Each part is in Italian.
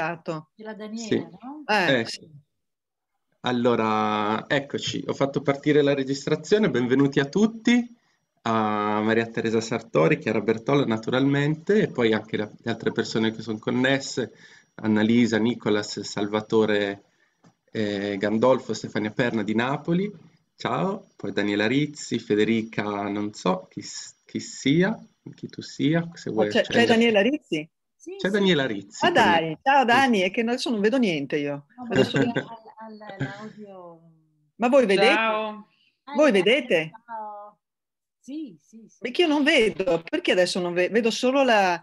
passato. La Daniela, sì. no? Eh. Eh, sì. Allora, eccoci, ho fatto partire la registrazione, benvenuti a tutti, a Maria Teresa Sartori, Chiara Bertola naturalmente e poi anche le altre persone che sono connesse, Annalisa, Nicolas, Salvatore eh, Gandolfo, Stefania Perna di Napoli, ciao, poi Daniela Rizzi, Federica, non so chi, chi sia, chi tu sia, se oh, vuoi. c'è, c'è Daniela Rizzi? Sì, C'è sì. Daniela Rizzi. Ah dai, ciao Dani, è che adesso non vedo niente io. adesso... Ma voi vedete? Ciao. Ah, voi eh, eh, vedete? Sì, sì, sì. Perché io non vedo, perché adesso non vedo? Vedo solo la,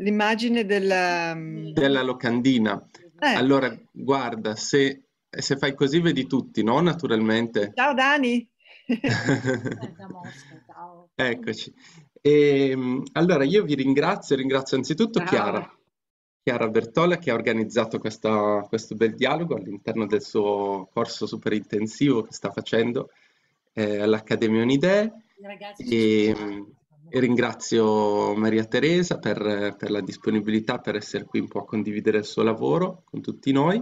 l'immagine della... Mm, della locandina. Eh. Allora, guarda, se, se, fai così vedi tutti, no? Naturalmente. Ciao Dani! Eh, Eccoci. E, ehm, allora io vi ringrazio, ringrazio anzitutto Chiara. Chiara Bertola che ha organizzato questa, questo bel dialogo all'interno del suo corso super intensivo che sta facendo eh, all'Accademia Unidee e, ehm, e, ringrazio Maria Teresa per, per, la disponibilità, per essere qui un po' a condividere il suo lavoro con tutti noi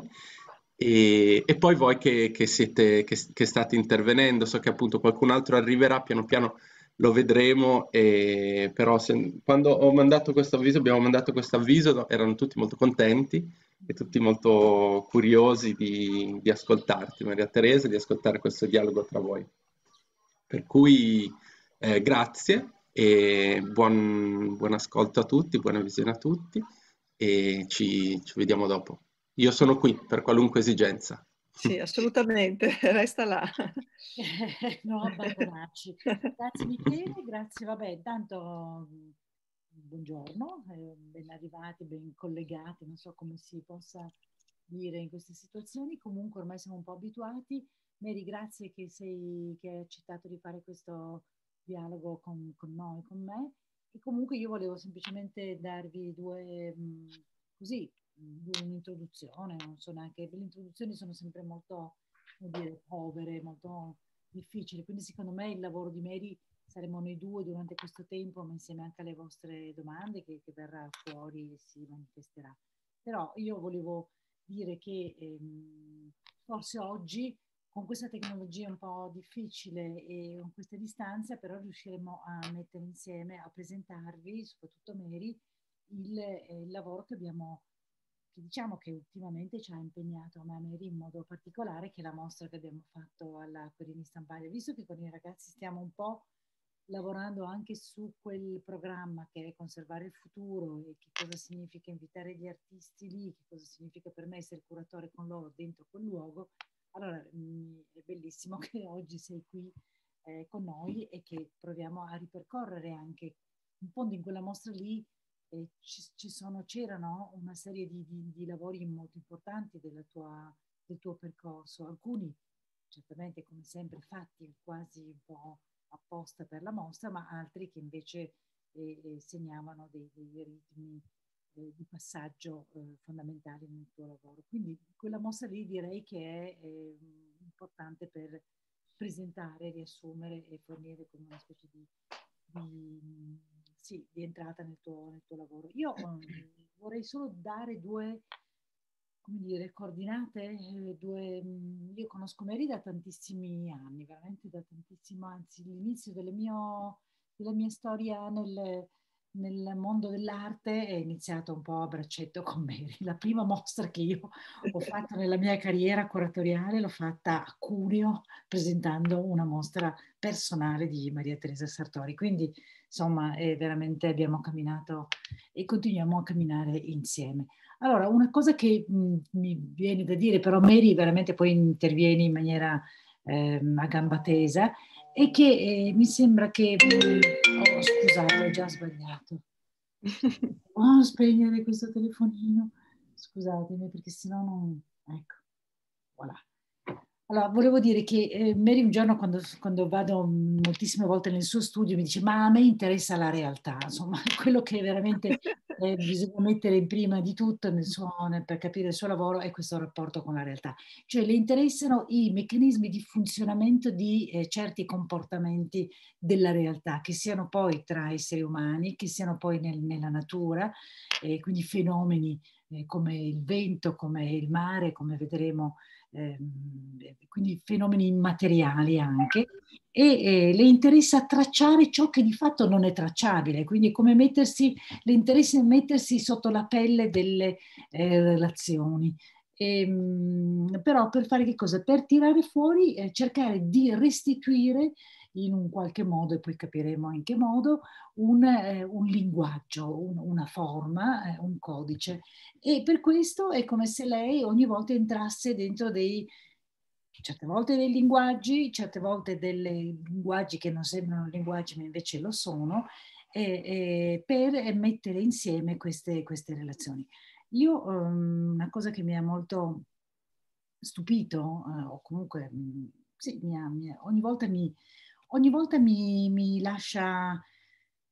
e, e poi voi che, che siete, che, che state intervenendo, so che appunto qualcun altro arriverà piano piano lo vedremo, e... però se... quando ho mandato questo avviso, abbiamo mandato questo avviso, erano tutti molto contenti e tutti molto curiosi di, di ascoltarti, Maria Teresa, di ascoltare questo dialogo tra voi. Per cui eh, grazie e buon, buon, ascolto a tutti, buona visione a tutti e ci, ci vediamo dopo. Io sono qui per qualunque esigenza. Sì, assolutamente, resta là. no, abbandonarci. Grazie Michele, grazie, vabbè, intanto buongiorno, ehm, ben arrivati, ben collegati, non so come si possa dire in queste situazioni, comunque ormai siamo un po' abituati. Mary, grazie che, sei, che hai accettato di fare questo dialogo con, con noi, con me. E comunque io volevo semplicemente darvi due, così, un'introduzione, non so neanche, le introduzioni sono sempre molto, dire, povere, molto difficili, quindi secondo me il lavoro di Mary saremo noi due durante questo tempo, ma insieme anche alle vostre domande che, che verrà fuori e si manifesterà. Però io volevo dire che ehm, forse oggi con questa tecnologia un po' difficile e con questa distanza, però riusciremo a mettere insieme, a presentarvi, soprattutto Mary, il, eh, il lavoro che abbiamo fatto perché diciamo che ultimamente ci ha impegnato, a Mary in modo particolare, che la mostra che abbiamo fatto alla Querini Stampaglio, visto che con i ragazzi stiamo un po' lavorando anche su quel programma che è conservare il futuro e che cosa significa invitare gli artisti lì, che cosa significa per me essere curatore con loro dentro quel luogo, allora mm, è bellissimo che oggi sei qui eh, con noi e che proviamo a ripercorrere anche in fondo in quella mostra lì eh, ci, ci sono, c'erano una serie di, di, di lavori molto importanti tua, del tuo percorso, alcuni certamente come sempre fatti quasi un po' apposta per la mostra, ma altri che invece eh, eh segnavano dei, dei ritmi eh, di passaggio eh, fondamentali nel tuo lavoro. Quindi quella mostra lì direi che è importante per presentare, riassumere e fornire come una specie di, di sì, di entrata nel tuo, nel tuo lavoro. Io ehm, vorrei solo dare due, come dire, coordinate, eh, due, mm, io conosco Mary da tantissimi anni, veramente da tantissimo, anzi l'inizio delle mio, della mia storia nel, nel mondo dell'arte è iniziato un po' a braccetto con Mary. La prima mostra che io ho fatto nella mia carriera curatoriale l'ho fatta a Curio presentando una mostra personale di Maria Teresa Sartori. Quindi insomma è veramente abbiamo camminato e continuiamo a camminare insieme. Allora, una cosa che mh, mi viene da dire, però Mary veramente poi interviene in maniera eh, a gamba tesa, è che eh, mi sembra che... Oh, scusate, ho già sbagliato. Oh, spegnere questo telefonino. Scusatemi perché sennò non... Ecco, voilà. Allora, volevo dire che eh, Mary un giorno quando, quando, vado moltissime volte nel suo studio mi dice ma a me interessa la realtà, insomma, quello che veramente eh, bisogna mettere in prima di tutto nel suo, nel, per capire il suo lavoro è questo rapporto con la realtà. Cioè le interessano i meccanismi di funzionamento di eh, certi comportamenti della realtà, che siano poi tra esseri umani, che siano poi nel, nella natura, eh, quindi fenomeni eh, come il vento, come il mare, come vedremo eh, quindi fenomeni immateriali anche, e eh, le interessa tracciare ciò che di fatto non è tracciabile, quindi come mettersi, le interessa mettersi sotto la pelle delle eh, relazioni. E, ehm, però per fare che cosa? Per tirare fuori, eh, cercare di restituire in un qualche modo, e poi capiremo in che modo, un, eh, un linguaggio, un, una forma, eh, un codice. E per questo è come se lei ogni volta entrasse dentro dei, certe volte dei linguaggi, certe volte dei linguaggi che non sembrano linguaggi ma invece lo sono, eh, per mettere insieme queste, queste relazioni. Io um, una cosa che mi ha molto stupito, eh, o comunque mm, sì, mia, mia, ogni volta mi, ogni volta mi, mi lascia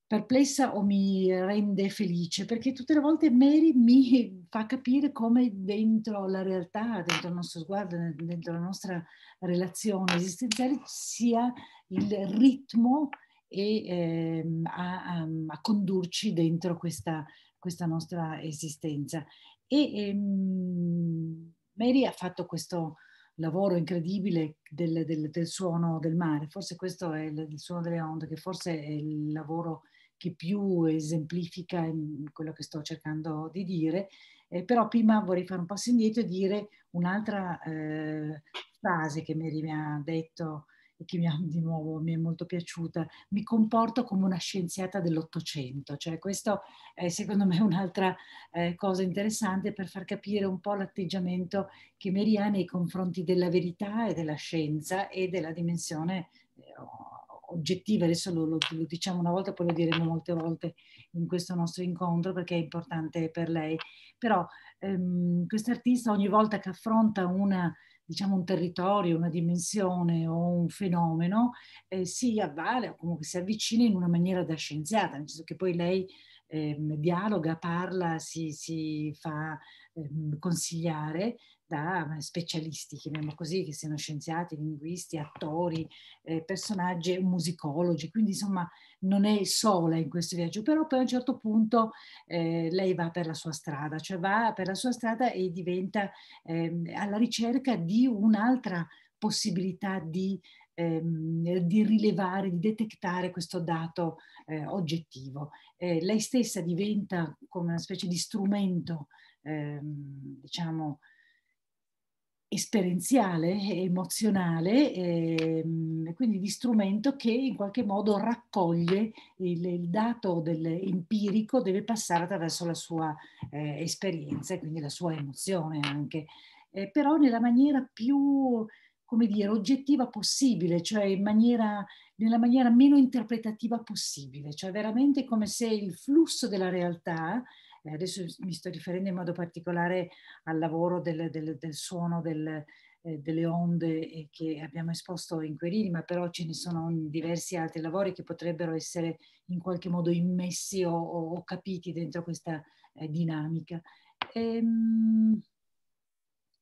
perplessa o mi rende felice, perché tutte le volte Mary mi fa capire come dentro la realtà, dentro il nostro sguardo, dentro la nostra relazione esistenziale sia il ritmo e, eh, a, a, a, condurci dentro questa, questa nostra esistenza. E ehm, Mary ha fatto questo, lavoro incredibile del, del, del suono del mare, forse questo è il, il, suono delle onde, che forse è il lavoro che più esemplifica mm, quello che sto cercando di dire, eh, però prima vorrei fare un passo indietro e dire un'altra eh, frase che Mary mi ha detto che mi ha di nuovo mi è molto piaciuta, mi comporto come una scienziata dell'Ottocento, cioè questo è secondo me un'altra eh, cosa interessante per far capire un po' l'atteggiamento che Mary ha nei confronti della verità e della scienza e della dimensione eh, oggettiva, adesso lo, lo, lo, diciamo una volta, poi lo diremo molte volte in questo nostro incontro perché è importante per lei, però ehm, quest'artista ogni volta che affronta una diciamo, un territorio, una dimensione o un fenomeno, eh, si avvale o comunque si avvicina in una maniera da scienziata, nel senso che poi lei eh, dialoga, parla, si, si fa eh, consigliare da specialisti, chiamiamo così, che siano scienziati, linguisti, attori, eh, personaggi, musicologi, quindi insomma non è sola in questo viaggio, però poi a un certo punto eh, lei va per la sua strada, cioè va per la sua strada e diventa eh, alla ricerca di un'altra possibilità di, ehm, di, rilevare, di detectare questo dato eh, oggettivo. Eh, lei stessa diventa come una specie di strumento, ehm, diciamo, esperienziale, emozionale, ehm, quindi di strumento che in qualche modo raccoglie il, il dato empirico, deve passare attraverso la sua eh, esperienza e quindi la sua emozione anche, eh, però nella maniera più, come dire, oggettiva possibile, cioè maniera, nella maniera meno interpretativa possibile, cioè veramente come se il flusso della realtà eh, adesso mi sto riferendo in modo particolare al lavoro del, del, del suono del, eh, delle onde eh, che abbiamo esposto in Querini, ma però ce ne sono diversi altri lavori che potrebbero essere in qualche modo immessi o, o capiti dentro questa eh, dinamica. Ehm,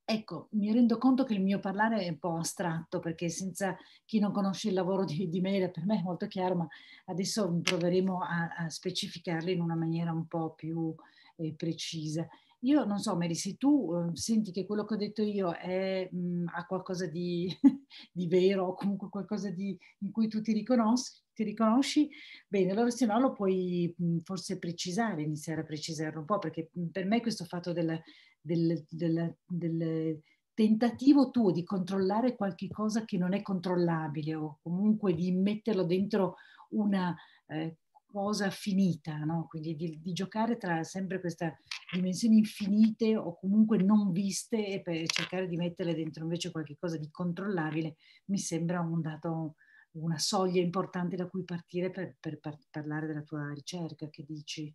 Ecco, mi rendo conto che il mio parlare è un po' astratto perché senza chi non conosce il lavoro di, di Mela per me è molto chiaro, ma adesso proveremo a, a specificarlo in una maniera un po' più eh, precisa. Io non so, Mary, se tu eh, senti che quello che ho detto io è, mh, mm, ha qualcosa di, di, vero o comunque qualcosa di, in cui tu ti riconosci, ti riconosci, bene, allora se no lo puoi mh, mm, forse precisare, iniziare a precisarlo un po', perché mh, mm, per me questo fatto del, del, del, del tentativo tuo di controllare qualche cosa che non è controllabile o comunque di metterlo dentro una eh, cosa finita, no? quindi di, di, giocare tra sempre queste dimensioni infinite o comunque non viste e per cercare di metterle dentro invece qualcosa di controllabile, mi sembra un dato, una soglia importante da cui partire per, per, per parlare della tua ricerca, che dici?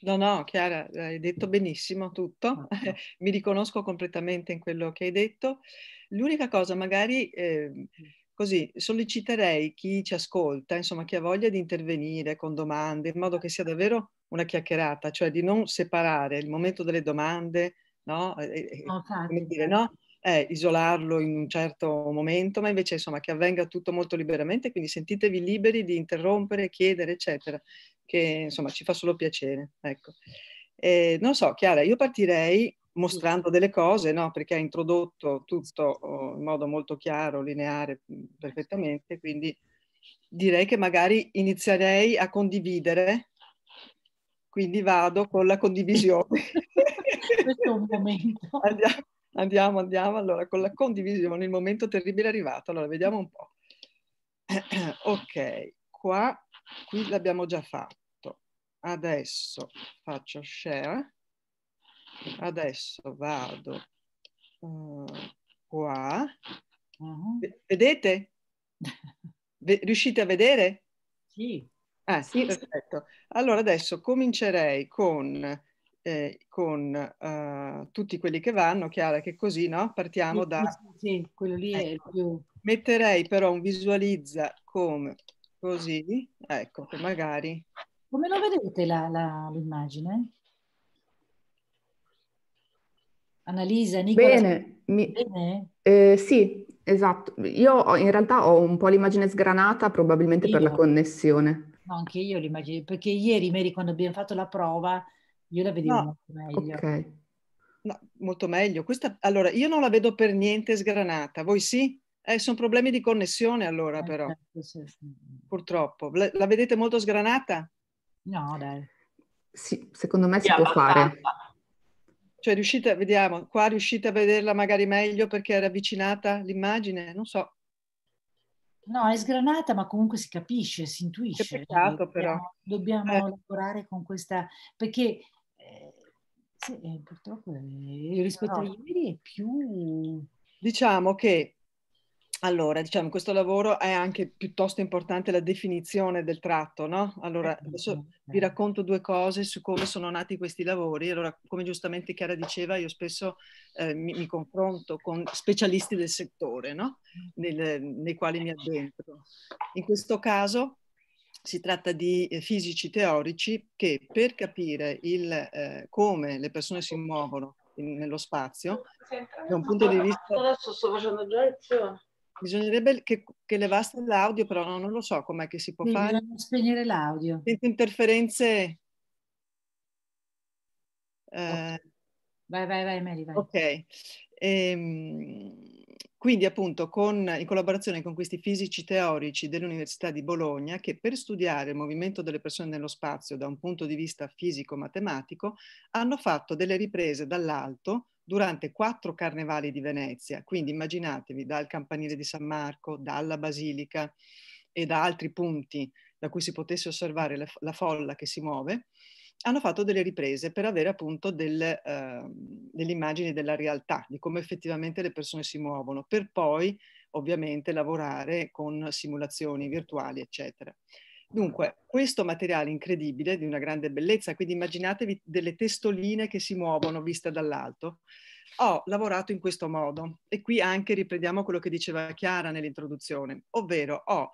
No, no, Chiara, hai detto benissimo tutto, ah, ah. mi riconosco completamente in quello che hai detto. L'unica cosa, magari eh, così, solleciterei chi ci ascolta, insomma, chi ha voglia di intervenire con domande, in modo che sia davvero una chiacchierata, cioè di non separare il momento delle domande, no? E, no, certo, come dire, certo. no? Eh, isolarlo in un certo momento, ma invece insomma che avvenga tutto molto liberamente, quindi sentitevi liberi di interrompere, chiedere, eccetera che insomma ci fa solo piacere. Ecco. Eh, non so, Chiara, io partirei mostrando delle cose, no? perché ha introdotto tutto oh, in modo molto chiaro, lineare, mm, perfettamente, quindi direi che magari inizierei a condividere, quindi vado con la condivisione. Questo è un momento. Andiamo, andiamo, andiamo, allora con la condivisione, il momento terribile è arrivato, allora vediamo un po'. ok, qua qui l'abbiamo già fatto. Adesso faccio share, adesso vado uh, qua. Uh -huh. Vedete? V riuscite a vedere? Sì. Ah, sì, perfetto. Allora adesso comincerei con, eh, con uh, tutti quelli che vanno, Chiara, che così, no? Partiamo da... Sì, sì quello lì ecco. è il ecco. più... Metterei però un visualizza come Così, ecco, che magari... Come lo vedete la, la, l'immagine? Annalisa, Nicola... Bene, mi... Bene? Eh, sì, esatto. Io ho, in realtà ho un po' l'immagine sgranata, probabilmente io. per la connessione. No, anche io l'immagine, perché ieri, Mary, quando abbiamo fatto la prova, io la vedevo no. molto meglio. Ok. No, molto meglio. Questa, allora, io non la vedo per niente sgranata, voi sì? Eh, sono problemi di connessione allora eh, però, eh, sì, sì. purtroppo. La, la, vedete molto sgranata? No, dai. Sì, secondo me si Andiamo può fare. Cioè riuscite, vediamo, qua riuscite a vederla magari meglio perché era avvicinata l'immagine? Non so. No, è sgranata, ma comunque si capisce, si intuisce. Che peccato dobbiamo, però. Dobbiamo eh. lavorare con questa... perché... Eh, sì, eh, purtroppo rispetto no. a ieri è più... Diciamo che allora, diciamo, questo lavoro è anche piuttosto importante la definizione del tratto, no? Allora, ecco, adesso vi eh. racconto due cose su come sono nati questi lavori. Allora, come giustamente Chiara diceva, io spesso eh, mi, mi, confronto con specialisti del settore, no? Nel, nei quali mi addentro. In questo caso si tratta di eh, fisici teorici che per capire il, eh, come le persone si muovono nello spazio, da un punto di vista... Adesso sto facendo già lezione. Bisognerebbe che, che levaste l'audio, però no, non lo so com'è che si può sì, fare. Spegnere l'audio. Senza interferenze. Eh, vai, vai, vai, Mary, vai. Ok. Ehm, quindi appunto con, in collaborazione con questi fisici teorici dell'Università di Bologna che per studiare il movimento delle persone nello spazio da un punto di vista fisico-matematico hanno fatto delle riprese dall'alto durante quattro carnevali di Venezia. Quindi immaginatevi dal campanile di San Marco, dalla Basilica e da altri punti da cui si potesse osservare la, la folla che si muove, hanno fatto delle riprese per avere appunto del, eh, delle immagini della realtà, di come effettivamente le persone si muovono, per poi ovviamente lavorare con simulazioni virtuali, eccetera. Dunque, questo materiale incredibile di una grande bellezza, quindi immaginatevi delle testoline che si muovono viste dall'alto. Ho lavorato in questo modo e qui anche riprendiamo quello che diceva Chiara nell'introduzione, ovvero ho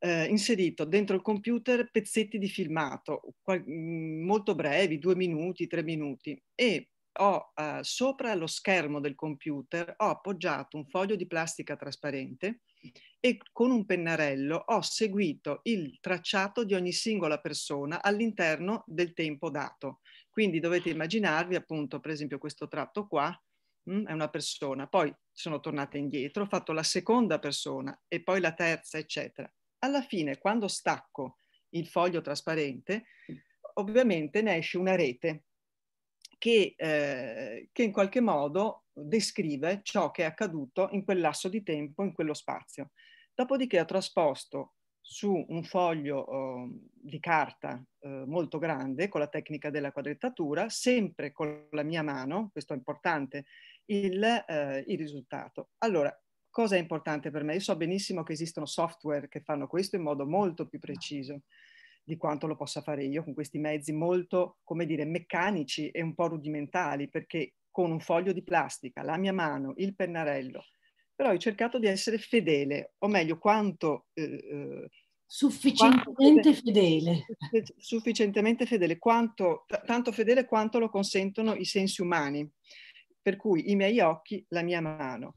eh, inserito dentro il computer pezzetti di filmato, mm, molto brevi, due minuti, tre minuti, e ho eh, sopra lo schermo del computer ho appoggiato un foglio di plastica trasparente e con un pennarello ho seguito il tracciato di ogni singola persona all'interno del tempo dato. Quindi dovete immaginarvi appunto, per esempio questo tratto qua, mh, mm, è una persona, poi sono tornata indietro, ho fatto la seconda persona e poi la terza, eccetera. Alla fine, quando stacco il foglio trasparente, ovviamente ne esce una rete che, eh, che in qualche modo descrive ciò che è accaduto in quel lasso di tempo, in quello spazio dopodiché ho trasposto su un foglio oh, di carta eh, molto grande con la tecnica della quadrettatura, sempre con la mia mano, questo è importante, il, eh, il risultato. Allora, cosa è importante per me? Io so benissimo che esistono software che fanno questo in modo molto più preciso di quanto lo possa fare io con questi mezzi molto, come dire, meccanici e un po' rudimentali, perché con un foglio di plastica, la mia mano, il pennarello, però hai cercato di essere fedele, o meglio, quanto... Eh, eh sufficientemente quanto fedele, Sufficientemente fedele, quanto, tanto fedele quanto lo consentono i sensi umani, per cui i miei occhi, la mia mano.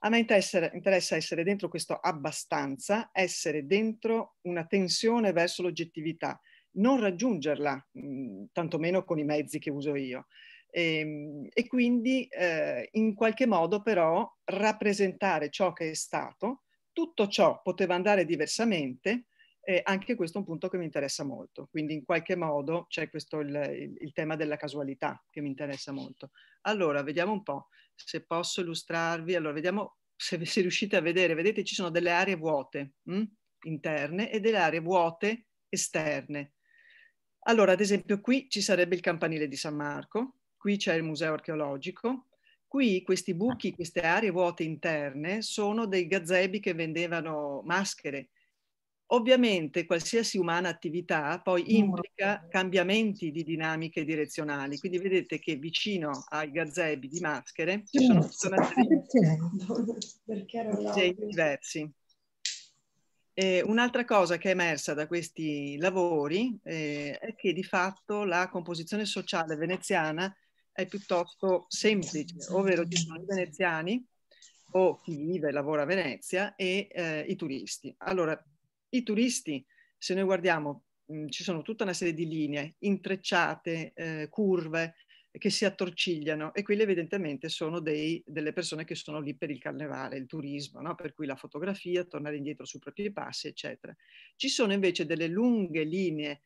A me interessa, interessa essere dentro questo abbastanza, essere dentro una tensione verso l'oggettività, non raggiungerla, mh, mm, tantomeno con i mezzi che uso io. E, ehm, e quindi eh, in qualche modo però rappresentare ciò che è stato, tutto ciò poteva andare diversamente, e anche questo è un punto che mi interessa molto. Quindi in qualche modo c'è questo il, il, il, tema della casualità che mi interessa molto. Allora, vediamo un po' se posso illustrarvi. Allora, vediamo se, se riuscite a vedere. Vedete, ci sono delle aree vuote mh, mm, interne e delle aree vuote esterne. Allora, ad esempio, qui ci sarebbe il campanile di San Marco, qui c'è il museo archeologico, qui questi buchi, ah. queste aree vuote interne sono dei gazebi che vendevano maschere. Ovviamente qualsiasi umana attività poi implica cambiamenti di dinamiche direzionali, quindi vedete che vicino ai gazebi di maschere ci sono disegni diversi. un'altra cosa che è emersa da questi lavori eh, è che di fatto la composizione sociale veneziana è piuttosto semplice, ovvero ci sono i veneziani o chi vive e lavora a Venezia e eh, i turisti. Allora, i turisti, se noi guardiamo, mh, mm, ci sono tutta una serie di linee intrecciate, eh, curve che si attorcigliano e quelle evidentemente sono dei, delle persone che sono lì per il carnevale, il turismo, no? per cui la fotografia, tornare indietro sui propri passi, eccetera. Ci sono invece delle lunghe linee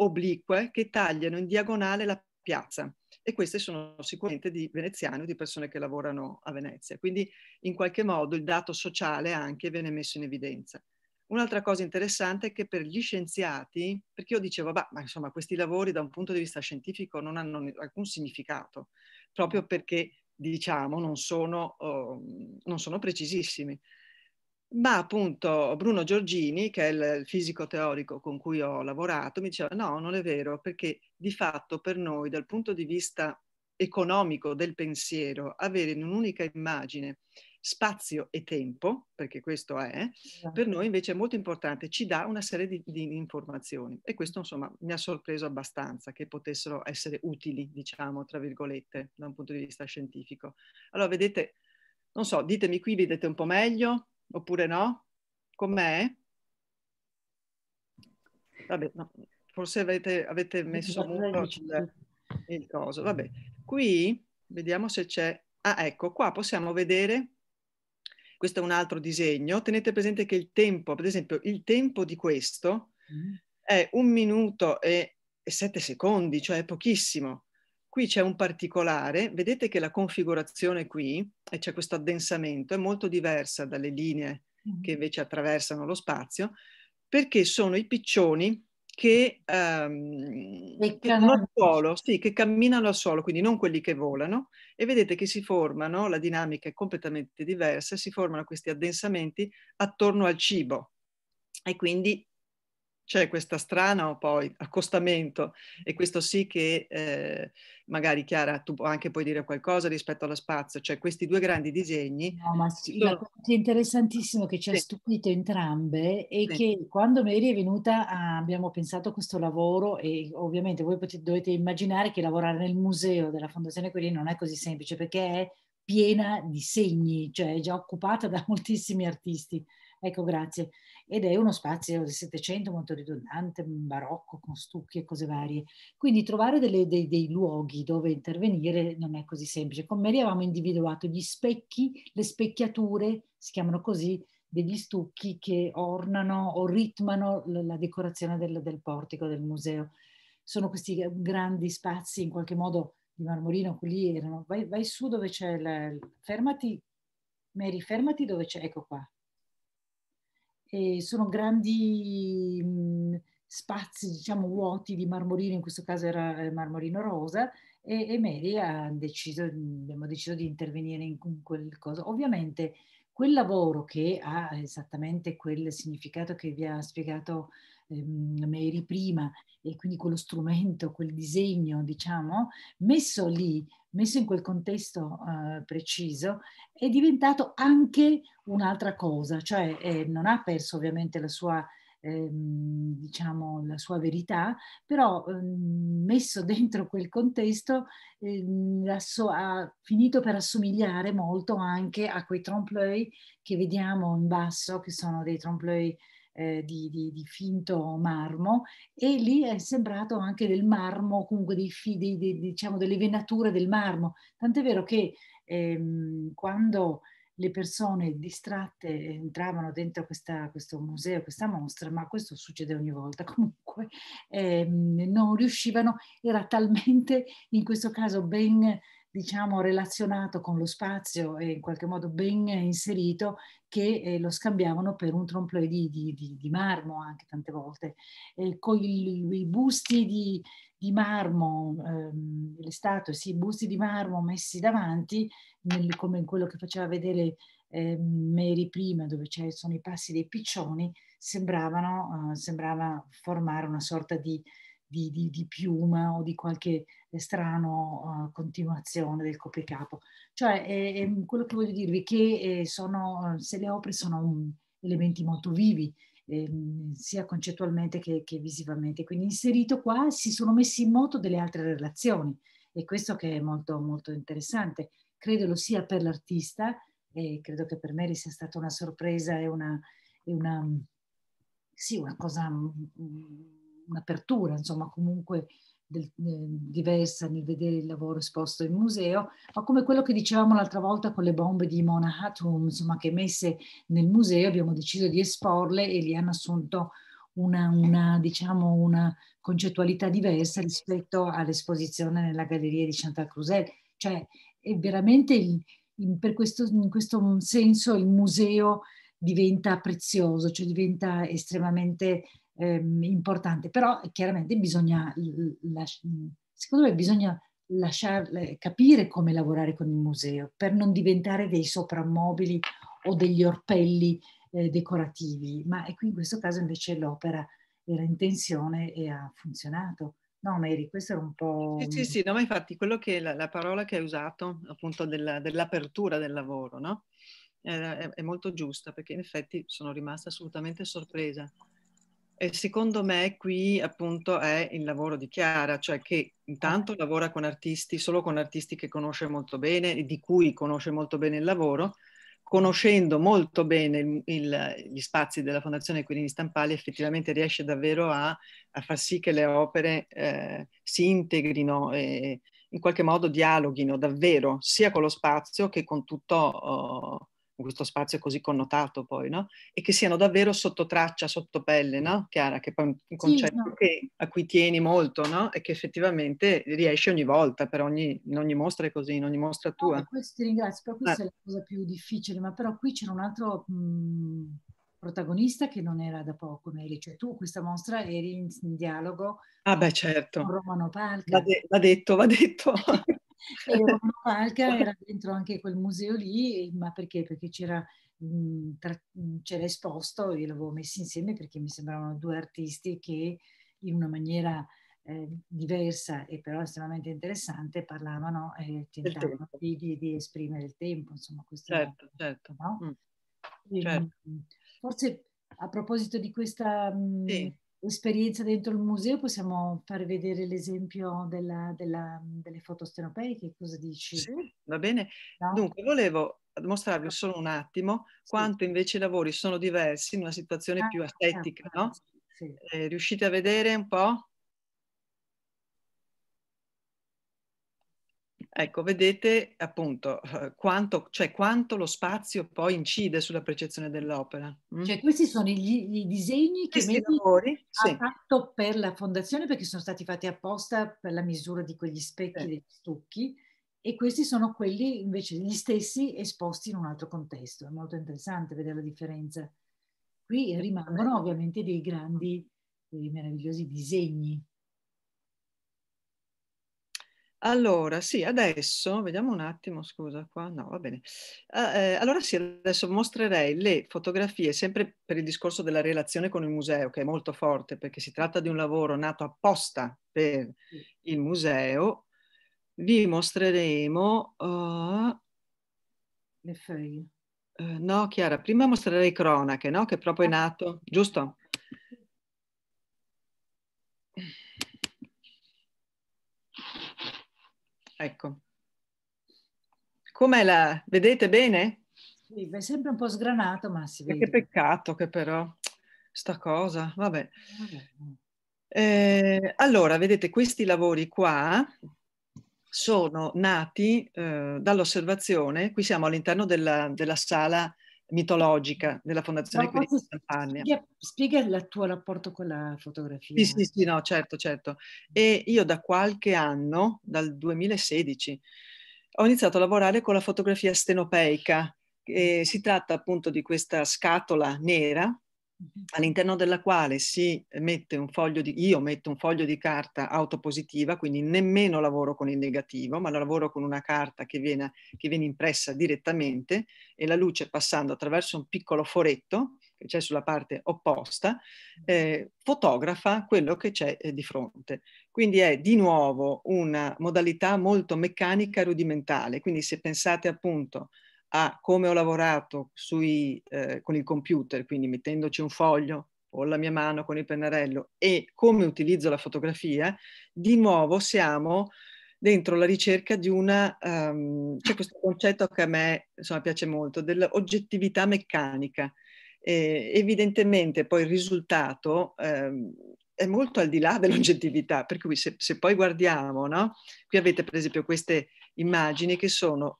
oblique che tagliano in diagonale la piazza e queste sono sicuramente di veneziani o di persone che lavorano a Venezia. Quindi in qualche modo il dato sociale anche viene messo in evidenza. Un'altra cosa interessante è che per gli scienziati, perché io dicevo, bah, ma insomma questi lavori da un punto di vista scientifico non hanno alcun significato, proprio perché diciamo non sono, oh, non sono precisissimi. Ma appunto Bruno Giorgini, che è il fisico teorico con cui ho lavorato, mi diceva no, non è vero, perché di fatto per noi dal punto di vista economico del pensiero, avere in un'unica immagine spazio e tempo, perché questo è, per esatto. noi invece è molto importante, ci dà una serie di, di informazioni e questo insomma mi ha sorpreso abbastanza che potessero essere utili, diciamo, tra virgolette, da un punto di vista scientifico. Allora vedete, non so, ditemi qui, vedete un po' meglio, oppure no? Com'è? Vabbè, no, forse avete, avete messo molto il, il coso. Vabbè, qui vediamo se c'è... Ah, ecco, qua possiamo vedere questo è un altro disegno, tenete presente che il tempo, per esempio, il tempo di questo mm. è un minuto e, e sette secondi, cioè pochissimo. Qui c'è un particolare, vedete che la configurazione qui, e c'è questo addensamento, è molto diversa dalle linee mm-hmm. che invece attraversano lo spazio, perché sono i piccioni che, ehm, che, al suolo, sì, che camminano al suolo, quindi non quelli che volano, e vedete che si formano, la dinamica è completamente diversa, si formano questi addensamenti attorno al cibo e quindi c'è questo strano poi accostamento e questo sì che eh, magari Chiara tu anche puoi dire qualcosa rispetto allo spazio, cioè questi due grandi disegni. No, ma sì, sono... la cosa interessantissima che ci ha sì. stupito entrambe è sì. che quando Mary è venuta a, ah, abbiamo pensato a questo lavoro e ovviamente voi potete, dovete immaginare che lavorare nel museo della Fondazione Querini non è così semplice perché è piena di segni, cioè è già occupata da moltissimi artisti. Ecco, grazie ed è uno spazio del Settecento molto ridondante, barocco, con stucchi e cose varie. Quindi trovare delle, dei, dei, luoghi dove intervenire non è così semplice. Con Mary avevamo individuato gli specchi, le specchiature, si chiamano così, degli stucchi che ornano o ritmano la, decorazione del, del portico del museo. Sono questi grandi spazi in qualche modo di Marmorino, quelli erano, vai, vai, su dove c'è, la, fermati, Mary, fermati dove c'è, ecco qua, eh, sono grandi mh, mm, spazi, diciamo, vuoti di marmorino, in questo caso era marmorino rosa, e, e Mary ha deciso, mm, abbiamo deciso di intervenire in, in quel cosa. Ovviamente quel lavoro che ha esattamente quel significato che vi ha spiegato ehm, Mary prima, e quindi quello strumento, quel disegno, diciamo, messo lì, messo in quel contesto eh, preciso, è diventato anche un'altra cosa, cioè eh, non ha perso ovviamente la sua ehm, diciamo, la sua verità, però ehm, messo dentro quel contesto ehm, ha finito per assomigliare molto anche a quei trompe-l'œil che vediamo in basso, che sono dei trompe-l'œil eh, di, di, di, finto marmo e lì è sembrato anche del marmo, comunque dei, dei, diciamo delle venature del marmo. Tant'è vero che ehm, quando le persone distratte entravano dentro questa, questo museo, questa mostra, ma questo succede ogni volta comunque, ehm, non riuscivano, era talmente in questo caso ben diciamo, relazionato con lo spazio e in qualche modo ben inserito che eh, lo scambiavano per un trompe di, di, di, di, marmo anche tante volte. Eh, con il, i busti di, marmo, ehm, le statue, sì, busti di marmo messi davanti, nel, come in quello che faceva vedere eh, Mary prima, dove sono i passi dei piccioni, sembravano, eh, sembrava formare una sorta di di, di, di piuma o di qualche strano uh, continuazione del copricapo. Cioè, è, è mm. quello che voglio dirvi è che eh, sono, eh, se le opere sono un, elementi molto vivi, ehm, sia concettualmente che, che, visivamente. Quindi inserito qua si sono messi in moto delle altre relazioni e questo che è molto, molto interessante. Credo lo sia per l'artista e credo che per me sia stata una sorpresa e una, e una, sì, una cosa... Mh, mm, mm, un'apertura, insomma, comunque del, eh, diversa nel vedere il lavoro esposto in museo, ma come quello che dicevamo l'altra volta con le bombe di Mona Hatum, insomma, che messe nel museo abbiamo deciso di esporle e gli hanno assunto una, una, diciamo, una concettualità diversa rispetto all'esposizione nella galleria di Santa Crusel. Cioè, è veramente il, in, questo, in questo senso il museo diventa prezioso, cioè diventa estremamente ehm, importante, però chiaramente bisogna, secondo me bisogna lasciar, capire come lavorare con il museo per non diventare dei soprammobili o degli orpelli eh, decorativi, ma e qui in questo caso invece l'opera era in tensione e ha funzionato. No, Mary, questo era un po'. Sì, sì, sì, no, ma infatti quello che la, la parola che hai usato appunto della, dell'apertura del lavoro, no? Eh, è, è, molto giusta perché in effetti sono rimasta assolutamente sorpresa e secondo me qui appunto è il lavoro di Chiara, cioè che intanto lavora con artisti, solo con artisti che conosce molto bene e di cui conosce molto bene il lavoro, conoscendo molto bene il, il, gli spazi della Fondazione Quirini Stampali effettivamente riesce davvero a, a far sì che le opere eh, si integrino e in qualche modo dialoghino davvero sia con lo spazio che con tutto... Oh, questo spazio così connotato poi, no? E che siano davvero sotto traccia, sotto pelle, no? Chiara, che poi è un concetto sì, no. che, a cui tieni molto, no? E che effettivamente riesci ogni volta, per ogni, in ogni mostra è così, in ogni mostra tua. No, questo ti ringrazio, però questa eh. è la cosa più difficile, ma però qui c'era un altro mh, mhmm, protagonista che non era da poco, Mary, cioè tu questa mostra eri in, in dialogo. Ah beh, certo. Romano Palca. Va, de- va detto, va detto. e Romano Falca era dentro anche quel museo lì, ma perché? Perché c'era, mh, tra, mh, c'era esposto, io l'avevo messo insieme perché mi sembravano due artisti che in una maniera eh, diversa e però estremamente interessante parlavano e tentavano di, di, di, esprimere il tempo, insomma. Questo certo, era, certo. No? Mm. E, certo. Forse a proposito di questa... Mh, sì esperienza dentro il museo possiamo far vedere l'esempio della, della, delle foto stenopeiche, cosa dici? Sì, va bene. No? Dunque, volevo mostrarvi solo un attimo quanto sì. invece i lavori sono diversi in una situazione ah, più certo, estetica, ah, no? Sì. Eh, riuscite a vedere un po'? Ecco, vedete appunto eh, quanto, cioè, quanto, lo spazio poi incide sulla percezione dell'opera. Mm? Cioè, questi sono i disegni che Medi lavori, ha sì. fatto per la fondazione perché sono stati fatti apposta per la misura di quegli specchi, sì. degli stucchi e questi sono quelli invece gli stessi esposti in un altro contesto. È molto interessante vedere la differenza. Qui rimangono ovviamente dei grandi, dei meravigliosi disegni. Allora, sì, adesso vediamo un attimo, scusa qua, no, va bene. Ah, eh, allora sì, adesso mostrerei le fotografie, sempre per il discorso della relazione con il museo, che è molto forte, perché si tratta di un lavoro nato apposta per il museo. Vi mostreremo... Uh, le foglie. Uh, eh, no, Chiara, prima mostrerei Cronache, no? Che proprio è ah. nato, giusto? Ecco. Com'è la... Vedete bene? Sì, è sempre un po' sgranato, ma si vede. Che peccato che però, sta cosa, vabbè. vabbè. Eh, allora, vedete, questi lavori qua sono nati eh, dall'osservazione, qui siamo all'interno della, della sala mitologica della Fondazione Quirino di Spiega, spiega il tuo rapporto con la fotografia. Sì, sì, sì, no, certo, certo. E io da qualche anno, dal 2016, ho iniziato a lavorare con la fotografia stenopeica. si tratta appunto di questa scatola nera all'interno della quale si mette un foglio di, io metto un foglio di carta autopositiva, quindi nemmeno lavoro con il negativo, ma lavoro con una carta che viene, che viene impressa direttamente e la luce passando attraverso un piccolo foretto che c'è sulla parte opposta, eh, fotografa quello che c'è eh, di fronte. Quindi è di nuovo una modalità molto meccanica e rudimentale, quindi se pensate appunto a come ho lavorato sui, eh, con il computer, quindi mettendoci un foglio o la mia mano con il pennarello e come utilizzo la fotografia, di nuovo siamo dentro la ricerca di una, um, c'è questo concetto che a me insomma, piace molto, dell'oggettività meccanica. Eh, evidentemente poi il risultato ehm, è molto al di là dell'oggettività, per cui se, se poi guardiamo, no? qui avete per esempio queste immagini che sono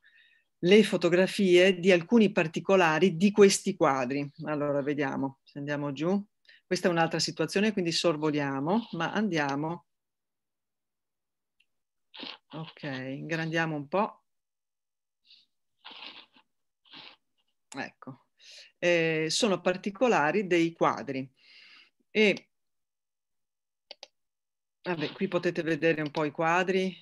le fotografie di alcuni particolari di questi quadri. Allora, vediamo, se andiamo giù. Questa è un'altra situazione, quindi sorvoliamo, ma andiamo. Ok, ingrandiamo un po'. Ecco, eh, sono particolari dei quadri. E vabbè, qui potete vedere un po' i quadri,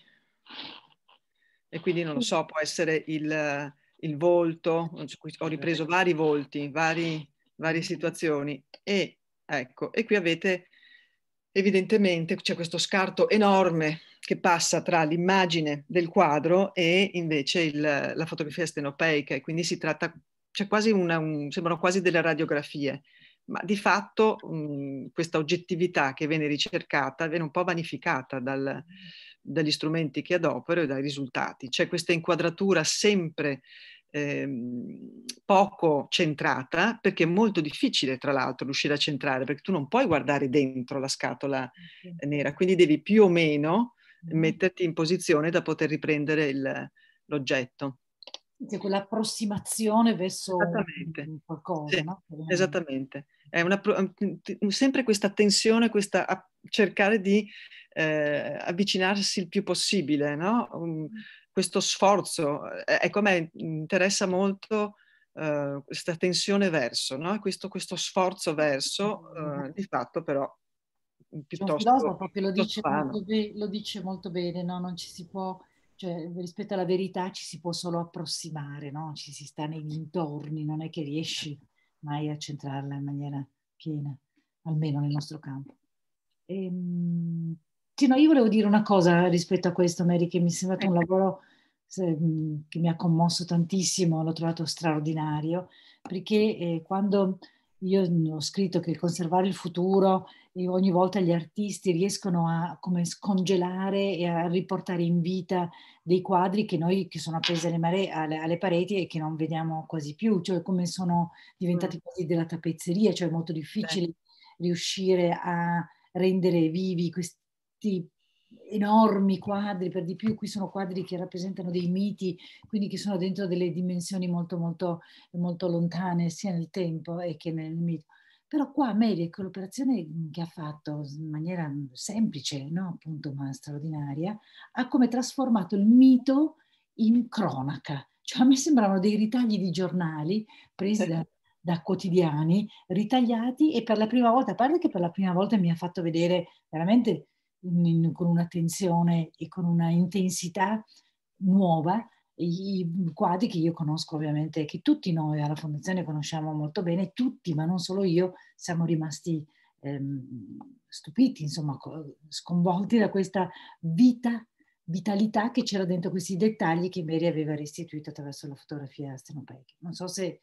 e quindi non lo so, può essere il, il volto, ho ripreso vari volti, vari, varie situazioni. E ecco, e qui avete evidentemente c'è questo scarto enorme che passa tra l'immagine del quadro e invece il, la fotografia stenopeica e quindi si tratta, c'è quasi una, un, sembrano quasi delle radiografie, ma di fatto mh, mm, questa oggettività che viene ricercata viene un po' vanificata dal, dagli strumenti che adopero e dai risultati. C'è questa inquadratura sempre ehm, poco centrata, perché è molto difficile, tra l'altro, riuscire a centrare, perché tu non puoi guardare dentro la scatola okay. nera, quindi devi più o meno mm-hmm. metterti in posizione da poter riprendere il, l'oggetto. C'è cioè, quell'approssimazione verso qualcosa. Sì, no? Esattamente. È una, sempre questa tensione, questa, cercare di eh, avvicinarsi il più possibile, no? um, mm. questo sforzo, ecco eh, a me interessa molto uh, questa tensione verso, no? questo, questo, sforzo verso, uh, di fatto però mm, piuttosto... Un filosofo che lo dice, molto, be- lo dice molto bene, no? non ci si può... Cioè, rispetto alla verità ci si può solo approssimare, no? ci si sta nei dintorni, non è che riesci mai a centrarla in maniera piena, almeno nel nostro campo. Ehm, sì, no, io volevo dire una cosa rispetto a questo, Mary, che mi è sembrato un ecco. lavoro che mi ha commosso tantissimo, l'ho trovato straordinario, perché eh, quando io ho scritto che conservare il futuro e ogni volta gli artisti riescono a come scongelare e a riportare in vita dei quadri che noi che sono appesi alle, mare, alle, alle pareti e che non vediamo quasi più, cioè come sono diventati mm. quasi della tappezzeria, cioè è molto difficile Beh. riuscire a rendere vivi questi questi enormi quadri, per di più qui sono quadri che rappresentano dei miti, quindi che sono dentro delle dimensioni molto, molto, molto lontane sia nel tempo eh, che nel mito. Però qua Mary, con ecco, l'operazione che ha fatto in maniera semplice, no? appunto, ma straordinaria, ha come trasformato il mito in cronaca. Cioè a me sembrano dei ritagli di giornali presi da, da quotidiani, ritagliati e per la prima volta, a parte che per la prima volta mi ha fatto vedere veramente in, con un'attenzione e con una intensità nuova i quadri che io conosco ovviamente, che tutti noi alla Fondazione conosciamo molto bene, tutti, ma non solo io, siamo rimasti ehm, stupiti, insomma, sconvolti da questa vita, vitalità che c'era dentro questi dettagli che Mary aveva restituito attraverso la fotografia stenopeica. Non so se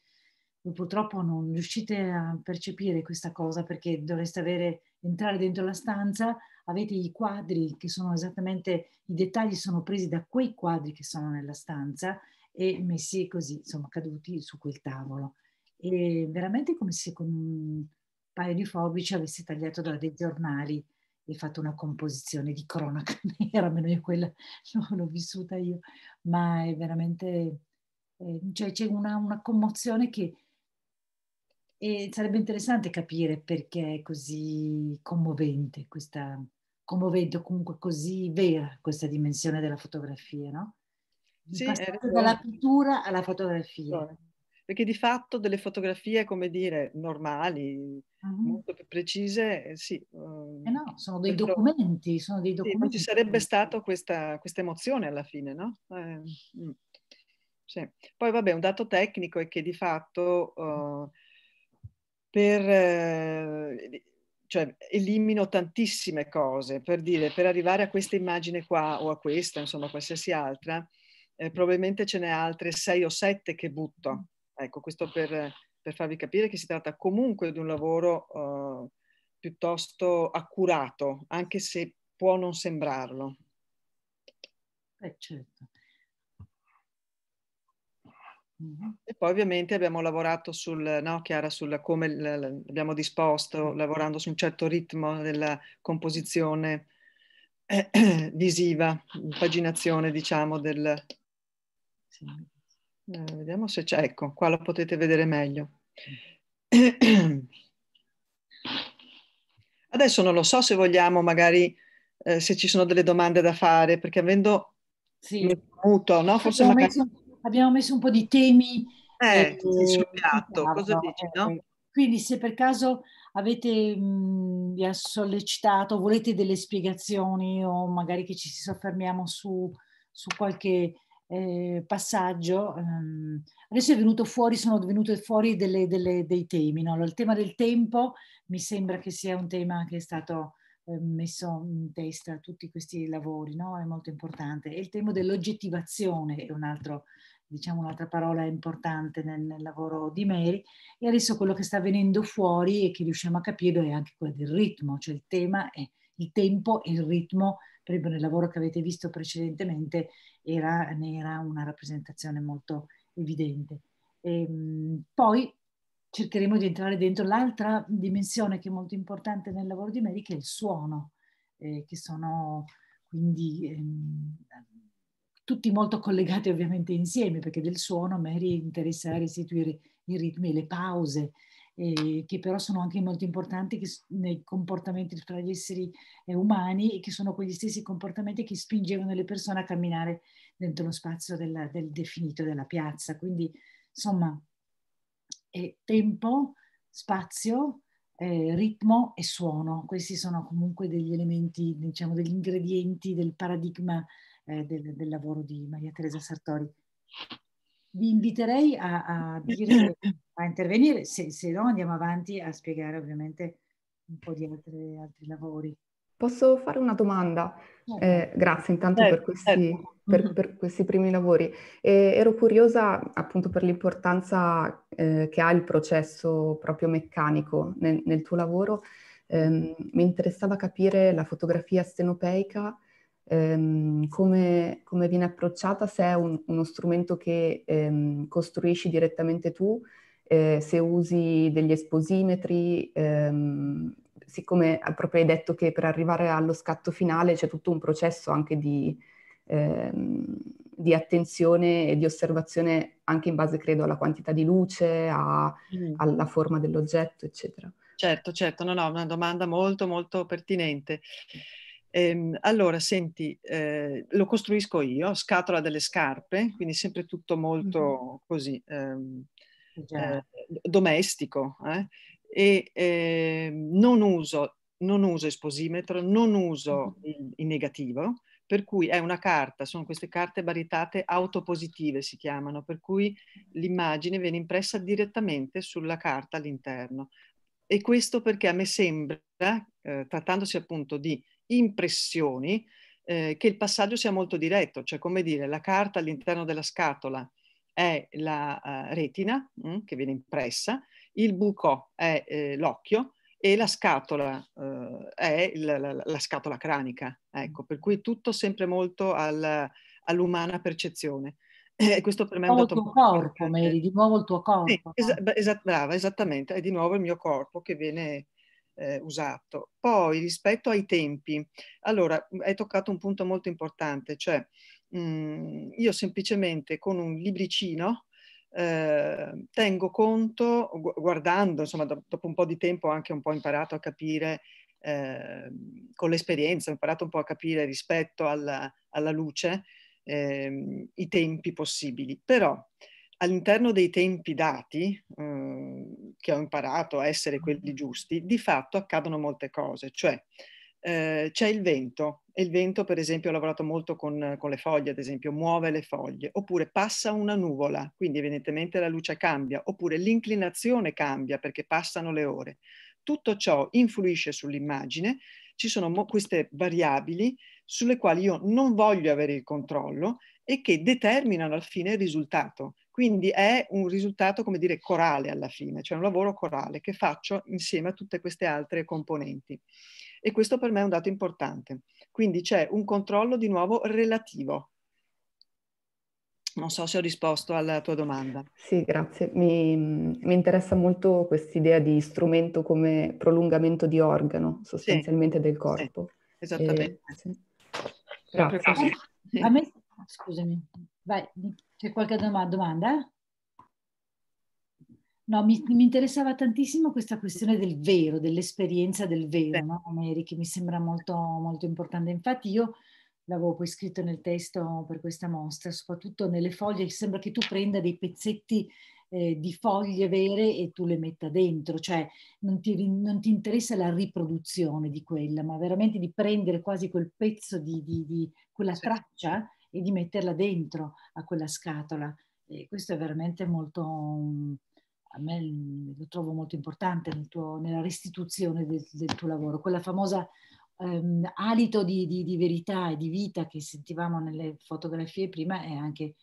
purtroppo non riuscite a percepire questa cosa perché dovreste avere, entrare dentro la stanza, avete i quadri che sono esattamente, i dettagli sono presi da quei quadri che sono nella stanza e messi così, insomma, caduti su quel tavolo. E veramente come se con un paio di forbici avessi tagliato da dei giornali e fatto una composizione di cronaca nera, almeno io quella no, l'ho vissuta io, ma è veramente, eh, cioè c'è una, una commozione che e sarebbe interessante capire perché è così commovente questa, commovente o comunque così vera questa dimensione della fotografia, no? Sì, dalla pittura alla fotografia. Certo. Perché di fatto delle fotografie, come dire, normali, uh-huh. molto più precise, eh, sì. Eh no, ehm, sono dei però, documenti, sono dei documenti. Sì, non ci sarebbe stata questa, questa, emozione alla fine, no? Eh, mm. sì. Poi vabbè, un dato tecnico è che di fatto... Uh, per, eh, cioè elimino tantissime cose, per dire, per arrivare a questa immagine qua o a questa, insomma qualsiasi altra, eh, probabilmente ce n'è altre sei o sette che butto. Ecco, questo per, per farvi capire che si tratta comunque di un lavoro eh, piuttosto accurato, anche se può non sembrarlo. Eh certo. E poi ovviamente abbiamo lavorato sul, no Chiara, sul come l- abbiamo disposto, lavorando su un certo ritmo della composizione eh, visiva, paginazione diciamo del... Sì. Eh, vediamo se c'è, ecco, qua lo potete vedere meglio. Adesso non lo so se vogliamo magari, eh, se ci sono delle domande da fare, perché avendo sì. muto, no? Forse magari... Messo abbiamo messo un po' di temi. Eh, eh sul piatto, cosa dici, no? Ecco. Quindi se per caso avete, mh, mhmm, vi ha sollecitato, volete delle spiegazioni o magari che ci soffermiamo su, su qualche eh, passaggio, um, adesso è venuto fuori, sono venute fuori delle, delle, dei temi. No? Il tema del tempo mi sembra che sia un tema che è stato ehm, messo in testa tutti questi lavori, no? è molto importante. E il tema dell'oggettivazione è un altro diciamo un'altra parola importante nel, nel, lavoro di Mary, e adesso quello che sta venendo fuori e che riusciamo a capire è anche quello del ritmo, cioè il tema è il tempo e il ritmo, per esempio nel lavoro che avete visto precedentemente era, ne era una rappresentazione molto evidente. E, ehm, poi cercheremo di entrare dentro l'altra dimensione che è molto importante nel lavoro di Mary, che è il suono, eh, che sono quindi ehm, tutti molto collegati ovviamente insieme, perché del suono Mary interessa restituire i ritmi, e le pause, eh, che però sono anche molto importanti che, nei comportamenti tra gli esseri eh, umani e che sono quegli stessi comportamenti che spingevano le persone a camminare dentro lo spazio della, del definito della piazza. Quindi, insomma, eh, tempo, spazio, eh, ritmo e suono. Questi sono comunque degli elementi, diciamo, degli ingredienti del paradigma eh, del, del, lavoro di Maria Teresa Sartori. Vi inviterei a, a, dire, a intervenire, se, se, no andiamo avanti a spiegare ovviamente un po' di altre, altri lavori. Posso fare una domanda? Certo. Eh, grazie intanto per certo, questi, certo. per, mm-hmm. per questi primi lavori. Eh, ero curiosa appunto per l'importanza eh, che ha il processo proprio meccanico nel, nel tuo lavoro. Ehm, mi interessava capire la fotografia stenopeica ehm, come, come, viene approcciata, se è un, uno strumento che ehm, costruisci direttamente tu, eh, se usi degli esposimetri, ehm, siccome proprio hai detto che per arrivare allo scatto finale c'è tutto un processo anche di, ehm, di attenzione e di osservazione anche in base, credo, alla quantità di luce, a, mm. alla forma dell'oggetto, eccetera. Certo, certo, no, no, una domanda molto, molto pertinente. Ehm, allora, senti, eh, lo costruisco io, scatola delle scarpe, quindi sempre tutto molto mm-hmm. così ehm, eh, eh domestico. Eh? E ehm, non uso, non, uso, esposimetro, non uso mm-hmm. il, il negativo, per cui è una carta, sono queste carte baritate autopositive si chiamano, per cui l'immagine viene impressa direttamente sulla carta all'interno. E questo perché a me sembra, eh, trattandosi appunto di impressioni eh, che il passaggio sia molto diretto, cioè come dire la carta all'interno della scatola è la uh, retina mh, mm, che viene impressa, il buco è eh, l'occhio e la scatola eh, è il, la, la, scatola cranica, ecco, per cui tutto sempre molto al, all'umana percezione. Eh, questo per me è un dato il tuo corpo, Mary, di nuovo il tuo corpo. Sì, eh. es- brava, esattamente, è di nuovo il mio corpo che viene eh, usato. Poi rispetto ai tempi, allora mm, hai toccato un punto molto importante, cioè mh, mm, io semplicemente con un libricino eh, tengo conto, guardando, insomma dopo un po' di tempo ho anche un po' imparato a capire eh, con l'esperienza, ho imparato un po' a capire rispetto alla, alla luce eh, i tempi possibili. Però all'interno dei tempi dati, eh, che ho imparato a essere quelli giusti, di fatto accadono molte cose, cioè eh, c'è il vento e il vento per esempio ho lavorato molto con, con, le foglie, ad esempio muove le foglie, oppure passa una nuvola, quindi evidentemente la luce cambia, oppure l'inclinazione cambia perché passano le ore. Tutto ciò influisce sull'immagine, ci sono mo- queste variabili sulle quali io non voglio avere il controllo e che determinano al fine il risultato. Quindi è un risultato, come dire, corale alla fine, cioè un lavoro corale che faccio insieme a tutte queste altre componenti. E questo per me è un dato importante. Quindi c'è un controllo di nuovo relativo. Non so se ho risposto alla tua domanda. Sì, grazie. Mi, mm, mi interessa molto quest'idea di strumento come prolungamento di organo, sostanzialmente sì, del corpo. Eh, sì, esattamente. E, sì. Grazie. A me, scusami, vai. C'è qualche doma domanda? No, mi, mi, interessava tantissimo questa questione del vero, dell'esperienza del vero, no, Mary, che mi sembra molto, molto importante. Infatti io l'avevo poi scritto nel testo per questa mostra, soprattutto nelle foglie, sembra che tu prenda dei pezzetti eh, di foglie vere e tu le metta dentro, cioè non ti, non ti, interessa la riproduzione di quella, ma veramente di prendere quasi quel pezzo di, di, di quella traccia e di metterla dentro a quella scatola. E questo è veramente molto, a me lo trovo molto importante nel tuo, nella restituzione del, del, tuo lavoro, quella famosa ehm, alito di, di, di, verità e di vita che sentivamo nelle fotografie prima è anche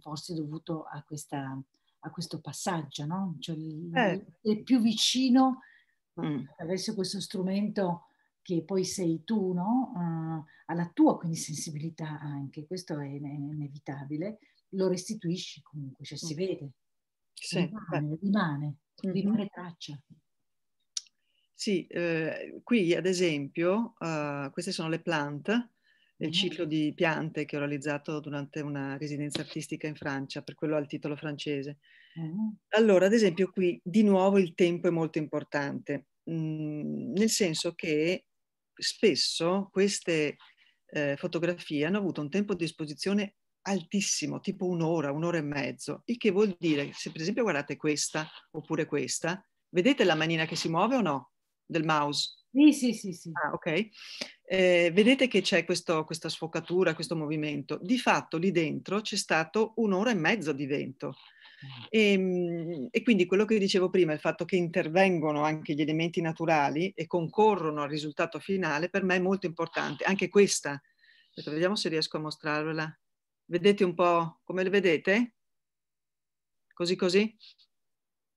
forse dovuto a, questa, a questo passaggio, no? Cioè, eh. è più vicino mm. attraverso questo strumento che poi sei tu, no? uh, alla tua quindi sensibilità anche, questo è inevitabile, lo restituisci comunque, cioè si mm. vede, sì, rimane, rimane, mm-hmm. rimane, traccia. Sì, eh, qui ad esempio, uh, queste sono le plant, il mm-hmm. ciclo di piante che ho realizzato durante una residenza artistica in Francia, per quello al titolo francese. Mm-hmm. Allora, ad esempio, qui di nuovo il tempo è molto importante, mh, mm, nel senso che spesso queste eh, fotografie hanno avuto un tempo di esposizione altissimo, tipo un'ora, un'ora e mezzo, il che vuol dire, se per esempio guardate questa oppure questa, vedete la manina che si muove o no del mouse? Sì, sì, sì. sì. Ah, ok. Eh, vedete che c'è questo, questa sfocatura, questo movimento. Di fatto lì dentro c'è stato un'ora e mezzo di vento. E, ehm, e, quindi quello che dicevo prima, il fatto che intervengono anche gli elementi naturali e concorrono al risultato finale, per me è molto importante. Anche questa, Aspetta, vediamo se riesco a mostrarvela. Vedete un po' come le vedete? Così così?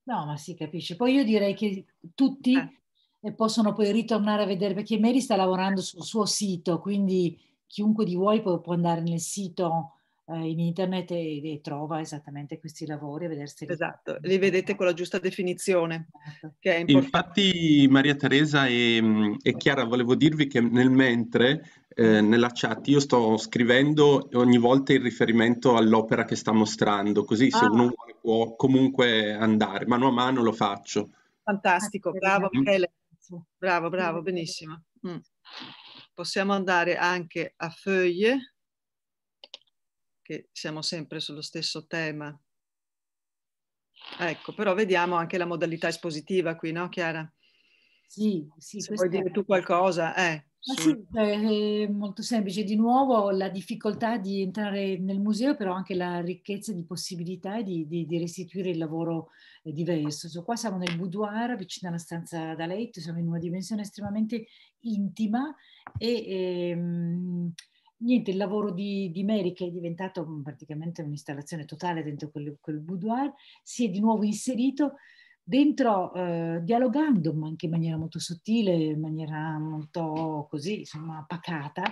No, ma si capisce. Poi io direi che tutti eh. possono poi ritornare a vedere, perché Mary sta lavorando sul suo sito, quindi chiunque di voi può, andare nel sito eh, in internet e, e, trova esattamente questi lavori a vedersi. Esatto, li vedete con la giusta definizione. Esatto. Infatti Maria Teresa e, e, mm, Chiara, volevo dirvi che nel mentre, eh, nella chat, io sto scrivendo ogni volta il riferimento all'opera che sta mostrando, così se ah. uno vuole può comunque andare, mano a mano lo faccio. Fantastico, bravo Michele, bravo, bravo, benissimo. Mm. Possiamo andare anche a Feuille che siamo sempre sullo stesso tema. Ecco, però vediamo anche la modalità espositiva qui, no Chiara? Sì, sì. Se vuoi dire tu qualcosa, eh. Sì, è molto semplice. Di nuovo la difficoltà di entrare nel museo, però anche la ricchezza di possibilità di, di, di restituire il lavoro eh, diverso. So, qua siamo nel boudoir, vicino alla stanza da letto, siamo in una dimensione estremamente intima e... Ehm, niente, il lavoro di, di Mary, che è diventato praticamente un'installazione totale dentro quel, quel, boudoir, si è di nuovo inserito dentro, eh, dialogando, ma anche in maniera molto sottile, in maniera molto così, insomma, pacata,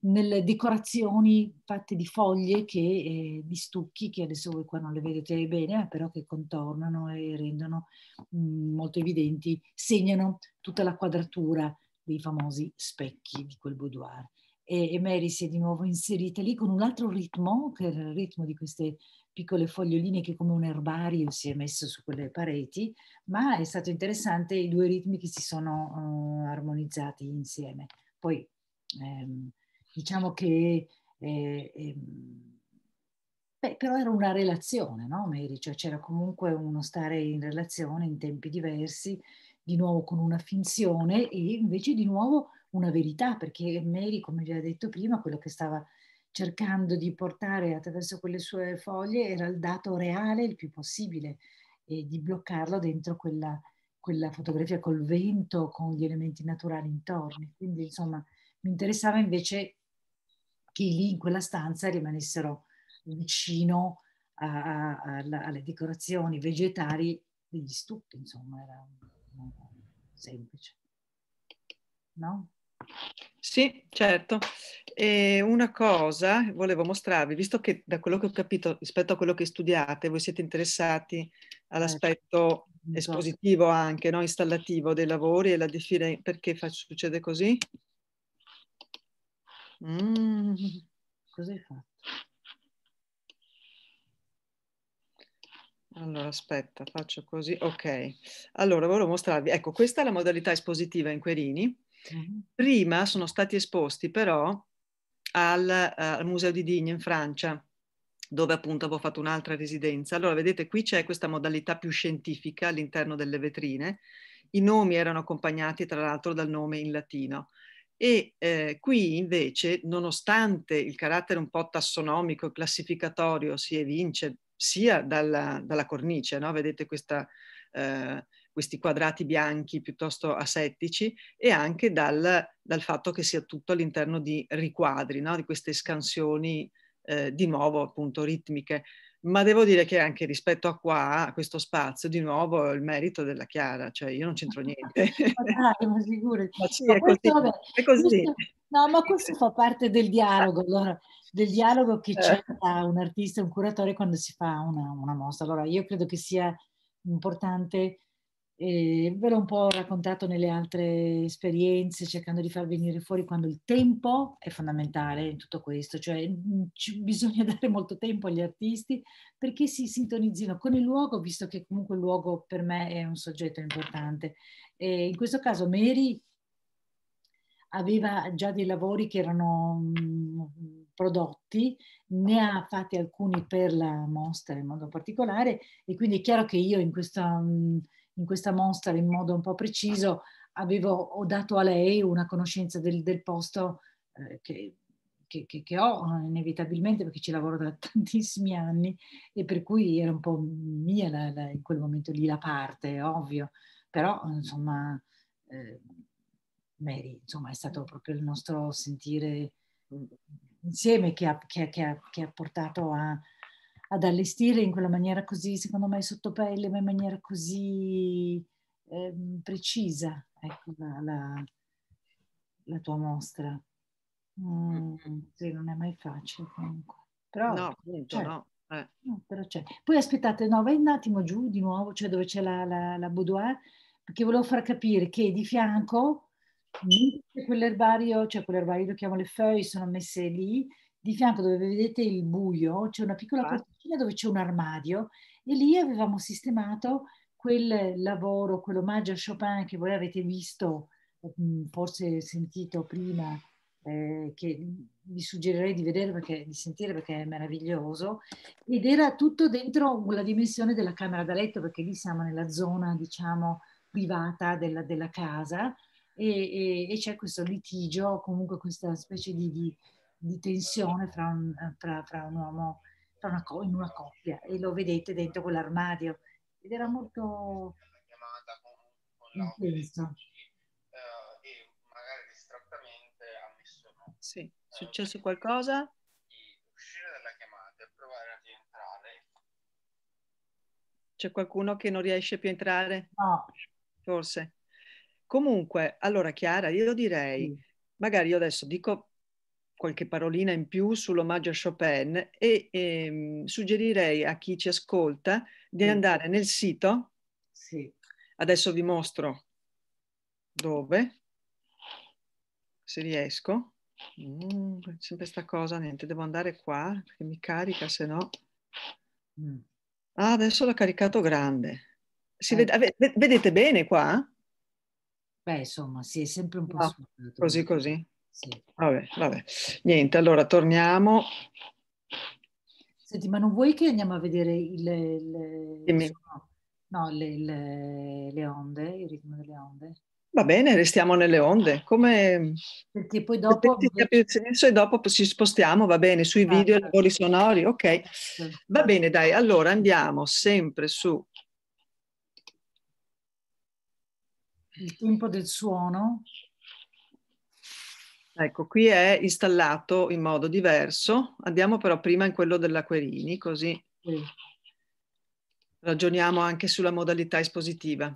nelle decorazioni fatte di foglie, che, eh, di stucchi, che adesso voi qua non le vedete bene, eh, però che contornano e rendono mh, mm, molto evidenti, segnano tutta la quadratura dei famosi specchi di quel boudoir e, e Mary si è di nuovo inserita lì con un altro ritmo, che era il ritmo di queste piccole foglioline che come un erbario si è messo su quelle pareti, ma è stato interessante i due ritmi che si sono uh, armonizzati insieme. Poi ehm, diciamo che... Eh, ehm, Beh, però era una relazione, no Mary? Cioè c'era comunque uno stare in relazione in tempi diversi, di nuovo con una finzione e invece di nuovo una verità, perché Mary, come vi ho detto prima, quello che stava cercando di portare attraverso quelle sue foglie era il dato reale il più possibile e di bloccarlo dentro quella, quella fotografia col vento, con gli elementi naturali intorno. Quindi, insomma, mi interessava invece che lì in quella stanza rimanessero vicino a, a, a, alle decorazioni vegetali degli stucchi, insomma, era semplice. No? Sì, certo. E una cosa volevo mostrarvi, visto che da quello che ho capito rispetto a quello che studiate, voi siete interessati all'aspetto certo. espositivo anche, no? installativo dei lavori e la definire perché fa, succede così? Mm. Cosa fatto? Allora, aspetta, faccio così. Ok. Allora, volevo mostrarvi. Ecco, questa è la modalità espositiva in Querini Mm-hmm. Prima sono stati esposti però al, eh, al Museo di Digne in Francia, dove appunto avevo fatto un'altra residenza. Allora vedete qui c'è questa modalità più scientifica all'interno delle vetrine. I nomi erano accompagnati tra l'altro dal nome in latino. E eh, qui invece, nonostante il carattere un po' tassonomico e classificatorio si evince sia dalla, dalla cornice, no? vedete questa eh, questi quadrati bianchi piuttosto asettici e anche dal, dal fatto che sia tutto all'interno di riquadri, no? di queste scansioni eh, di nuovo appunto ritmiche. Ma devo dire che anche rispetto a qua, a questo spazio, di nuovo il merito della Chiara, cioè io non c'entro niente. ma dai, ma figurati. Ma sì, ma è, così, vabbè, è così. Questo, no, ma questo fa parte del dialogo, allora, del dialogo che c'è eh. tra un artista e un curatore quando si fa una, una mostra. Allora, io credo che sia importante eh, ve l'ho un po' raccontato nelle altre esperienze, cercando di far venire fuori quando il tempo è fondamentale in tutto questo, cioè mm, bisogna dare molto tempo agli artisti perché si sintonizzino con il luogo, visto che comunque il luogo per me è un soggetto importante. E in questo caso Mary aveva già dei lavori che erano mh, mm, prodotti, ne ha fatti alcuni per la mostra in modo particolare e quindi è chiaro che io in questa... Mh, mm, in questa mostra in modo un po' preciso, avevo, ho dato a lei una conoscenza del, del posto eh, che, che, che, ho eh, inevitabilmente perché ci lavoro da tantissimi anni e per cui era un po' mia la, la, in quel momento lì la parte, ovvio, però insomma, eh, Mary, insomma è stato proprio il nostro sentire mm, insieme che ha, che, che, ha, che ha, portato a, ad allestire in quella maniera così, secondo me, sottopelle, ma in maniera così eh, precisa, ecco, la, la, la tua mostra. Mm, sì, non è mai facile comunque. Però, no, appunto, cioè, no. Eh. Però c'è. Poi aspettate, no, vai un attimo giù di nuovo, cioè dove c'è la, la, la boudoir, perché volevo far capire che di fianco quell'erbario, cioè quell'erbario lo chiamo le feuille, sono messe lì, di fianco dove vedete il buio c'è una piccola ah cucina dove c'è un armadio e lì avevamo sistemato quel lavoro, quell'omaggio a Chopin che voi avete visto, mm, forse sentito prima, eh, che vi suggerirei di vedere perché, di sentire perché è meraviglioso, ed era tutto dentro la dimensione della camera da letto, perché lì siamo nella zona, diciamo, privata della, della casa e, e, e, c'è questo litigio, comunque questa specie di, di, di tensione fra un, eh, fra, fra un uomo una co- in una coppia e lo vedete dentro quell'armadio ed era molto intenso. E magari Sì, è eh, successo qualcosa? Uscire dalla chiamata e provare a rientrare. C'è qualcuno che non riesce più a entrare? No. Forse. Comunque, allora Chiara, io direi, sì. magari io adesso dico qualche parolina in più sull'omaggio a Chopin e ehm, suggerirei a chi ci ascolta di andare nel sito. Sì. Adesso vi mostro dove, se riesco. Mm, sempre sta cosa, niente, devo andare qua perché mi carica, se no. Mm. Ah, adesso l'ho caricato grande. Eh. Vede, vedete bene qua? Beh, insomma, si sì, è sempre un po' no, ah, Così, così. Sì. Vabbè, vabbè. Niente, allora torniamo. Senti, ma non vuoi che andiamo a vedere il, le, no, le, le, le onde, il ritmo delle onde? Va bene, restiamo nelle onde. Come... Perché poi dopo... ti Senso, e dopo ci spostiamo, va bene, sui esatto. video e lavori sonori, ok. Va bene, dai, allora andiamo sempre su... Il tempo del suono. Ecco, qui è installato in modo diverso. Andiamo però prima in quello dell'Aquerini, così ragioniamo anche sulla modalità espositiva.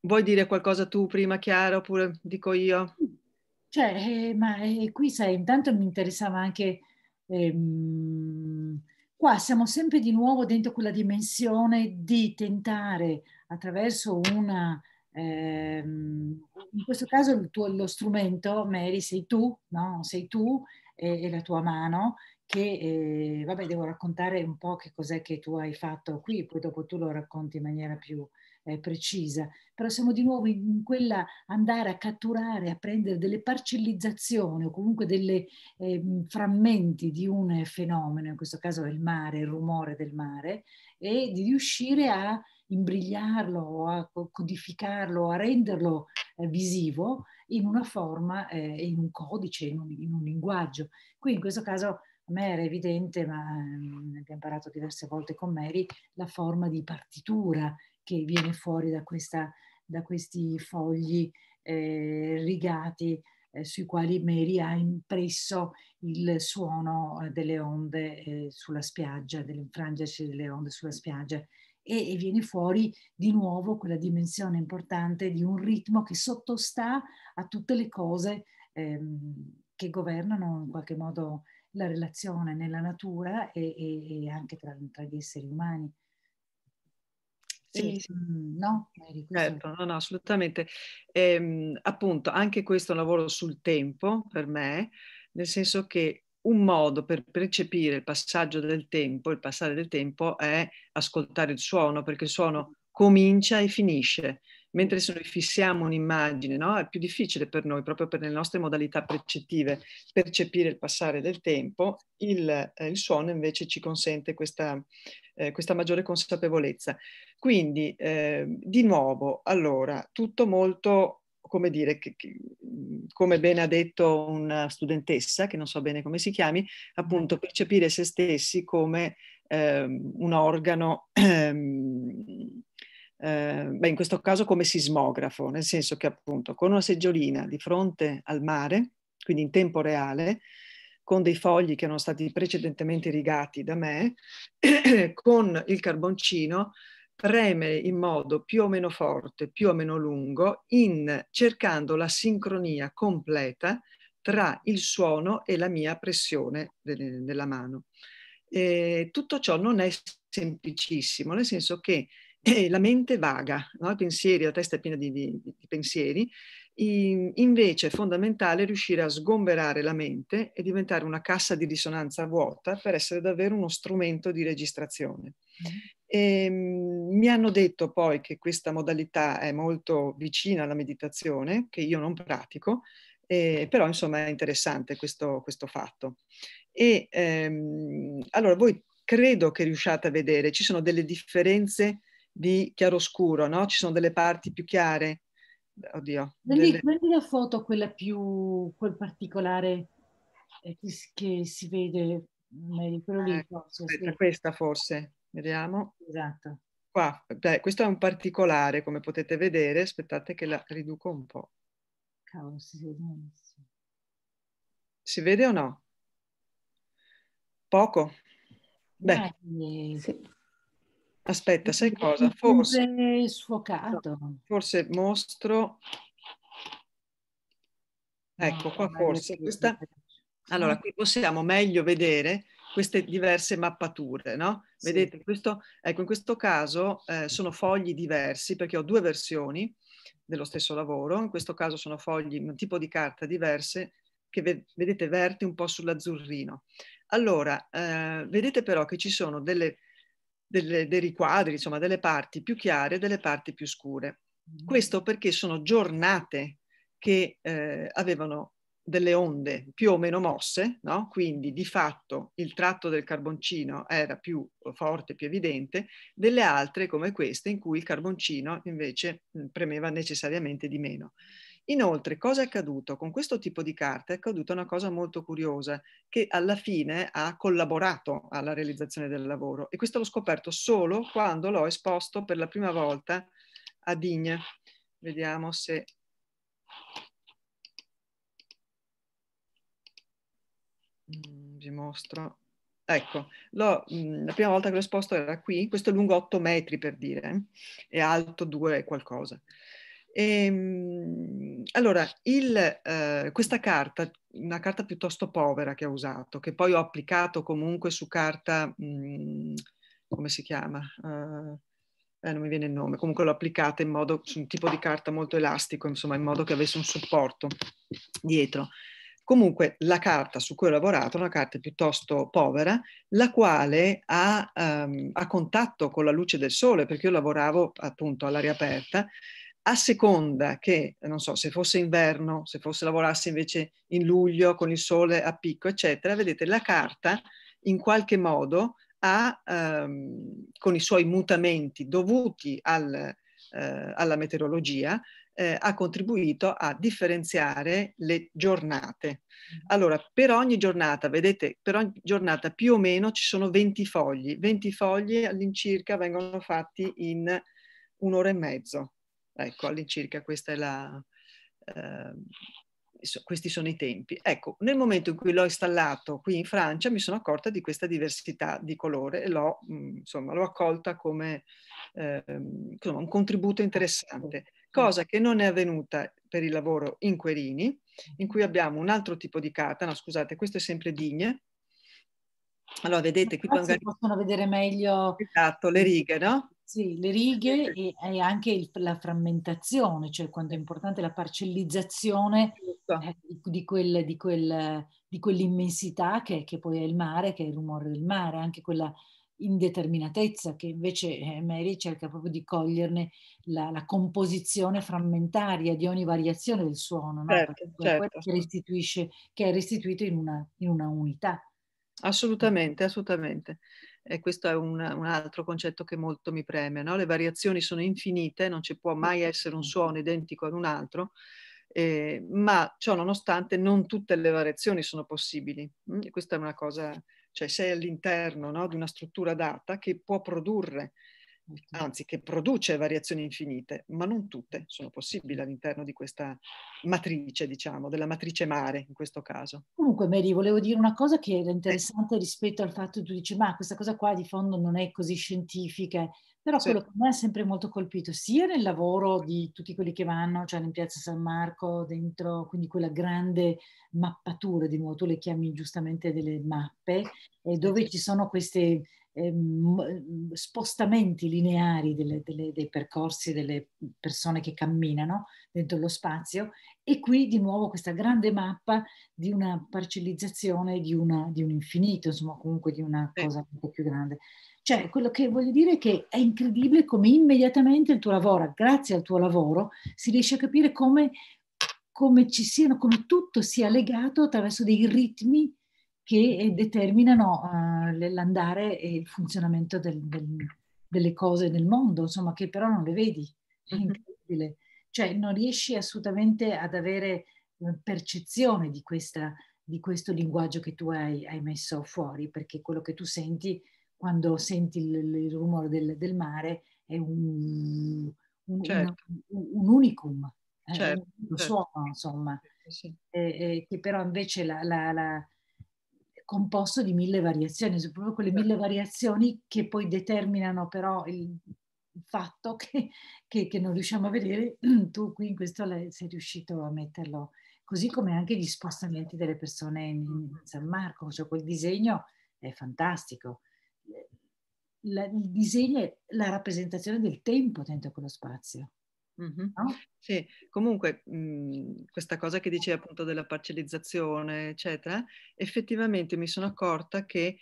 Vuoi dire qualcosa tu prima, Chiara, oppure dico io? Cioè, eh, ma eh, qui sai, intanto mi interessava anche... Ehm, qua siamo sempre di nuovo dentro quella dimensione di tentare attraverso una Ehm, in questo caso tuo, lo strumento, Mary, sei tu, no? sei tu e, e la tua mano che, eh, vabbè, devo raccontare un po' che cos'è che tu hai fatto qui, poi dopo tu lo racconti in maniera più eh, precisa, però siamo di nuovo in quella andare a catturare, a prendere delle parcellizzazioni o comunque dei eh, frammenti di un fenomeno, in questo caso è il mare, il rumore del mare, e di riuscire a imbrigliarlo, a codificarlo, a renderlo eh, visivo in una forma, eh, in un codice, in un, in un, linguaggio. Qui in questo caso a me era evidente, ma ne mm, abbiamo parlato diverse volte con Mary, la forma di partitura che viene fuori da, questa, da questi fogli eh, rigati eh, sui quali Mary ha impresso il suono eh, eh, delle onde sulla spiaggia, dell'infrangersi delle onde sulla spiaggia e, e viene fuori di nuovo quella dimensione importante di un ritmo che sottostà a tutte le cose ehm, che governano in qualche modo la relazione nella natura e, e, e anche tra, tra, gli esseri umani. Sì, sì. Mm, no? Certo, no, no, assolutamente. Ehm, appunto, anche questo è un lavoro sul tempo per me, nel senso che un modo per percepire il passaggio del tempo, il passare del tempo è ascoltare il suono, perché il suono comincia e finisce. Mentre se noi fissiamo un'immagine, no? è più difficile per noi, proprio per le nostre modalità percettive, percepire il passare del tempo, il, eh, il suono invece ci consente questa, eh, questa maggiore consapevolezza. Quindi, eh, di nuovo, allora, tutto molto come dire, che, che, come bene ha detto una studentessa, che non so bene come si chiami, appunto percepire se stessi come ehm, un organo, eh, beh, in questo caso come sismografo, nel senso che appunto con una seggiolina di fronte al mare, quindi in tempo reale, con dei fogli che erano stati precedentemente rigati da me, con il carboncino, premere in modo più o meno forte, più o meno lungo, in cercando la sincronia completa tra il suono e la mia pressione de della mano. E tutto ciò non è semplicissimo, nel senso che eh, la mente vaga, no? pensieri, la testa è piena di, di, di pensieri, in, invece è fondamentale riuscire a sgomberare la mente e diventare una cassa di risonanza vuota per essere davvero uno strumento di registrazione. Mm-hmm. E, ehm, mi hanno detto poi che questa modalità è molto vicina alla meditazione, che io non pratico, eh, però insomma è interessante questo, questo fatto. E ehm, allora voi credo che riusciate a vedere, ci sono delle differenze di chiaroscuro, no? Ci sono delle parti più chiare. Oddio. Prendi, delle... la foto, quella più, quel particolare eh, che, che, si vede mm, meglio, quello lì. Eh, forse, aspetta, sì. questa forse. Vediamo. Esatto. Qua, beh, questo è un particolare, come potete vedere, aspettate che la riduco un po'. Cavolo, si vede benissimo. Si vede o no? Poco. Beh. Eh, dai, sì. Aspetta, sai cosa? Forse sfocato. Forse mostro. Ecco, qua forse questa. Allora, qui possiamo meglio vedere queste diverse mappature, no? Sì. Vedete, questo, ecco, in questo caso eh, sono fogli diversi perché ho due versioni dello stesso lavoro, in questo caso sono fogli, un tipo di carta diverse che ve- vedete verti un po' sull'azzurrino. Allora, eh, vedete però che ci sono delle, delle, dei riquadri, insomma, delle parti più chiare e delle parti più scure. Mm. Questo perché sono giornate che eh, avevano delle onde più o meno mosse, no? quindi di fatto il tratto del carboncino era più forte, più evidente, delle altre come queste in cui il carboncino invece premeva necessariamente di meno. Inoltre, cosa è accaduto? Con questo tipo di carta è accaduta una cosa molto curiosa, che alla fine ha collaborato alla realizzazione del lavoro e questo l'ho scoperto solo quando l'ho esposto per la prima volta a Digne. Vediamo se vi mostro. Ecco, lo, mh, mm, la prima volta che l'ho esposto era qui, questo è lungo 8 metri per dire, è alto 2 qualcosa. E, ehm, mh, allora, il, eh, questa carta, una carta piuttosto povera che ho usato, che poi ho applicato comunque su carta, mh, mm, come si chiama? Uh, eh, non mi viene il nome, comunque l'ho applicata in modo, su un tipo di carta molto elastico, insomma, in modo che avesse un supporto dietro. Comunque la carta su cui ho lavorato è una carta piuttosto povera, la quale ha, um, ehm, a contatto con la luce del sole, perché io lavoravo appunto all'aria aperta, a seconda che, non so, se fosse inverno, se fosse lavorarsi invece in luglio con il sole a picco, eccetera, vedete la carta in qualche modo ha, um, con i suoi mutamenti dovuti al, uh, alla meteorologia, eh, ha contribuito a differenziare le giornate. Mm-hmm. Allora, per ogni giornata, vedete, per ogni giornata più o meno ci sono 20 fogli. 20 fogli all'incirca vengono fatti in un'ora e mezzo. Ecco, all'incirca questa è la... Eh, questi sono i tempi. Ecco, nel momento in cui l'ho installato qui in Francia mi sono accorta di questa diversità di colore e l'ho, mm, insomma, l'ho accolta come eh, insomma, un contributo interessante. Mm. cosa che non è avvenuta per il lavoro in Querini, in cui abbiamo un altro tipo di carta, no scusate, questo è sempre Digne. Allora vedete qui... Ah, si possono vedere meglio... Esatto, le righe, no? Sì, le righe e, e anche il, la frammentazione, cioè quanto è importante la parcellizzazione eh, di, quel, di, quel, di, quell'immensità che, che, poi è il mare, che è il rumore del mare, anche quella indeterminatezza, che invece eh, Mary cerca proprio di coglierne la, la composizione frammentaria di ogni variazione del suono, no? certo, certo. Che, che, è restituito in una, in una unità. Assolutamente, assolutamente. E questo è un, un, altro concetto che molto mi preme. No? Le variazioni sono infinite, non ci può mai essere un suono identico ad un altro, eh, ma ciò nonostante non tutte le variazioni sono possibili. Mm? E questa è una cosa cioè sei all'interno no, di una struttura data che può produrre, anzi che produce variazioni infinite, ma non tutte sono possibili all'interno di questa matrice, diciamo, della matrice mare in questo caso. Comunque Mary, volevo dire una cosa che era eh. interessante eh. rispetto al fatto che tu dici ma questa cosa qua di fondo non è così scientifica, però sì. quello che mi ha sempre molto colpito, sia nel lavoro di tutti quelli che vanno, cioè in piazza San Marco, dentro, quindi quella grande mappatura, di nuovo tu le chiami giustamente delle mappe, eh, dove ci sono questi eh, spostamenti lineari delle, delle, dei percorsi delle persone che camminano dentro lo spazio, e qui di nuovo questa grande mappa di una parcellizzazione di, una, di un infinito, insomma comunque di una sì. cosa un po' più grande. Cioè, quello che voglio dire è che è incredibile come immediatamente il tuo lavoro, grazie al tuo lavoro, si riesce a capire come, come ci siano, come tutto sia legato attraverso dei ritmi che eh, determinano uh, l'andare e il funzionamento del, del, delle cose nel mondo, insomma, che però non le vedi. È incredibile. Cioè, non riesci assolutamente ad avere eh, percezione di, questa, di questo linguaggio che tu hai, hai messo fuori, perché quello che tu senti quando senti il, il rumore del, del, mare è un, un, certo. un, un unicum, eh, certo, un certo. suono insomma, sì. eh, eh, che però invece la, la, la, composto di mille variazioni, sono proprio quelle mille certo. variazioni che poi determinano però il fatto che, che, che non riusciamo a vedere, tu qui in questo sei riuscito a metterlo, così come anche gli spostamenti delle persone in San Marco, cioè quel disegno è fantastico la, il disegno è la rappresentazione del tempo dentro quello spazio. Mm-hmm. No? Sì, comunque mh, mhmm, questa cosa che dicevi appunto della parcellizzazione, eccetera, effettivamente mi sono accorta che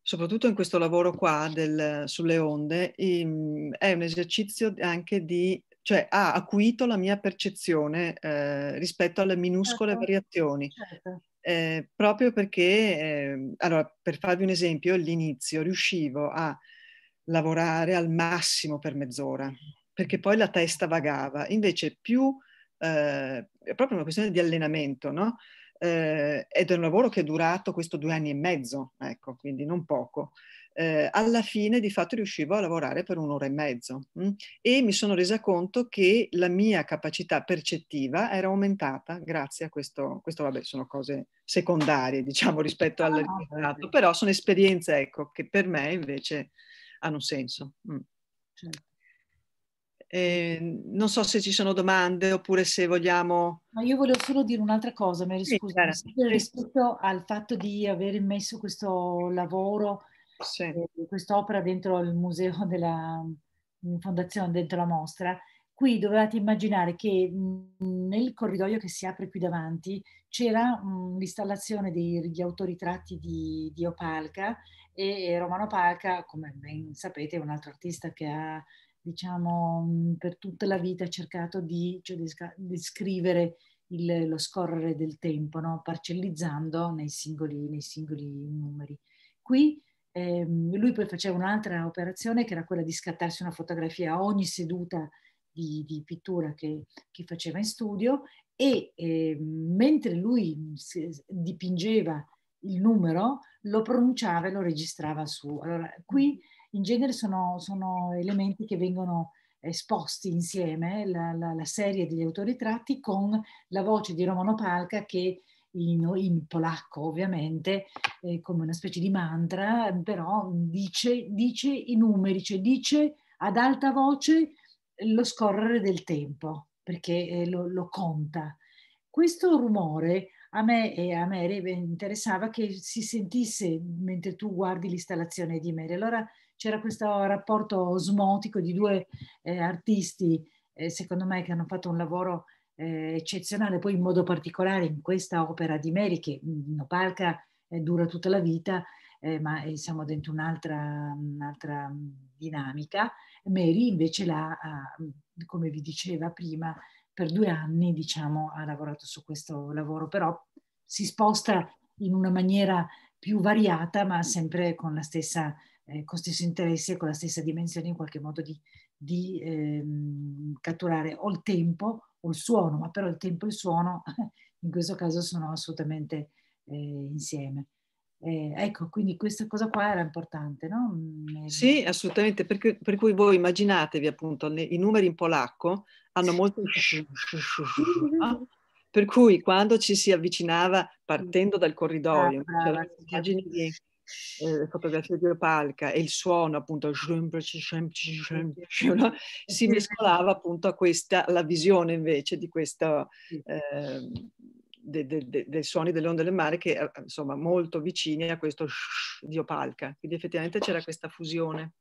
soprattutto in questo lavoro qua del, sulle onde, in, ehm, è un esercizio anche di, cioè ha acuito la mia percezione eh, rispetto alle minuscole certo. variazioni. Certo. Eh, proprio perché, eh, allora, per farvi un esempio, all'inizio riuscivo a lavorare al massimo per mezz'ora, perché poi la testa vagava. Invece più, eh, è proprio una questione di allenamento, no? Eh, ed è un lavoro che è durato questo due anni e mezzo, ecco, quindi non poco. Eh, alla fine di fatto riuscivo a lavorare per un'ora e mezzo mh? Mm? e mi sono resa conto che la mia capacità percettiva era aumentata grazie a questo, questo vabbè sono cose secondarie diciamo rispetto al ah, però sono esperienze ecco che per me invece hanno ah, senso. Mm. Certo. Eh, non so se ci sono domande oppure se vogliamo... Ma io volevo solo dire un'altra cosa, Mary, sì, rispetto al fatto di aver messo questo lavoro, sì. eh, quest'opera dentro il museo della fondazione, dentro la mostra, qui dovevate immaginare che mm, nel corridoio che si apre qui davanti c'era mm, l'installazione degli autoritratti di, di Opalca e Romano Palca, come ben sapete, è un altro artista che ha, diciamo, per tutta la vita cercato di cioè, descrivere il, lo scorrere del tempo, no? parcellizzando nei singoli, nei singoli numeri. Qui ehm, lui poi faceva un'altra operazione che era quella di scattarsi una fotografia a ogni seduta di, di pittura che, che, faceva in studio e ehm, mentre lui dipingeva il numero, lo pronunciava e lo registrava su. Allora, qui mm. in genere sono, sono elementi che vengono esposti insieme, la, la, la, serie degli autoritratti con la voce di Romano Palca che in, in polacco ovviamente, eh, come una specie di mantra, però dice, dice i numeri, cioè dice ad alta voce lo scorrere del tempo, perché eh, lo, lo conta. Questo rumore a me e a Mary interessava che si sentisse mentre tu guardi l'installazione di Mary. Allora c'era questo rapporto osmotico di due eh, artisti, eh, secondo me, che hanno fatto un lavoro eh, eccezionale, poi in modo particolare in questa opera di Mary, che Nino Palca eh, dura tutta la vita, eh, ma eh, siamo dentro un'altra, un'altra dinamica. Mary invece l'ha, come vi diceva prima, per due anni diciamo, ha lavorato su questo lavoro, però si sposta in una maniera più variata, ma sempre con, la stessa, eh, con lo stesso interesse e con la stessa dimensione in qualche modo di, di ehm, catturare o il tempo o il suono, ma però il tempo e il suono in questo caso sono assolutamente eh, insieme. Eh, ecco, quindi questa cosa qua era importante, no? Mm, sì, assolutamente, perché, per cui voi immaginatevi appunto, i numeri in polacco hanno molto... no? Per cui quando ci si avvicinava partendo dal corridoio, ah, le immagini di eh, fotografie di Opalca e il suono appunto si mescolava appunto a questa, la visione invece di questa eh, de, de, de, dei suoni dell'onda del mare che eh, insomma molto vicini a questo di Opalca. Quindi effettivamente c'era questa fusione.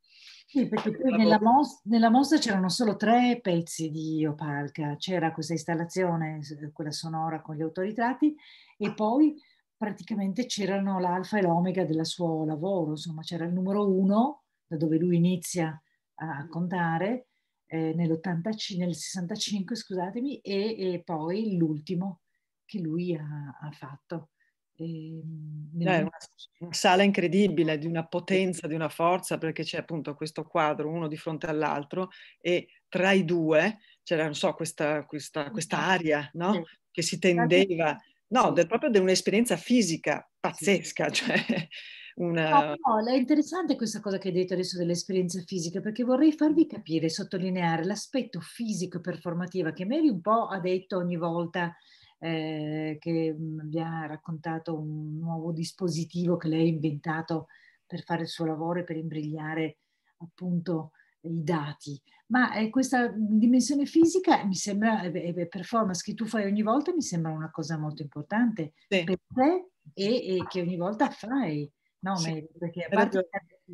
Sì, perché poi nella, mos- nella mostra c'erano solo tre pezzi di Opalca, c'era questa installazione, quella sonora con gli autoritratti e poi praticamente c'erano l'alfa e l'omega del suo lavoro, insomma c'era il numero uno, da dove lui inizia a contare, eh, nel 65 scusatemi, e, e, poi l'ultimo che lui ha, ha fatto. E, ehm, nel... Cioè, una, una, sala incredibile, di una potenza, di una forza, perché c'è appunto questo quadro, uno di fronte all'altro, e tra i due c'era, non so, questa, questa, questa aria no? che si tendeva, no, del, proprio di un'esperienza fisica pazzesca. Cioè, una... Ah, no, è interessante questa cosa che hai detto adesso dell'esperienza fisica, perché vorrei farvi capire, sottolineare l'aspetto fisico e performativo che Mary un po' ha detto ogni volta eh, che vi mm, ha raccontato un nuovo dispositivo che lei ha inventato per fare il suo lavoro e per imbrigliare appunto i dati, ma eh, questa dimensione fisica mi sembra, eh, performance che tu fai ogni volta mi sembra una cosa molto importante sì. per te e, e, che ogni volta fai, no? Sì. Ma, perché a parte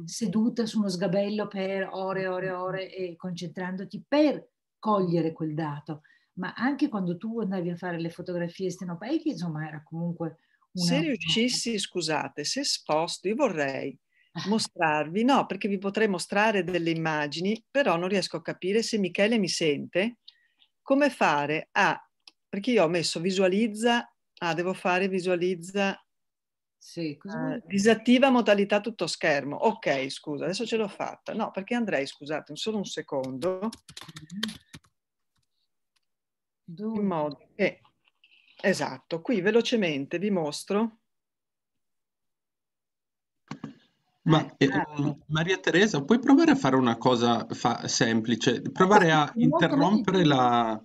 seduta su uno sgabello per ore e ore e ore e concentrandoti per cogliere quel dato, ma anche quando tu andavi a fare le fotografie stenopaeche, insomma, era comunque una... Se riuscissi, scusate, se sposto, io vorrei mostrarvi, no, perché vi potrei mostrare delle immagini, però non riesco a capire se Michele mi sente, come fare a, ah, perché io ho messo visualizza, ah, devo fare visualizza, sì, uh, disattiva modalità tutto schermo, ok, scusa, adesso ce l'ho fatta, no, perché andrei, scusate, solo un secondo. Mm-hmm in modo che... Esatto, qui velocemente vi mostro. Ma eh, eh, eh. eh, Maria Teresa, puoi provare a fare una cosa fa- semplice? Provare ah, a interrompere, la,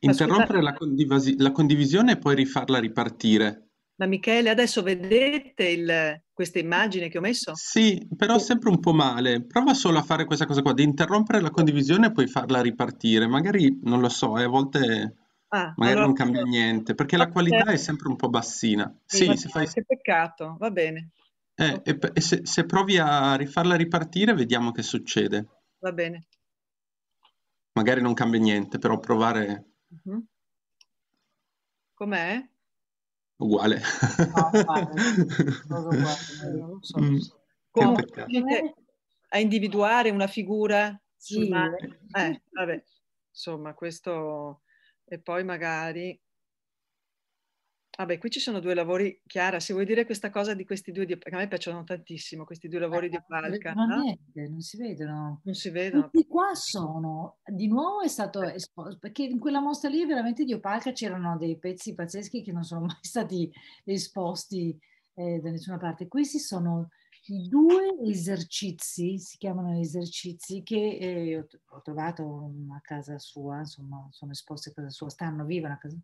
interrompere la, condivasi- la, condivisione e poi rifarla ripartire. Ma Michele, adesso vedete il, questa immagine che ho messo? Sì, però sempre un po' male. Prova solo a fare questa cosa qua, di interrompere la condivisione e poi farla ripartire. Magari, non lo so, eh, a volte Ah, magari allora... non cambia niente, perché la qualità è sempre un po' bassina. Sì, sì, fai... Che peccato, va bene. Eh, okay. e, e se, se, provi a rifarla ripartire, vediamo che succede. Va bene. Magari non cambia niente, però provare... Uh mhm. -huh. Com'è? Uguale. No, non lo so. Mm, Comunque, a individuare una figura sì. Eh, vabbè. Insomma, questo e poi magari... Vabbè, ah qui ci sono due lavori, Chiara, se vuoi dire questa cosa di questi due, di... a me piacciono tantissimo questi due lavori eh, di Opalca. Non, no? niente, non si vedono. Non si vedono. Tutti qua sono, di nuovo è stato esposto, perché in quella mostra lì veramente di Opalca c'erano dei pezzi pazzeschi che non sono mai stati esposti eh, da nessuna parte. Questi sono i due esercizi, si chiamano esercizi, che eh, ho, ho, trovato a casa sua, insomma, sono esposte a casa sua, stanno, vivendo a casa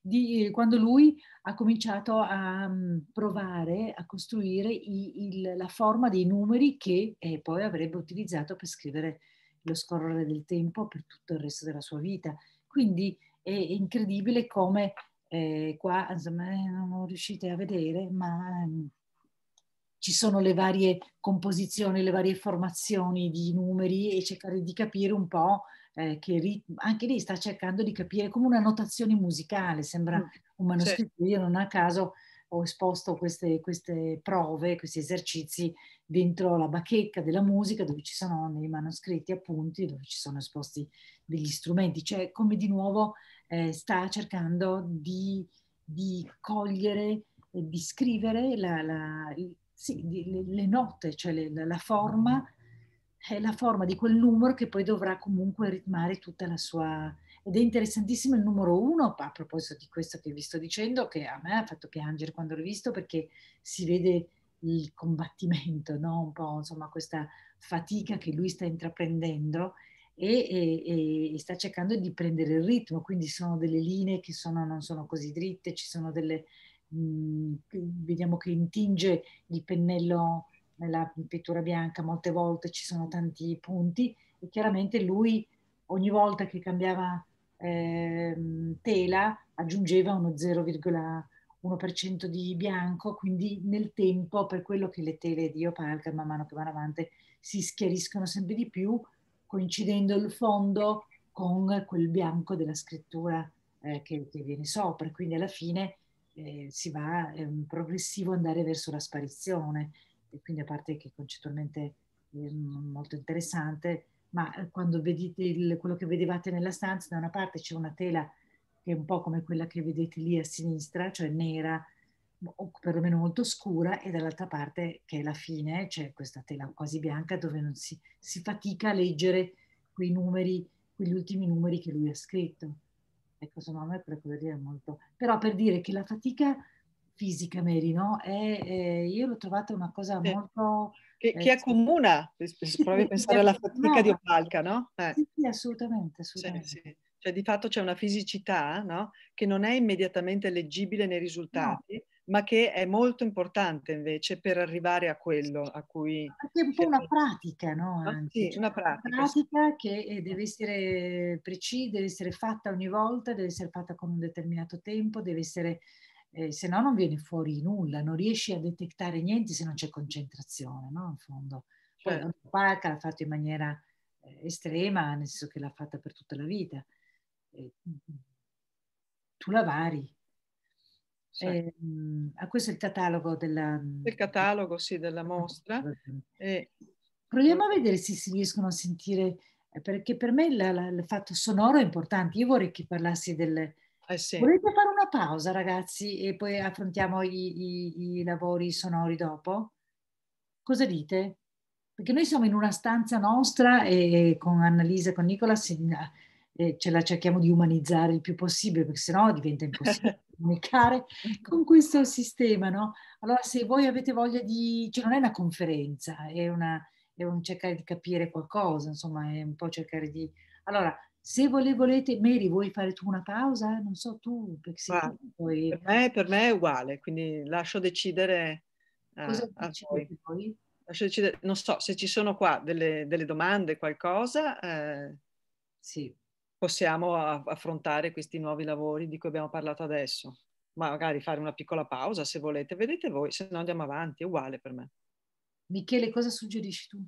di, eh, quando lui ha cominciato a um, provare a costruire i, il, la forma dei numeri che eh, poi avrebbe utilizzato per scrivere lo scorrere del tempo per tutto il resto della sua vita. Quindi è incredibile come eh, qua insomma, eh, non riuscite a vedere, ma mm, ci sono le varie composizioni, le varie formazioni di numeri e cercare di capire un po' eh, che ritmo, anche lì sta cercando di capire come una notazione musicale, sembra mm, un manoscritto, sì. io non a caso ho esposto queste, queste, prove, questi esercizi dentro la bacheca della musica dove ci sono nei manoscritti appunti, dove ci sono esposti degli strumenti, cioè come di nuovo eh, sta cercando di, di cogliere e di scrivere la, la, sì, le, le note, cioè le, la forma, mm-hmm. è la forma di quel numero che poi dovrà comunque ritmare tutta la sua... Ed è interessantissimo il numero uno, a proposito di questo che vi sto dicendo, che a me ha fatto piangere quando l'ho visto perché si vede il combattimento, no? un po' insomma questa fatica che lui sta intraprendendo e, e, e, sta cercando di prendere il ritmo, quindi sono delle linee che sono, non sono così dritte, ci sono delle mh, mm, vediamo che intinge il pennello nella pittura bianca, molte volte ci sono tanti punti e chiaramente lui ogni volta che cambiava eh, tela aggiungeva uno 0,1% di bianco, quindi nel tempo per quello che le tele di Opalca man mano che vanno avanti si schiariscono sempre di più, coincidendo il fondo con quel bianco della scrittura eh, che, che viene sopra, quindi alla fine eh, si va, è ehm, un progressivo andare verso la sparizione, e quindi a parte che concettualmente è ehm, molto interessante, ma eh, quando vedete il, quello che vedevate nella stanza, da una parte c'è una tela che è un po' come quella che vedete lì a sinistra, cioè nera o perlomeno molto scura, e dall'altra parte che è la fine, c'è questa tela quasi bianca dove non si, si fatica a leggere quei numeri, quegli ultimi numeri che lui ha scritto. Ecco, insomma, a me per quello dire molto... Però per dire che la fatica fisica, Mary, no? È, è, io l'ho trovata una cosa sì. molto... Che, eh, che eh, accomuna, sì, provi a pensare alla fatica no, di Opalca, no? Eh. Sì, sì, assolutamente, assolutamente. Sì, cioè di fatto c'è una fisicità no? che non è immediatamente leggibile nei risultati, no ma che è molto importante invece per arrivare a quello a cui... Perché è un po' una pratica, no? Ah, sì, cioè una pratica. Una pratica che eh, deve essere precisa, deve essere fatta ogni volta, deve essere fatta con un determinato tempo, deve essere... Eh, se no non viene fuori nulla, non riesci a detectare niente se non c'è concentrazione, no? In fondo. Poi certo. la parca l'ha fatto in maniera eh, estrema, nel senso che l'ha fatta per tutta la vita. E, mm, mm, tu la vari, sì. Eh, questo è il catalogo della... Il mhmm, catalogo, sì, della mostra. Proviamo ecco. a vedere se si riescono a sentire, eh, perché per me la, la, il fatto sonoro è importante. Io vorrei che parlassi del... Eh sì. Volete fare una pausa, ragazzi, e poi affrontiamo i, i, i lavori sonori dopo? Cosa dite? Perché noi siamo in una stanza nostra e con Annalisa e con Nicola se, eh, ce la cerchiamo di umanizzare il più possibile, perché sennò diventa impossibile. comunicare certo. con questo sistema, no? Allora se voi avete voglia di... cioè non è una conferenza, è, una, è un cercare di capire qualcosa, insomma, è un po' cercare di... Allora, se vole, volete, Mary, vuoi fare tu una pausa? Non so, tu... Guarda, puoi... per, me, per, me, è uguale, quindi lascio decidere eh, Cosa a voi. Lascio decidere, non so, se ci sono qua delle, delle domande, qualcosa... Eh... Sì, possiamo affrontare questi nuovi lavori di cui abbiamo parlato adesso. magari fare una piccola pausa se volete, vedete voi, se no andiamo avanti, è uguale per me. Michele, cosa suggerisci tu?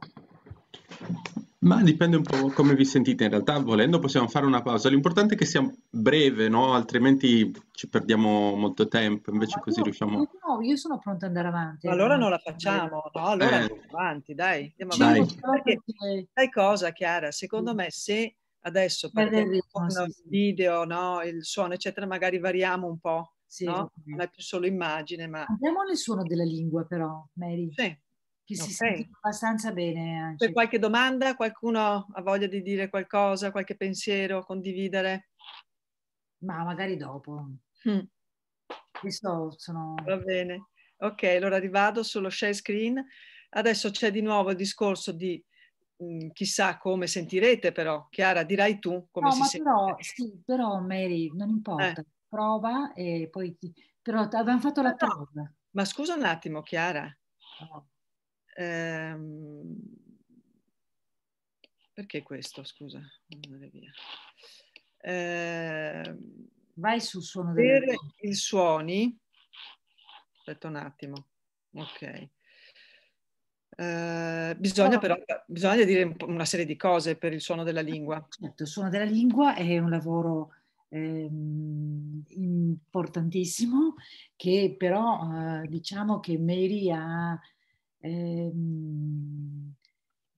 Ma dipende un po' come vi sentite, in realtà volendo possiamo fare una pausa, l'importante è che sia breve, no? altrimenti ci perdiamo molto tempo, invece no, così io, riusciamo... No, io sono pronta ad andare avanti. Allora non la facciamo, no? Allora eh. andiamo avanti, dai. Andiamo avanti. Dai. Perché, sai cosa Chiara, secondo me se adesso perché con sì, il video, no? il suono, eccetera, magari variamo un po'. Sì, no? Non è più solo immagine, ma... Abbiamo il suono della lingua però, Mary. Sì. Che okay. sente abbastanza bene. C'è qualche domanda? Qualcuno ha voglia di dire qualcosa, qualche pensiero, condividere? Ma magari dopo. Mm. Questo sono... Va bene. Ok, allora rivado sullo share screen. Adesso c'è di nuovo il discorso di Mhmm, chissà come sentirete però. Chiara, dirai tu come no, si sente. Però, sì, però Mary, non eh. importa, eh. prova e poi ti... Però abbiamo fatto la prova. ma scusa un attimo, Chiara. Oh. Ehm... Perché questo? Scusa, andare via. Ehm... Vai sul suono delle... Per i suoni... Aspetta un attimo. Ok. Ehm, bisogna però bisogna dire una serie di cose per il suono della eh, lingua. Certo, il suono della lingua è un lavoro eh, importantissimo che però eh, diciamo che Mary ha ehm,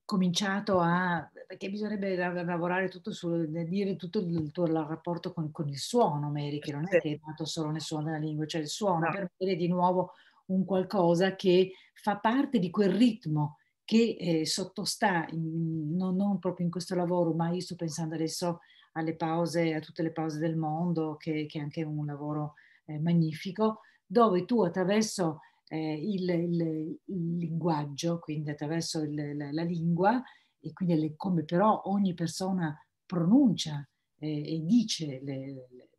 cominciato a perché bisognerebbe lavorare tutto sul dire tutto il tuo rapporto con, con il suono Mary che non è che è nato solo nel suono della lingua cioè il suono no. per dire di nuovo un qualcosa che fa parte di quel ritmo che eh, sottostà, in, non, non, proprio in questo lavoro, ma io sto pensando adesso alle pause, a tutte le pause del mondo, che, che è anche un lavoro eh, magnifico, dove tu attraverso eh, il, il, il, linguaggio, quindi attraverso il, la, la, lingua, e quindi le, come però ogni persona pronuncia eh, e dice le, le,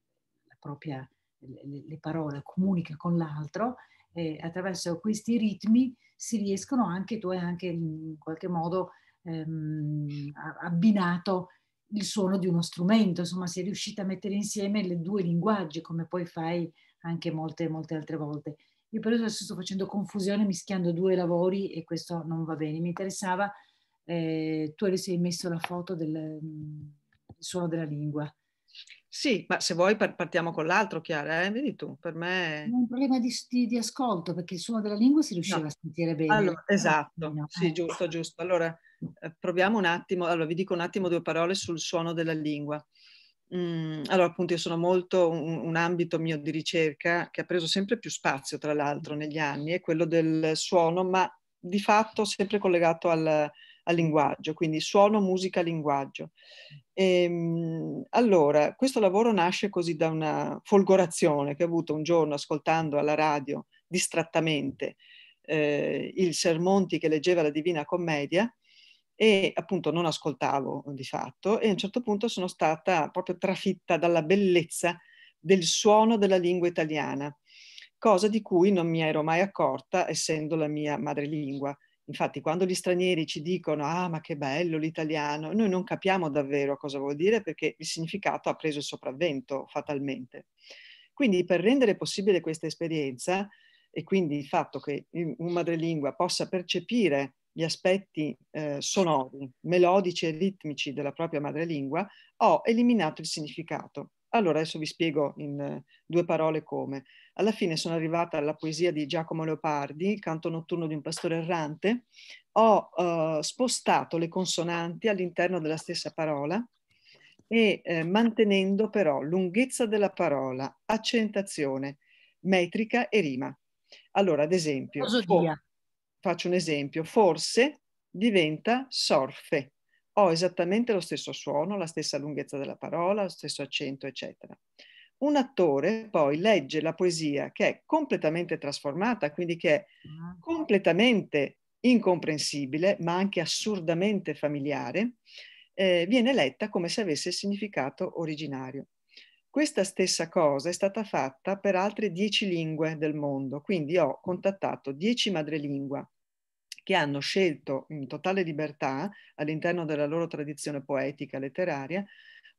propria, le parole, comunica con l'altro, eh, attraverso questi ritmi si riescono anche, tu hai anche in qualche modo ehm, abbinato il suono di uno strumento, insomma sei riuscita a mettere insieme le due linguaggi come poi fai anche molte, molte altre volte. Io per adesso sto facendo confusione mischiando due lavori e questo non va bene. Mi interessava, eh, tu adesso hai messo la foto del, del mm, suono della lingua. Sì, ma se vuoi partiamo con l'altro, Chiara, eh? vedi tu, per me... È un problema di, di, di ascolto, perché il suono della lingua si riusciva no. a sentire bene. Allora, eh, esatto, no. sì, eh. giusto, giusto. Allora, eh, proviamo un attimo, allora vi dico un attimo due parole sul suono della lingua. Mm, allora, appunto, io sono molto un, un, ambito mio di ricerca che ha preso sempre più spazio, tra l'altro, negli anni, è quello del suono, ma di fatto sempre collegato al, al linguaggio, quindi suono, musica, linguaggio. E, ehm, allora, questo lavoro nasce così da una folgorazione che ho avuto un giorno ascoltando alla radio distrattamente eh, il Sermonti che leggeva la Divina Commedia e appunto non ascoltavo di fatto e a un certo punto sono stata proprio trafitta dalla bellezza del suono della lingua italiana, cosa di cui non mi ero mai accorta essendo la mia madrelingua. Infatti quando gli stranieri ci dicono ah ma che bello l'italiano, noi non capiamo davvero cosa vuol dire perché il significato ha preso il sopravvento fatalmente. Quindi per rendere possibile questa esperienza e quindi il fatto che un madrelingua possa percepire gli aspetti eh, sonori, melodici e ritmici della propria madrelingua, ho eliminato il significato. Allora, adesso vi spiego in due parole come. Alla fine sono arrivata alla poesia di Giacomo Leopardi, Canto notturno di un pastore errante. Ho eh, spostato le consonanti all'interno della stessa parola e eh, mantenendo però lunghezza della parola, accentazione, metrica e rima. Allora, ad esempio, for, faccio un esempio, forse diventa sorfe ho esattamente lo stesso suono, la stessa lunghezza della parola, lo stesso accento, eccetera. Un attore poi legge la poesia che è completamente trasformata, quindi che è ah. completamente incomprensibile, ma anche assurdamente familiare, eh, viene letta come se avesse il significato originario. Questa stessa cosa è stata fatta per altre dieci lingue del mondo, quindi ho contattato dieci madrelingua che hanno scelto in totale libertà, all'interno della loro tradizione poetica, letteraria,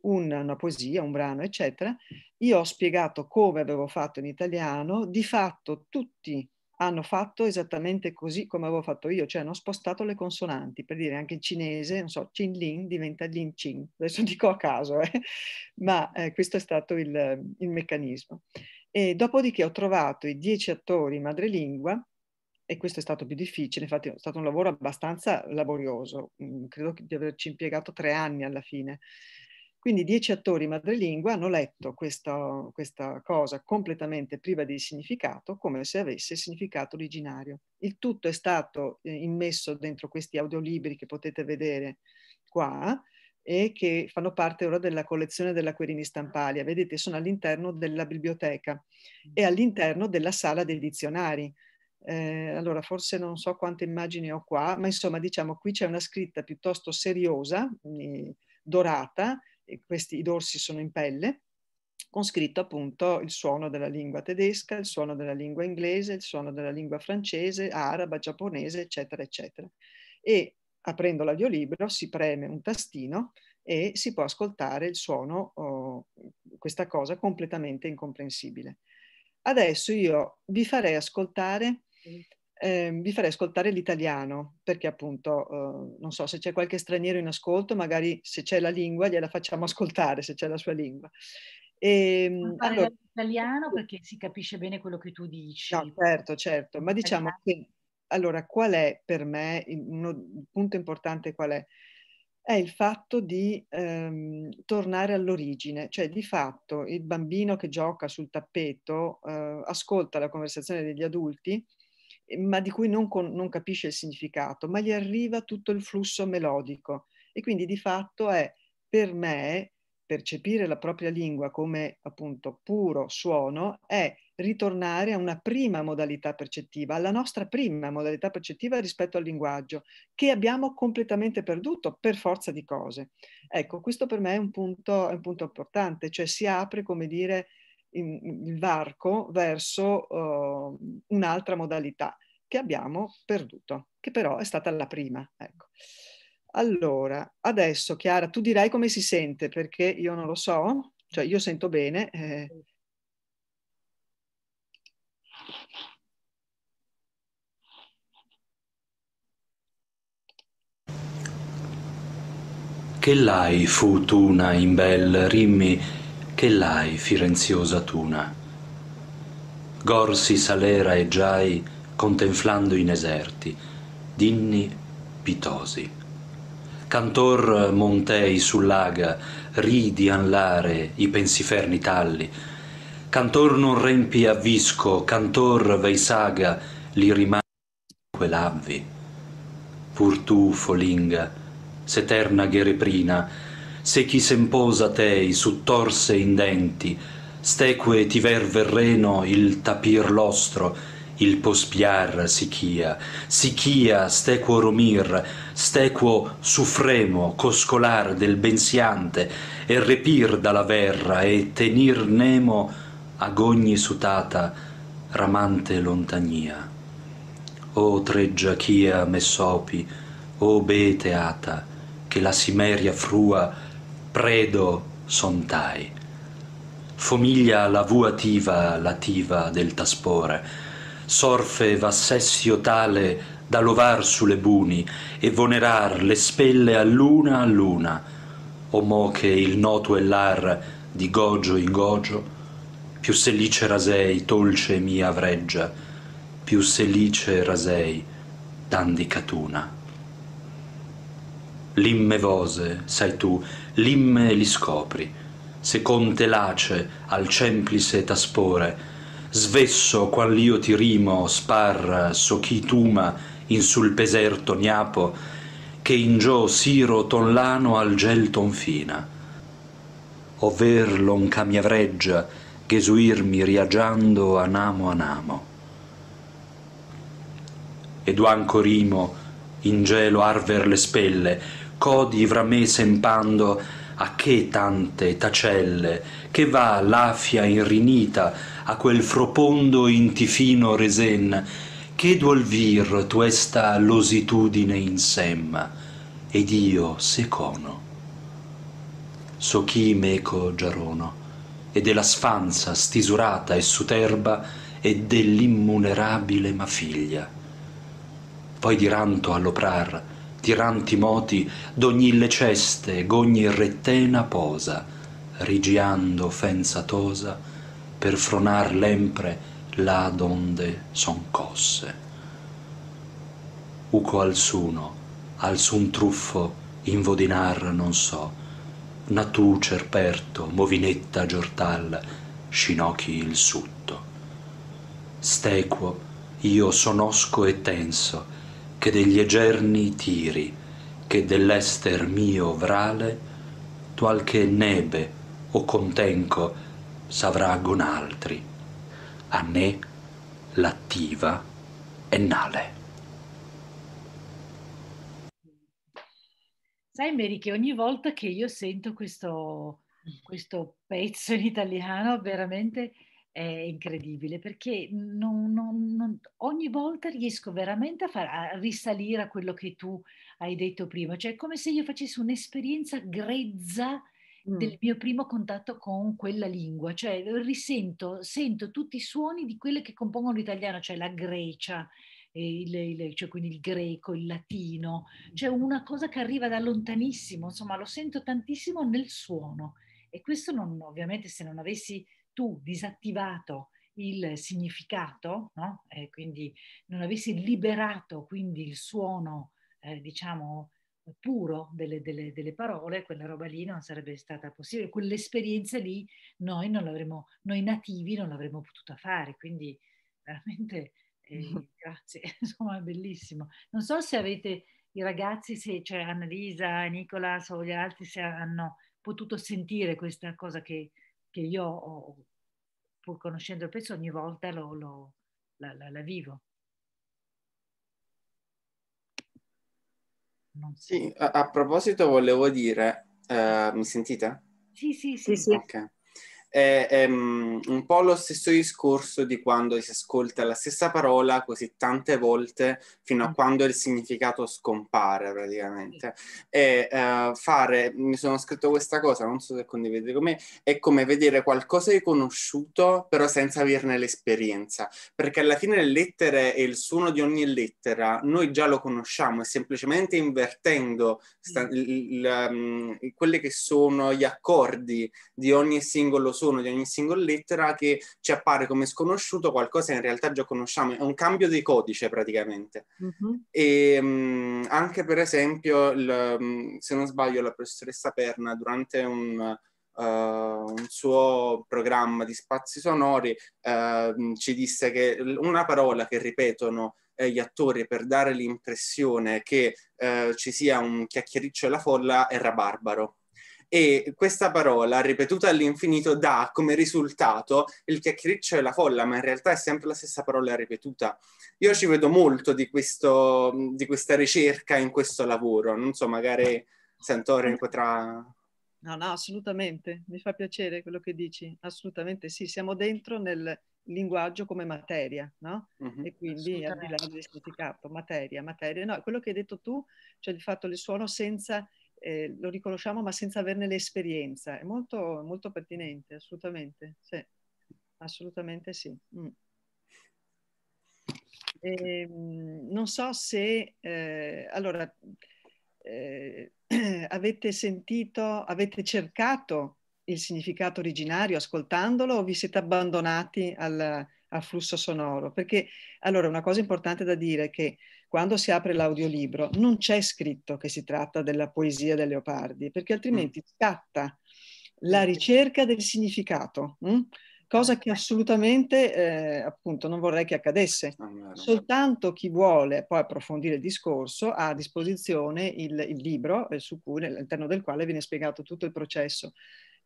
una, una poesia, un brano, eccetera. Io ho spiegato come avevo fatto in italiano, di fatto tutti hanno fatto esattamente così come avevo fatto io, cioè hanno spostato le consonanti, per dire anche in cinese, non so, Qin lin diventa lin chin, adesso dico a caso, eh? ma eh, questo è stato il, il meccanismo. E dopodiché ho trovato i dieci attori madrelingua e questo è stato più difficile, infatti è stato un lavoro abbastanza laborioso, mm, credo di averci impiegato tre anni alla fine. Quindi dieci attori madrelingua hanno letto questa, questa cosa completamente priva di significato, come se avesse significato originario. Il tutto è stato eh, immesso dentro questi audiolibri che potete vedere qua, e che fanno parte ora della collezione della Querini Stampalia. Vedete, sono all'interno della biblioteca e all'interno della sala dei dizionari. Eh, allora, forse non so quante immagini ho qua, ma insomma, diciamo, qui c'è una scritta piuttosto seriosa, mm, eh, dorata, e questi i dorsi sono in pelle, con scritto appunto il suono della lingua tedesca, il suono della lingua inglese, il suono della lingua francese, araba, giapponese, eccetera, eccetera. E aprendo l'audiolibro si preme un tastino e si può ascoltare il suono, oh, questa cosa completamente incomprensibile. Adesso io vi farei ascoltare eh, vi farei ascoltare l'italiano perché appunto eh, non so se c'è qualche straniero in ascolto, magari se c'è la lingua gliela facciamo ascoltare se c'è la sua lingua. Ehm, e, allora, l'italiano perché si capisce bene quello che tu dici. No, certo, certo, ma diciamo esatto. che allora qual è per me uno, un punto importante qual è? È il fatto di ehm, tornare all'origine, cioè di fatto il bambino che gioca sul tappeto eh, ascolta la conversazione degli adulti Ehm, ma di cui non, con, non capisce il significato, ma gli arriva tutto il flusso melodico. E quindi di fatto è per me percepire la propria lingua come appunto puro suono è ritornare a una prima modalità percettiva, alla nostra prima modalità percettiva rispetto al linguaggio, che abbiamo completamente perduto per forza di cose. Ecco, questo per me è un punto, è un punto importante, cioè si apre, come dire, in, il varco verso uh, un'altra modalità che abbiamo perduto, che però è stata la prima. Ecco. Allora, adesso Chiara, tu dirai come si sente, perché io non lo so, cioè io sento bene. Eh. Che l'hai fu tuna in bel rimmi che l'hai, firenziosa tuna? Gorsi salera e giai contemplando i deserti, dinni pitosi. Cantor montei sull'aga, ridi anlare i pensiferni talli. Cantor non rempi a visco, cantor veisaga, li rimane quell'avvi. Pur tu, folinga, s'eterna ghereprina, se chi s'emposa tei su torse in denti, steque tiver verreno il tapir lostro, il pospiar sichia, sichia stequo romir, stequo sufremo, coscolar del bensiante, e repir dalla verra e tenir nemo agogni sutata, ramante lontania. O treggia chia messopi, o beteata, che la Simeria frua, predo sontai. Famiglia vuativa lativa del taspore, sorfe vassessio tale da lovar sulle buni e vonerar le spelle a luna a luna, o mo che il noto l'ar di gogio in gogio, più selice rasei dolce mia vreggia, più selice rasei tandi catuna. L'immevose, sai tu, l'imme li scopri, se con te lace al cemplice t'aspore, svesso qual io ti rimo sparra so chi tuma in sul peserto gnapo che in giò siro tonlano al gel tonfina ovver lon ch'ami avreggia ghesuirmi riagiando anamo anamo ed anco rimo in gelo arver le spelle codi fra me sempando a che tante tacelle che va l'afia irrinita a quel fropondo intifino resen che duol vir tuesta lositudine insemma ed io secono so chi meco giarono e della sfanza stisurata e superba e dell'immunerabile ma figlia poi di ranto all'oprar tiranti moti d'ognille ceste, gogni rettena posa, rigiando fenza tosa, per fronar l'empre là donde son cosse. Uco alsuno, alsun truffo invodinar non so, natu cerperto, movinetta giortal, scinochi il sutto. Stequo, io sonosco e tenso, che degli egerni tiri, che dell'ester mio vrale, qualche nebe o contenco s'avragon altri, a ne l'attiva e nale. Sai Mary che ogni volta che io sento questo, questo pezzo in italiano veramente è incredibile perché non, non, non, ogni volta riesco veramente a, far, a risalire a quello che tu hai detto prima, cioè è come se io facessi un'esperienza grezza mm. del mio primo contatto con quella lingua, cioè risento, sento tutti i suoni di quelle che compongono l'italiano, cioè la Grecia, il, il, cioè quindi il greco, il latino, cioè una cosa che arriva da lontanissimo, insomma lo sento tantissimo nel suono e questo non, ovviamente se non avessi tu disattivato il significato, no? eh, quindi non avessi liberato quindi il suono, eh, diciamo, puro delle, delle, delle, parole, quella roba lì non sarebbe stata possibile, quell'esperienza lì noi non l'avremmo, noi nativi non l'avremmo potuta fare, quindi veramente eh, grazie, insomma è bellissimo. Non so se avete i ragazzi, se, cioè Annalisa, Nicola o gli altri, se hanno potuto sentire questa cosa che, che io ho pur conoscendo il pezzo, ogni volta lo, lo, la, la, la, vivo. So. Sì, a, a, proposito volevo dire, eh, mi sentite? Sì, sì, sì. sì, sì. Okay è, è mm, un po' lo stesso discorso di quando si ascolta la stessa parola così tante volte fino a mm. quando il significato scompare praticamente. E uh, fare, mi sono scritto questa cosa, non so se condividete con me, è come vedere qualcosa di conosciuto però senza averne l'esperienza, perché alla fine le lettere e il suono di ogni lettera noi già lo conosciamo, è semplicemente invertendo sta- l- l- l- quelle che sono gli accordi di ogni singolo sono di ogni singola lettera che ci appare come sconosciuto qualcosa che in realtà già conosciamo, è un cambio di codice praticamente. Mm-hmm. E mh, mm, anche per esempio, il, mm, se non sbaglio, la professoressa Perna durante un, uh, un suo programma di spazi sonori uh, ci disse che una parola che ripetono eh, gli attori per dare l'impressione che eh, ci sia un chiacchiericcio alla folla era barbaro e questa parola ripetuta all'infinito dà come risultato il chiacchiericcio e la folla, ma in realtà è sempre la stessa parola ripetuta. Io ci vedo molto di, questo, di questa ricerca in questo lavoro, non so, magari Santoro potrà... No, no, assolutamente, mi fa piacere quello che dici, assolutamente sì, siamo dentro nel linguaggio come materia, no? Mm-hmm. E quindi al di là del significato, materia, materia, no, quello che hai detto tu, cioè di fatto il suono senza eh, lo riconosciamo ma senza averne l'esperienza. È molto, molto pertinente, assolutamente, sì. Assolutamente sì. Mm. E, ehm, non so se, eh, allora, eh, avete sentito, avete cercato il significato originario ascoltandolo o vi siete abbandonati al, al flusso sonoro? Perché, allora, una cosa importante da dire è che quando si apre l'audiolibro, non c'è scritto che si tratta della poesia del Leopardi, perché altrimenti mm. scatta la ricerca del significato, mh? Mm? cosa che assolutamente eh, appunto non vorrei che accadesse. Ah, Soltanto chi vuole poi approfondire il discorso ha a disposizione il, il libro eh, cui, all'interno del quale viene spiegato tutto il processo.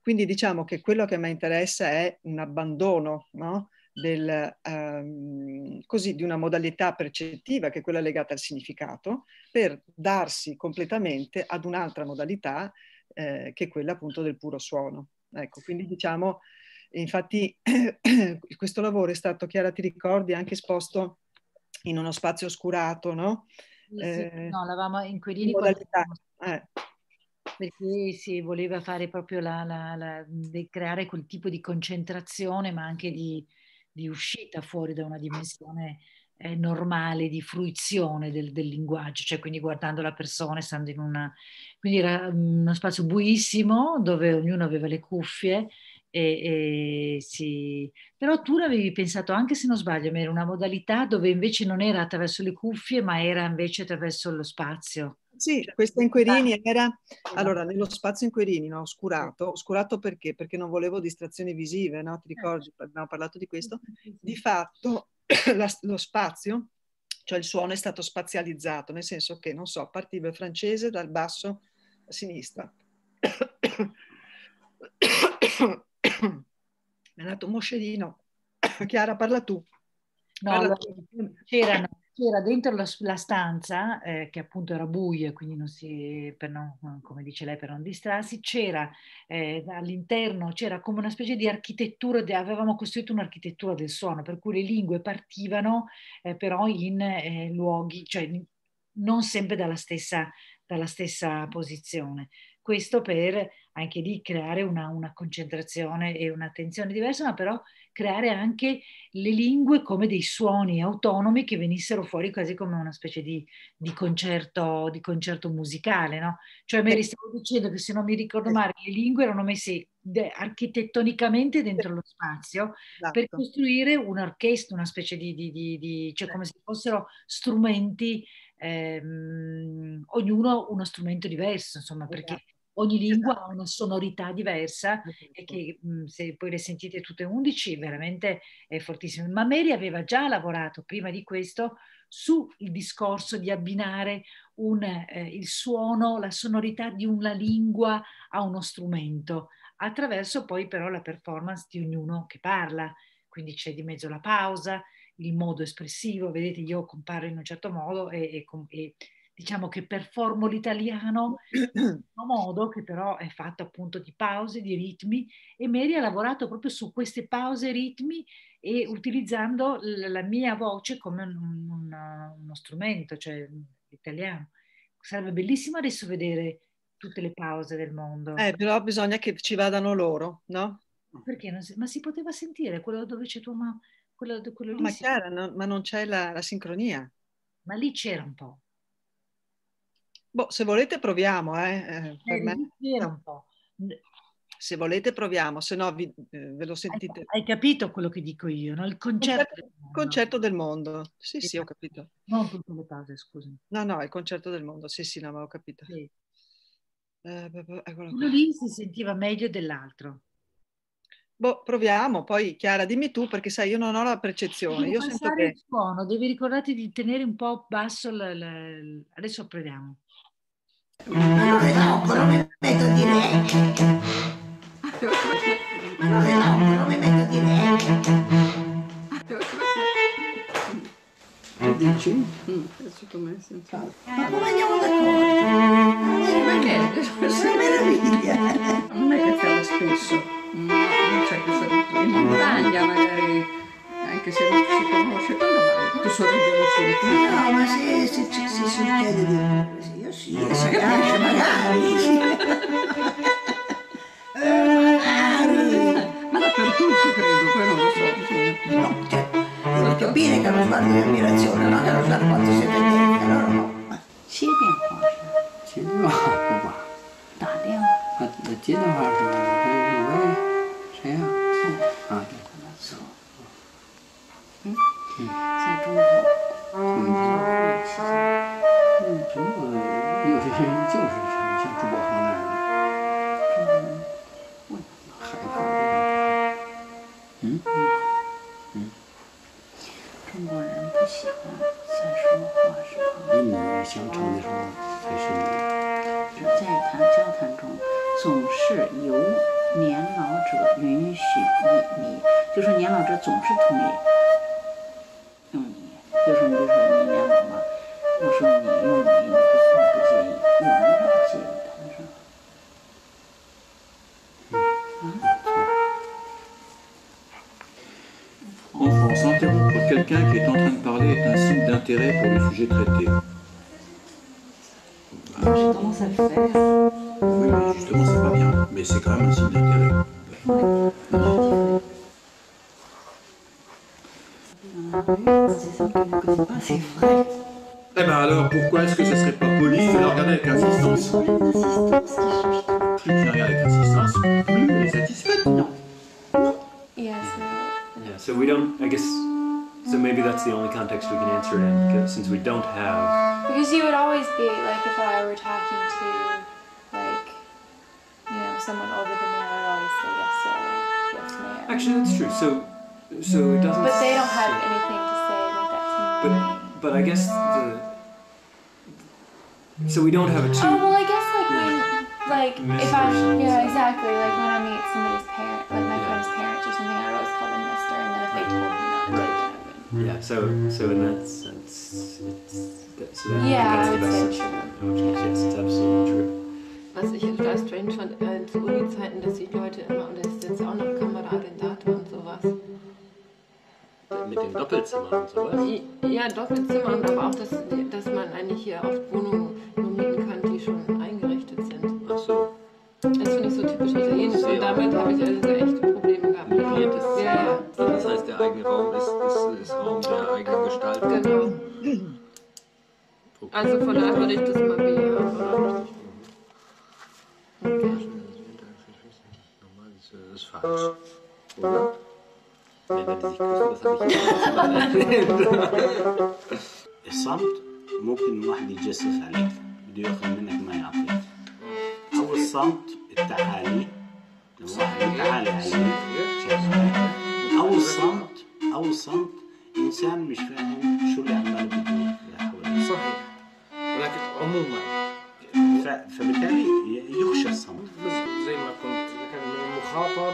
Quindi diciamo che quello che a me interessa è un abbandono, no? del, um, così, di una modalità percettiva che è quella legata al significato per darsi completamente ad un'altra modalità eh, che è quella appunto del puro suono. Ecco, quindi diciamo, infatti questo lavoro è stato, Chiara ti ricordi, anche esposto in uno spazio oscurato, no? Sì, eh, no, l'avevamo in Quirini eh. perché si voleva fare proprio la, la, la creare quel tipo di concentrazione ma anche di, di uscita fuori da una dimensione eh, normale di fruizione del, del, linguaggio, cioè quindi guardando la persona, stando in una... Quindi era uno spazio buissimo dove ognuno aveva le cuffie e, e si... Però tu l'avevi pensato anche se non sbaglio, ma era una modalità dove invece non era attraverso le cuffie, ma era invece attraverso lo spazio. Sì, cioè, questa Inquerini era, allora, nello spazio Inquerini, no, oscurato, oscurato perché? Perché non volevo distrazioni visive, no? Ti eh. ricordi, abbiamo parlato di questo? Di fatto la, lo spazio, cioè il suono è stato spazializzato, nel senso che, non so, partiva il francese dal basso a sinistra. Mi È andato un moscerino. Chiara, parla tu. No, allora, c'erano c'era dentro la, la stanza, eh, che appunto era buia, quindi non si, non, come dice lei, per non distrarsi, c'era eh, all'interno, c'era come una specie di architettura, de, avevamo costruito un'architettura del suono, per cui le lingue partivano eh, però in eh, luoghi, cioè non sempre dalla stessa, dalla stessa posizione questo per anche lì creare una, una concentrazione e un'attenzione diversa, ma però creare anche le lingue come dei suoni autonomi che venissero fuori quasi come una specie di, di, concerto, di concerto, musicale, no? Cioè mi stavo dicendo che se non mi ricordo male le lingue erano messe architettonicamente dentro lo spazio esatto. per costruire un'orchestra, una specie di, di cioè come se fossero strumenti, ehm, ognuno uno strumento diverso, insomma, perché esatto ogni lingua ha esatto. una sonorità diversa e esatto. che mhmm, se poi le sentite tutte e undici veramente è fortissimo. Ma Mary aveva già lavorato prima di questo sul discorso di abbinare un, eh, il suono, la sonorità di una lingua a uno strumento, attraverso poi però la performance di ognuno che parla. Quindi c'è di mezzo la pausa, il modo espressivo, vedete io comparo in un certo modo e, e, e diciamo che performo l'italiano in un modo che però è fatto appunto di pause, di ritmi e Mary ha lavorato proprio su queste pause, ritmi e utilizzando la mia voce come un, un, uno strumento, cioè l'italiano. Sarebbe bellissimo adesso vedere tutte le pause del mondo. Eh, però bisogna che ci vadano loro, no? Perché? Si, ma si poteva sentire quello dove c'è tua mamma, quello, quello lì. Ma, chiaro, no, ma non c'è la, la sincronia. Ma lì c'era un po'. Boh, se volete proviamo, eh, eh per me. Un po'. Se volete proviamo, se no vi, eh, ve lo sentite. Hai, capito quello che dico io, no? Il concerto. Il concerto del mondo. Sì, sì, ho capito. Non tutte le cose, scusi. No, no, il concerto del mondo, sì, sì, no, ma ho capito. Sì. Eh, Uno si sentiva meglio dell'altro. Boh, proviamo, poi Chiara dimmi tu perché sai io non ho la percezione. Devi io sento che... il suono, devi ricordarti di tenere un po' basso, l- l- adesso proviamo. Ma Allora dopo non mi metto di a dire... Allora dopo non mi metto di dire... Che dici? Mm, me, senza... Ma come andiamo d'accordo? Sì, perché? È una meraviglia! Non è che cala spesso, no, non c'è questa abitudine. In montagna magari anche se non ci si conosce, però tu sorridiamo sempre. No, ma se, se, se, se succede di... Io sì, adesso capisce, magari. magari. Eh, ma dappertutto credo, poi non lo so. No, cioè, devi capire che non fare l'ammirazione, ma che non sa quanto siete dentro, allora no. Siete ancora. Siete ancora. qua. Dario. Ma ti devo fare, dove sei? 嗯，在中国，嗯，国有七座，那么中国有些人就是像像朱宝行那样的，中国人害怕，嗯嗯嗯，中国人不喜欢在说话什么，以女相称的时候还是女，在他交谈中总是由年老者允许你，你就说年老者总是同意。ressentez-vous pour quelqu'un qui est en train de parler est un signe d'intérêt pour le sujet traité. Ah, j'ai tendance à le faire. Oui, mais justement, c'est pas bien. Mais c'est quand même un signe d'intérêt. Eh ben alors, pourquoi est-ce que ça serait pas poli de la regarder avec insistance Plus tu la regardes avec insistance, plus elle est satisfaite. Non. so... Yeah, so we don't, I guess, so maybe that's the only context we can answer it in, because, since we don't have... Because you would always be, like, if I were talking to, like, you know, someone older than me, I would always say yes, sir, yes, ma'am. Actually, that's true. So so it doesn't. But they don't have anything to say like that. But but I guess the. So we don't have a two. Oh well, I guess like like if I yeah exactly like when I meet somebody's parent like my yeah. friend's parents or something I would always call them Mister and then if they told me not right. to yeah so so in that sense it's, that, so that, yeah, that's the best in which is yes it's absolutely true Was ich total strange fand äh, zu Uni-Zeiten, dass die Leute immer, und das ist jetzt auch noch Kameradin, Date und sowas, mit den Doppelzimmern und sowas? Ja, Doppelzimmern, aber auch, dass, dass man eigentlich hier oft Wohnungen nur mieten kann, die schon eingerichtet sind. Ach so. Das finde ich so typisch italienisch und damit habe ich also echte Probleme gehabt. Möbliertes ja, ja. Das heißt, der eigene Raum ist, ist, ist Raum der eigenen Gestaltung. Genau. Okay. Also von daher würde ich das mal bejahen. Mhm. Okay. Das ist falsch. Oder? الصمت ممكن واحد يتجسس عليك بده ياخذ منك ما يعطيك او الصمت التعالي الواحد يتعالي عليك او الصمت او الصمت انسان مش فاهم شو اللي عماله بده حواليه صحيح ولكن عموما فبالتالي يخشى الصمت زي ما كنت ذكرت من المخاطب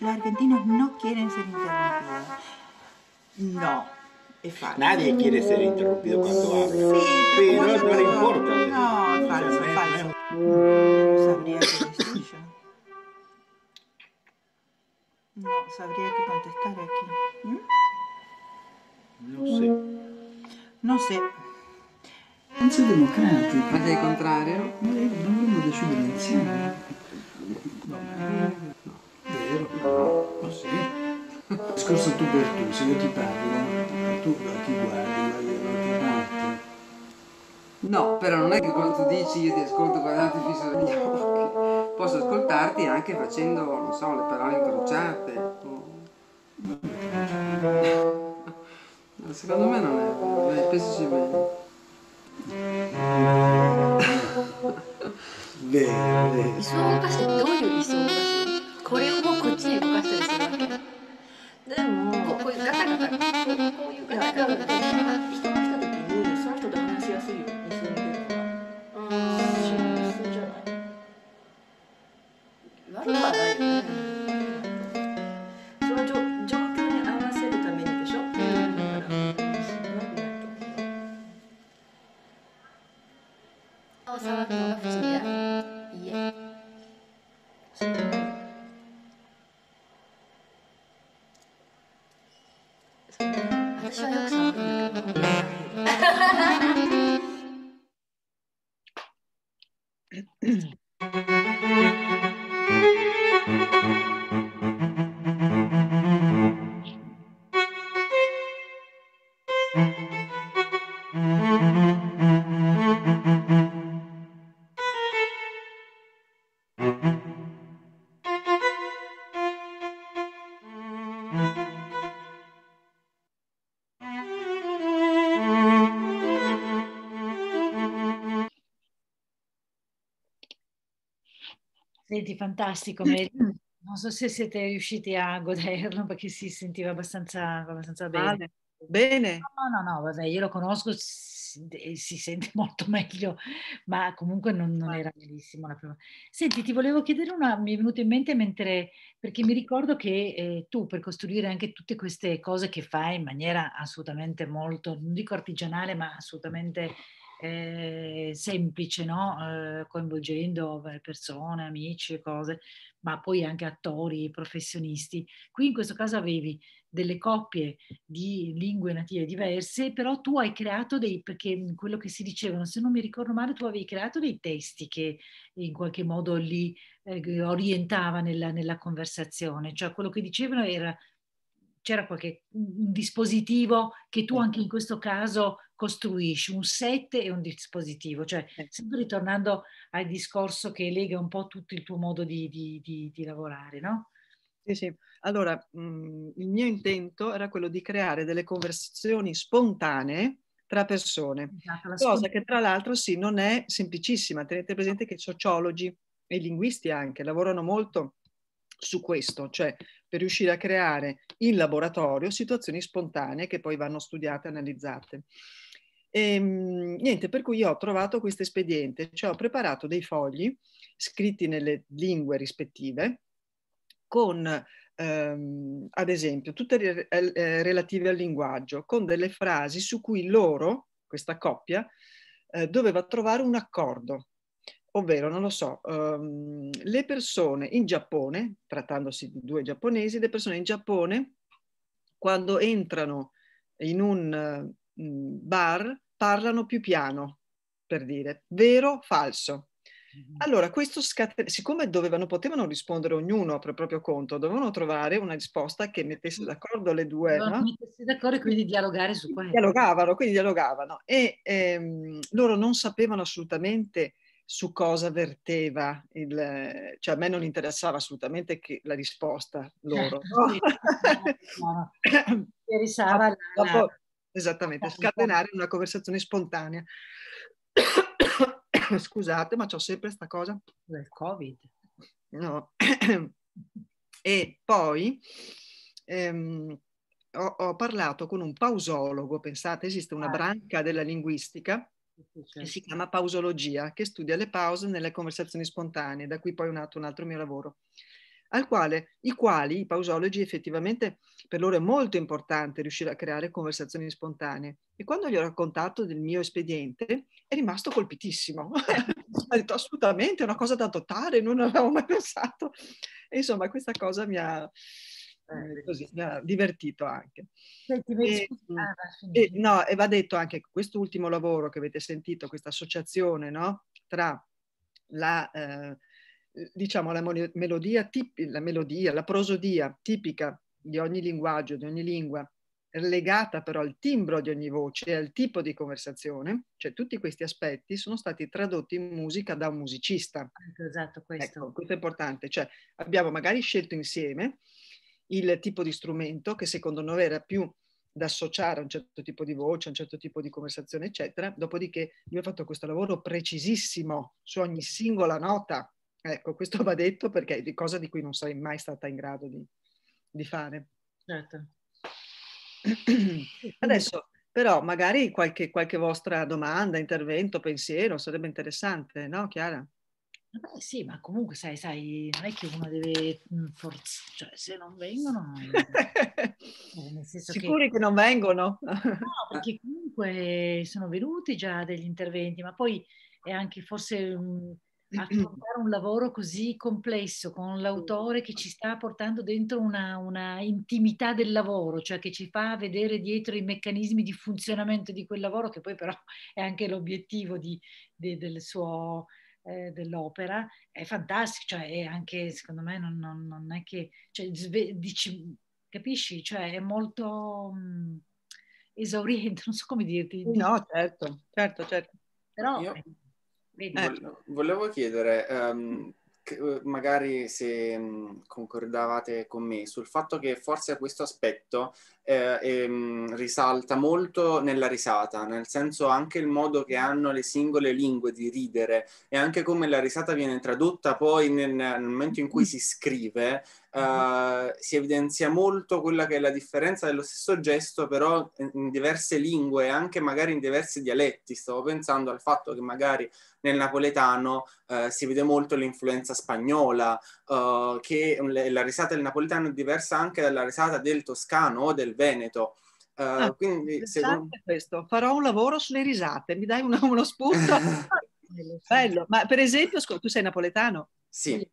los argentinos no quieren ser interrumpidos. No, es falso. Nadie quiere ser interrumpido cuando habla. Sí, pero, no, le importa. No, es falso, es falso. sabría que decir No sabría que contestar aquí. No sé. No sé. No democratico. ¿Para el contrario, no dovremmo decidere insieme. vero? No, ma sì. Discorso tu per tu, se io ti parlo, tu a chi guardi, ma io non ti parlo. No, però non è che quando tu dici io ti ascolto guardati fisso negli occhi. Posso ascoltarti anche facendo, non so, le parole incrociate. O... secondo me non è vero, dai, pensaci bene. Vero, vero. Sono un passettone di sopra. これをこっちに動かしたりするわけでもこういうガタガタこういうガタガタ人が来た時にその人と話しやすいようにするっていうのは幸じゃない悪くはない Senti, fantastico, non so se siete riusciti a goderlo perché si sentiva abbastanza, abbastanza bene. Bene. No, no, no, vabbè, io lo conosco e si sente molto meglio, ma comunque non, non era bellissimo la prima. Senti, ti volevo chiedere una, mi è venuto in mente mentre, perché mi ricordo che eh, tu per costruire anche tutte queste cose che fai in maniera assolutamente molto, non dico artigianale, ma assolutamente eh, semplice, no? eh, coinvolgendo persone, amici, cose, ma poi anche attori, professionisti. Qui in questo caso avevi delle coppie di lingue native diverse, però tu hai creato dei, perché quello che si dicevano, se non mi ricordo male, tu avevi creato dei testi che in qualche modo li eh, orientava nella, nella conversazione, cioè quello che dicevano era c'era qualche un dispositivo che tu anche in questo caso costruisci un set e un dispositivo, cioè eh. sempre ritornando al discorso che lega un po' tutto il tuo modo di, di, di, di lavorare, no? Sì, sì. Allora, mh, mhmm, il mio intento era quello di creare delle conversazioni spontanee tra persone, esatto, cosa che tra l'altro sì, non è semplicissima. Tenete presente che i sociologi e i linguisti anche lavorano molto su questo, cioè per riuscire a creare in laboratorio situazioni spontanee che poi vanno studiate e analizzate. E, ehm, niente, per cui io ho trovato questo espediente, cioè ho preparato dei fogli scritti nelle lingue rispettive con ehm, ad esempio tutte eh, eh, relative al linguaggio, con delle frasi su cui loro, questa coppia, eh, doveva trovare un accordo. Ovvero, non lo so, ehm, le persone in Giappone, trattandosi di due giapponesi, le persone in Giappone quando entrano in un Mm, bar parlano più piano, per dire, vero, falso. Mm-hmm. Allora, questo scaten- siccome dovevano, potevano rispondere ognuno per proprio conto, dovevano trovare una risposta che mettesse mm. d'accordo le due. No? Mettesse d'accordo e quindi dialogare su questo. Dialogavano, quindi dialogavano. E ehm, loro non sapevano assolutamente su cosa verteva il... cioè a me non interessava assolutamente la risposta loro. Certo. No? no, no. Interessava la... Dopo, esattamente, ecco, scatenare ecco. una conversazione spontanea. Scusate, ma ho sempre questa cosa. Del Covid. No. e poi ehm, ho, ho, parlato con un pausologo, pensate, esiste una ah. branca della linguistica che si certo. chiama pausologia, che studia le pause nelle conversazioni spontanee, da qui poi è nato un altro mio lavoro al quale, i quali, i pausologi, effettivamente per loro è molto importante riuscire a creare conversazioni spontanee. E quando gli ho raccontato del mio espediente, è rimasto colpitissimo. ha detto assolutamente, è una cosa da adottare, non avevo mai pensato. E insomma, questa cosa mi ha, eh, così, mi ha divertito anche. Senti, e, mm, ah, e, no, e va detto anche che quest'ultimo lavoro che avete sentito, questa associazione no, tra la eh, diciamo, la melodia, la melodia, la prosodia tipica di ogni linguaggio, di ogni lingua, legata però al timbro di ogni voce e al tipo di conversazione, cioè tutti questi aspetti sono stati tradotti in musica da un musicista. Ecco, esatto, questo. Ecco, questo è importante, cioè abbiamo magari scelto insieme il tipo di strumento che secondo noi era più da associare a un certo tipo di voce, a un certo tipo di conversazione, eccetera. Dopodiché lui ha fatto questo lavoro precisissimo su ogni singola nota Ecco, questo va detto perché è cosa di cui non sarei mai stata in grado di, di fare. Certo. Adesso, però, magari qualche, qualche, vostra domanda, intervento, pensiero, sarebbe interessante, no Chiara? Beh, sì, ma comunque sai, sai, non è che uno deve mm, forzare, cioè se non vengono, non vengono. Eh, Sicuri che... che... non vengono? no, perché comunque sono venuti già degli interventi, ma poi è anche forse... Um, affrontare un lavoro così complesso con l'autore che ci sta portando dentro una, una, intimità del lavoro, cioè che ci fa vedere dietro i meccanismi di funzionamento di quel lavoro, che poi però è anche l'obiettivo di, di, del suo, eh, dell'opera, è fantastico, cioè è anche secondo me non, non, non è che, cioè, dici, capisci, cioè è molto... Mh, mm, esauriente, non so come dirti. No, certo, certo, certo. Però Io... Ecco. Volevo chiedere, um, magari se mm, concordavate con me sul fatto che forse questo aspetto eh, ehm, risalta molto nella risata, nel senso anche il modo che hanno le singole lingue di ridere e anche come la risata viene tradotta poi nel, nel momento in cui si scrive, eh, si evidenzia molto quella che è la differenza dello stesso gesto, però in diverse lingue, e anche magari in diversi dialetti. Stavo pensando al fatto che magari nel napoletano eh, si vede molto l'influenza spagnola, eh, che la risata del napoletano è diversa anche dalla risata del toscano o del veneto. Uh, ah, quindi secondo... questo. farò un lavoro sulle risate, mi dai uno, uno spunto? Bello, ma per esempio, tu sei napoletano? Sì.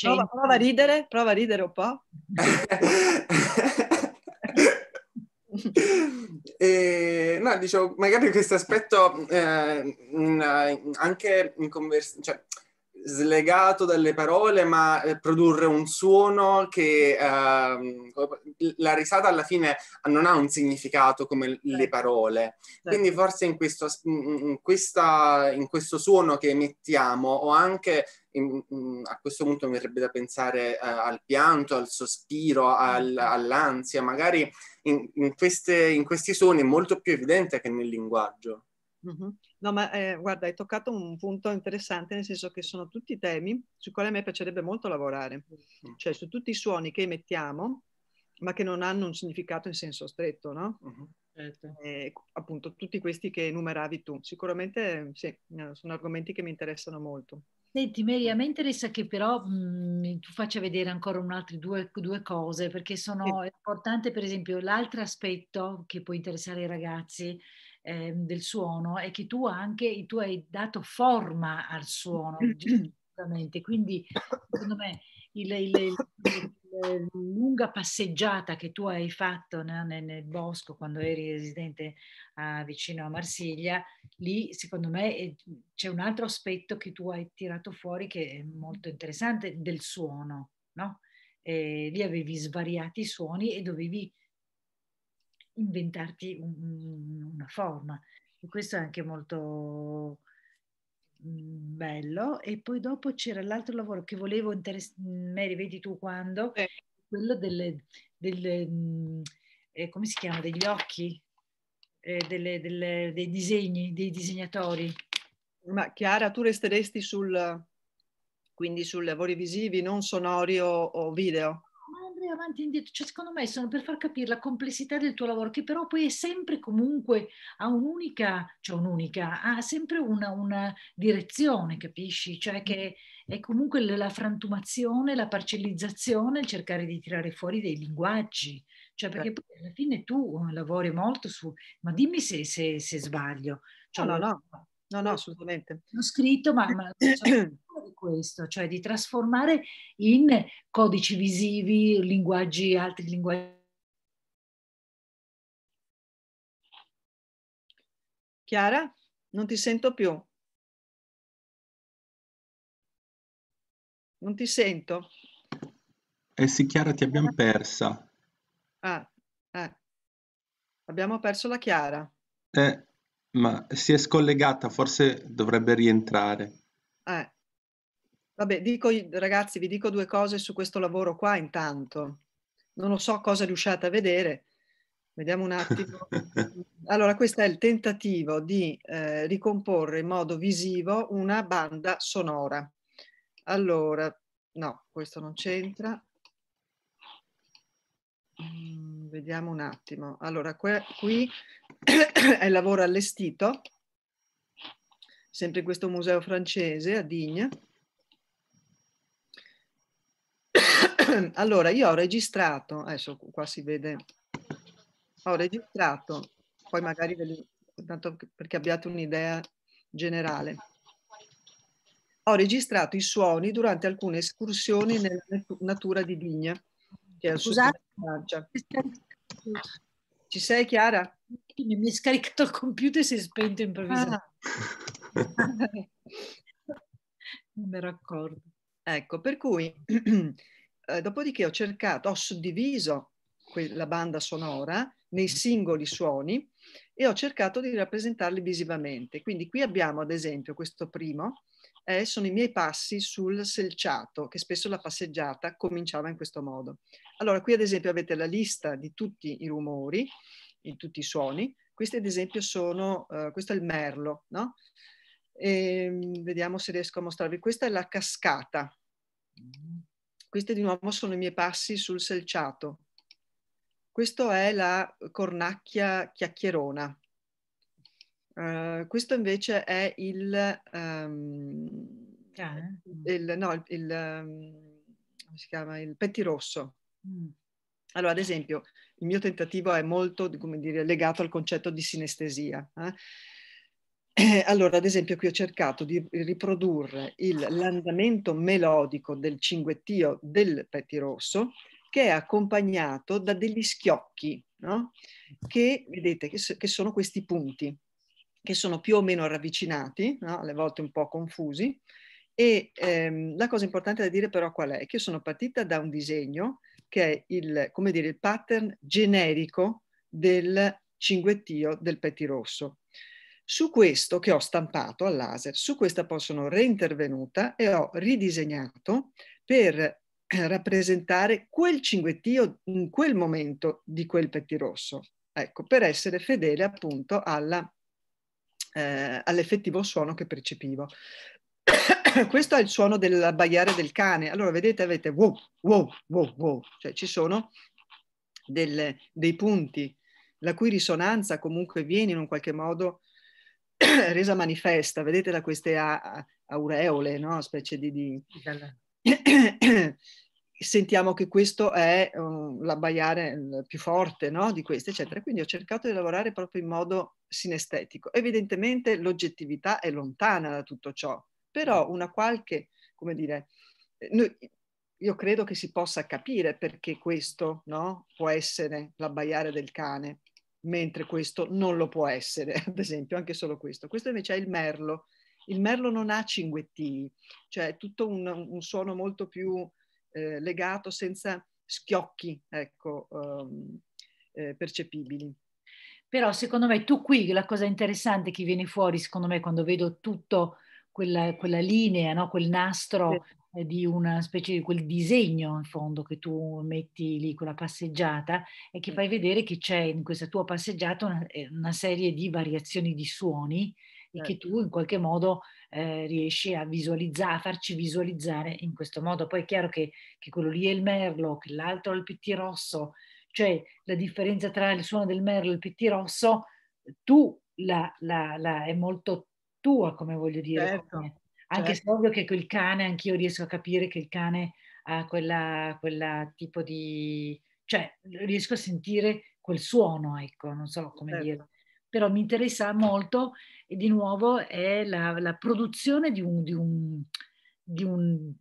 Prova, prova, a ridere, prova a ridere un po'. e, no, dicevo, magari questo aspetto eh, anche in conversazione, cioè, slegato dalle parole, ma eh, produrre un suono che eh, la risata alla fine non ha un significato come le certo. parole. Certo. Quindi forse in questo, in, questa, in questo suono che emettiamo o anche in, mm, a questo punto mi verrebbe da pensare uh, al pianto, al sospiro, al, mm. all'ansia, magari in, queste, in, questi suoni è molto più evidente che nel linguaggio. Mm-hmm. No, ma eh, guarda, hai toccato un punto interessante, nel senso che sono tutti temi sui quali a me piacerebbe molto lavorare, mm. cioè su tutti i suoni che emettiamo, ma che non hanno un significato in senso stretto, no? Mm-hmm. Certo. Eh, appunto tutti questi che enumeravi tu. Sicuramente sì, eh, sono argomenti che mi interessano molto. Senti Maria, me interessa che però mh, mhmm, tu faccia vedere ancora un'altra due, due cose, perché sono sì. importante per esempio l'altro aspetto che può interessare i ragazzi eh, del suono è che tu anche tu hai dato forma al suono, giustamente, quindi secondo me il, il, il Ehm, lunga passeggiata che tu hai fatto no, nel, nel, bosco quando eri residente a, vicino a Marsiglia, lì secondo me c'è un altro aspetto che tu hai tirato fuori che è molto interessante, del suono, no? E eh, lì avevi svariati suoni e dovevi inventarti un, una forma. E questo è anche molto bello e poi dopo c'era l'altro lavoro che volevo interessare, Mary vedi tu quando, eh. quello delle, delle mm, eh, come si chiama, degli occhi, eh, delle, delle, dei disegni, dei disegnatori. Ma Chiara, tu resteresti sul, quindi sui lavori visivi, non sonori o, o video? andare avanti e indietro, cioè secondo me sono per far capire la complessità del tuo lavoro, che però poi è sempre comunque, ha un'unica, cioè un'unica, ha sempre una, una direzione, capisci? Cioè che è comunque la frantumazione, la parcellizzazione, il cercare di tirare fuori dei linguaggi, cioè perché poi alla fine tu eh, lavori molto su, ma dimmi se, se, se sbaglio. Cioè, no, no, no, no, no, assolutamente. Ho scritto, ma... ma cioè, di questo, cioè di trasformare in codici visivi, linguaggi, altri linguaggi. Chiara, non ti sento più. Non ti sento. Eh sì, Chiara, ti abbiamo persa. Ah, eh. Abbiamo perso la Chiara. Eh, ma si è scollegata, forse dovrebbe rientrare. Vabbè, dico, ragazzi, vi dico due cose su questo lavoro qua intanto. Non lo so cosa riusciate a vedere. Vediamo un attimo. Allora, questo è il tentativo di eh, ricomporre in modo visivo una banda sonora. Allora, no, questo non c'entra. Mm, vediamo un attimo. Allora, que- qui è il lavoro allestito, sempre in questo museo francese a Digne. allora, io ho registrato, adesso qua si vede, ho registrato, poi magari ve li, tanto perché abbiate un'idea generale, ho registrato i suoni durante alcune escursioni nella natura di Digna, che è il Scusate. Francia. Ci sei Chiara? Mi è scaricato il computer e si è spento improvvisamente. Ah. non me ne accorgo. Ecco, per cui Eh, dopodiché ho cercato, ho suddiviso la banda sonora nei mm. singoli suoni e ho cercato di rappresentarli visivamente. Quindi qui abbiamo ad esempio questo primo, eh, sono i miei passi sul selciato, che spesso la passeggiata cominciava in questo modo. Allora qui ad esempio avete la lista di tutti i rumori, di tutti i suoni. Questi ad esempio sono, eh, questo è il merlo, no? E, ehm, vediamo se riesco a mostrarvi. Questa è la cascata. Mm. Questi di nuovo sono i miei passi sul selciato. Questo è la cornacchia chiacchierona. Uh, questo invece è il, um, cane. il, no, il, um, come si chiama? il pettirosso. Mm. Allora, ad esempio, il mio tentativo è molto, come dire, legato al concetto di sinestesia. Eh? Eh, allora, ad esempio, qui ho cercato di riprodurre il, l'andamento melodico del cinguettio del Pettirosso, che è accompagnato da degli schiocchi, no? che vedete che, che, sono questi punti, che sono più o meno ravvicinati, no? alle volte un po' confusi. E ehm, la cosa importante da dire però qual è? Che io sono partita da un disegno che è il, come dire, il pattern generico del cinguettio del Pettirosso. Su questo che ho stampato al laser, su questa poi sono reintervenuta e ho ridisegnato per eh, rappresentare quel cinguettio in quel momento di quel pettirosso, ecco, per essere fedele appunto alla, eh, all'effettivo suono che percepivo. questo è il suono dell'abbaiare del cane. Allora, vedete, avete wow, wow, wow, wow, cioè ci sono delle, dei punti la cui risonanza comunque viene in un qualche modo resa manifesta, vedete da queste a, a, aureole, no? specie di... di... Sentiamo che questo è um, l'abbaiare mm, più forte no? di queste, eccetera. Quindi ho cercato di lavorare proprio in modo sinestetico. Evidentemente l'oggettività è lontana da tutto ciò, però mm. una qualche, come dire, eh, noi, io credo che si possa capire perché questo no? può essere l'abbaiare del cane, mentre questo non lo può essere, ad esempio, anche solo questo. Questo invece è il merlo. Il merlo non ha cinguettii, cioè è tutto un, un suono molto più eh, legato, senza schiocchi ecco, um, eh, percepibili. Però secondo me tu qui la cosa interessante che viene fuori, secondo me, quando vedo tutto quella, quella linea, no? quel nastro... Sì eh, di una specie di quel disegno in fondo che tu metti lì con la passeggiata e che fai vedere che c'è in questa tua passeggiata una, eh, una serie di variazioni di suoni e che certo. tu in qualche modo eh, riesci a visualizzare, a farci visualizzare in questo modo. Poi è chiaro che, che quello lì è il merlo, che l'altro è il pitti rosso, cioè la differenza tra il suono del merlo e il pitti rosso, tu la, la, la, è molto tua, come voglio dire, certo. come, anche certo. se ovvio che quel cane, anch'io riesco a capire che il cane ha quella, quella tipo di... cioè riesco a sentire quel suono, ecco, non so come certo. dire. Però mi interessa molto, e di nuovo, è la, la produzione di un, di un, di un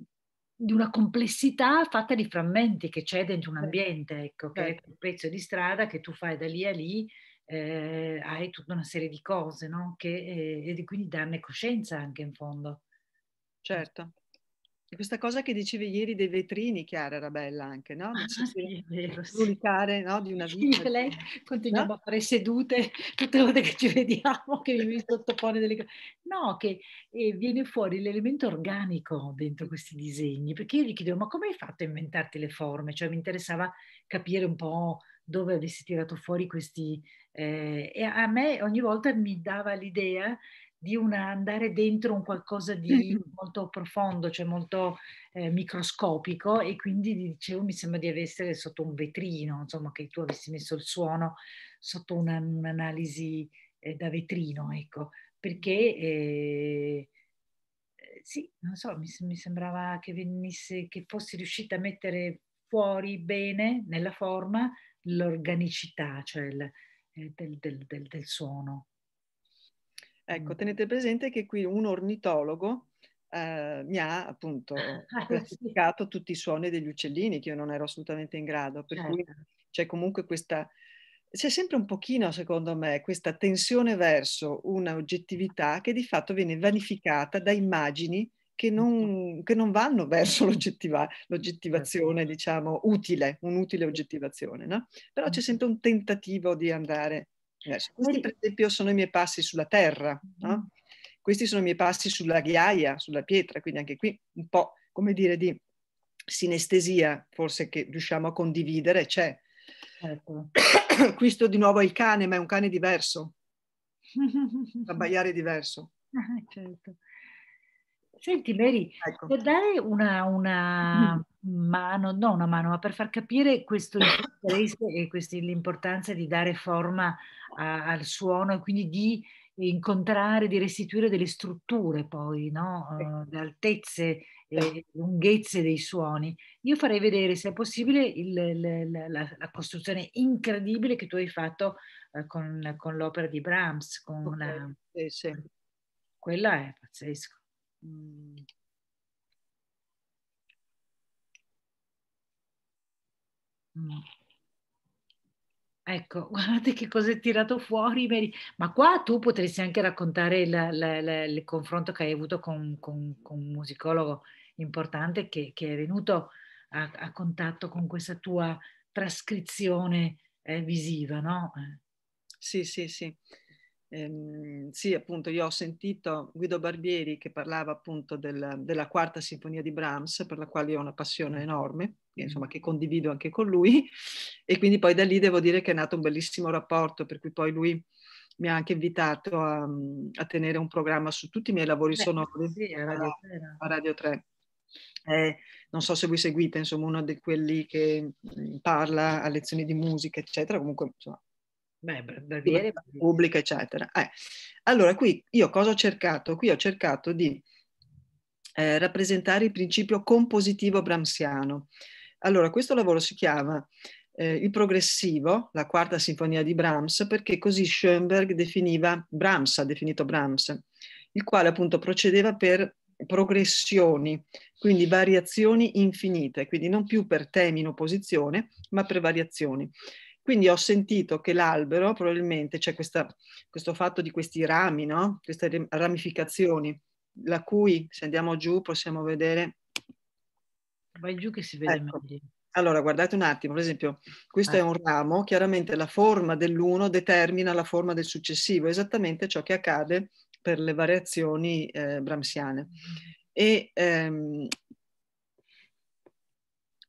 di una complessità fatta di frammenti che c'è dentro un ambiente, ecco, che è certo. un pezzo di strada che tu fai da lì a lì, eh, hai tutta una serie di cose, no? Che, eh, e quindi darne coscienza anche in fondo certo. E questa cosa che dicevi ieri dei vetrini, Chiara, era bella anche, no? Ah, sì, è vero. Comunicare, no? Di una vita. Io lei cioè, continuiamo no? a fare sedute tutte le volte che ci vediamo, che mi sottopone delle cose. No, che eh, viene fuori l'elemento organico dentro questi disegni, perché io gli chiedevo, ma come hai fatto a inventarti le forme? Cioè mi interessava capire un po' dove avessi tirato fuori questi... Eh, e a me ogni volta mi dava l'idea di una, andare dentro un qualcosa di molto profondo, cioè molto eh, microscopico e quindi dicevo mi sembra di essere sotto un vetrino, insomma che tu avessi messo il suono sotto una, un'analisi eh, da vetrino, ecco, perché eh, sì, non so, mi, mi sembrava che, venisse, che fossi riuscita a mettere fuori bene nella forma l'organicità, cioè il, eh, del, del, del, del suono. Ecco, mm. tenete presente che qui un ornitologo eh, mi ha appunto eh, classificato tutti i suoni degli uccellini che io non ero assolutamente in grado, per cui certo. c'è comunque questa, c'è sempre un pochino secondo me questa tensione verso un'oggettività che di fatto viene vanificata da immagini che non, mm-hmm. che non vanno verso l'oggettivazione, certo. diciamo, utile, un'utile oggettivazione, no? Però c'è mm-hmm. sempre un tentativo di andare eh, cioè, questi per esempio sono i miei passi sulla terra, no? questi sono i miei passi sulla ghiaia, sulla pietra, quindi anche qui un po' come dire di sinestesia forse che riusciamo a condividere c'è. Ecco. Certo. qui sto di nuovo è il cane, ma è un cane diverso, abbaiare diverso. Ah, certo. Senti Mary, ecco. per dare una, una mano, non una mano, ma per far capire questo interesse e questi, l'importanza di dare forma a, al suono e quindi di incontrare, di restituire delle strutture poi, no? uh, altezze e lunghezze dei suoni. Io farei vedere, se è possibile, il, la, la, la, costruzione incredibile che tu hai fatto uh, con, con, l'opera di Brahms. Con okay, la... sì, sì. Quella è pazzesco. Mm. Mm. Ecco, guardate che cosa hai tirato fuori, ma qua tu potresti anche raccontare il, il, il confronto che hai avuto con, con, con un musicologo importante che, che è venuto a, a, contatto con questa tua trascrizione eh, visiva, no? Sì, sì, sì. Ehm, sì, appunto, io ho sentito Guido Barbieri che parlava appunto del, della quarta sinfonia di Brahms, per la quale io ho una passione enorme, mm. insomma, che condivido anche con lui, e quindi poi da lì devo dire che è nato un bellissimo rapporto, per cui poi lui mi ha anche invitato a, a tenere un programma su tutti i miei lavori Beh, sonori sì, a, eh, Radio, a Radio 3. Eh, non so se voi seguite, insomma, uno di quelli che parla a lezioni di musica, eccetera, comunque insomma, Beh, barbiere, pubblica, eccetera. Eh. Allora, qui io cosa ho cercato? Qui ho cercato di eh, rappresentare il principio compositivo bramsiano. Allora, questo lavoro si chiama eh, Il progressivo, la quarta sinfonia di Brahms, perché così Schoenberg definiva Brahms, ha definito Brahms, il quale appunto procedeva per progressioni, quindi variazioni infinite, quindi non più per temi in opposizione, ma per variazioni. Quindi ho sentito che l'albero probabilmente c'è questa, questo fatto di questi rami, no? queste ramificazioni, la cui se andiamo giù possiamo vedere... Vai giù che si vede ecco. meglio. Allora, guardate un attimo, per esempio, questo ah. è eh. un ramo, chiaramente la forma dell'uno determina la forma del successivo, esattamente ciò che accade per le variazioni eh, bramsiane. Mm. E ehm,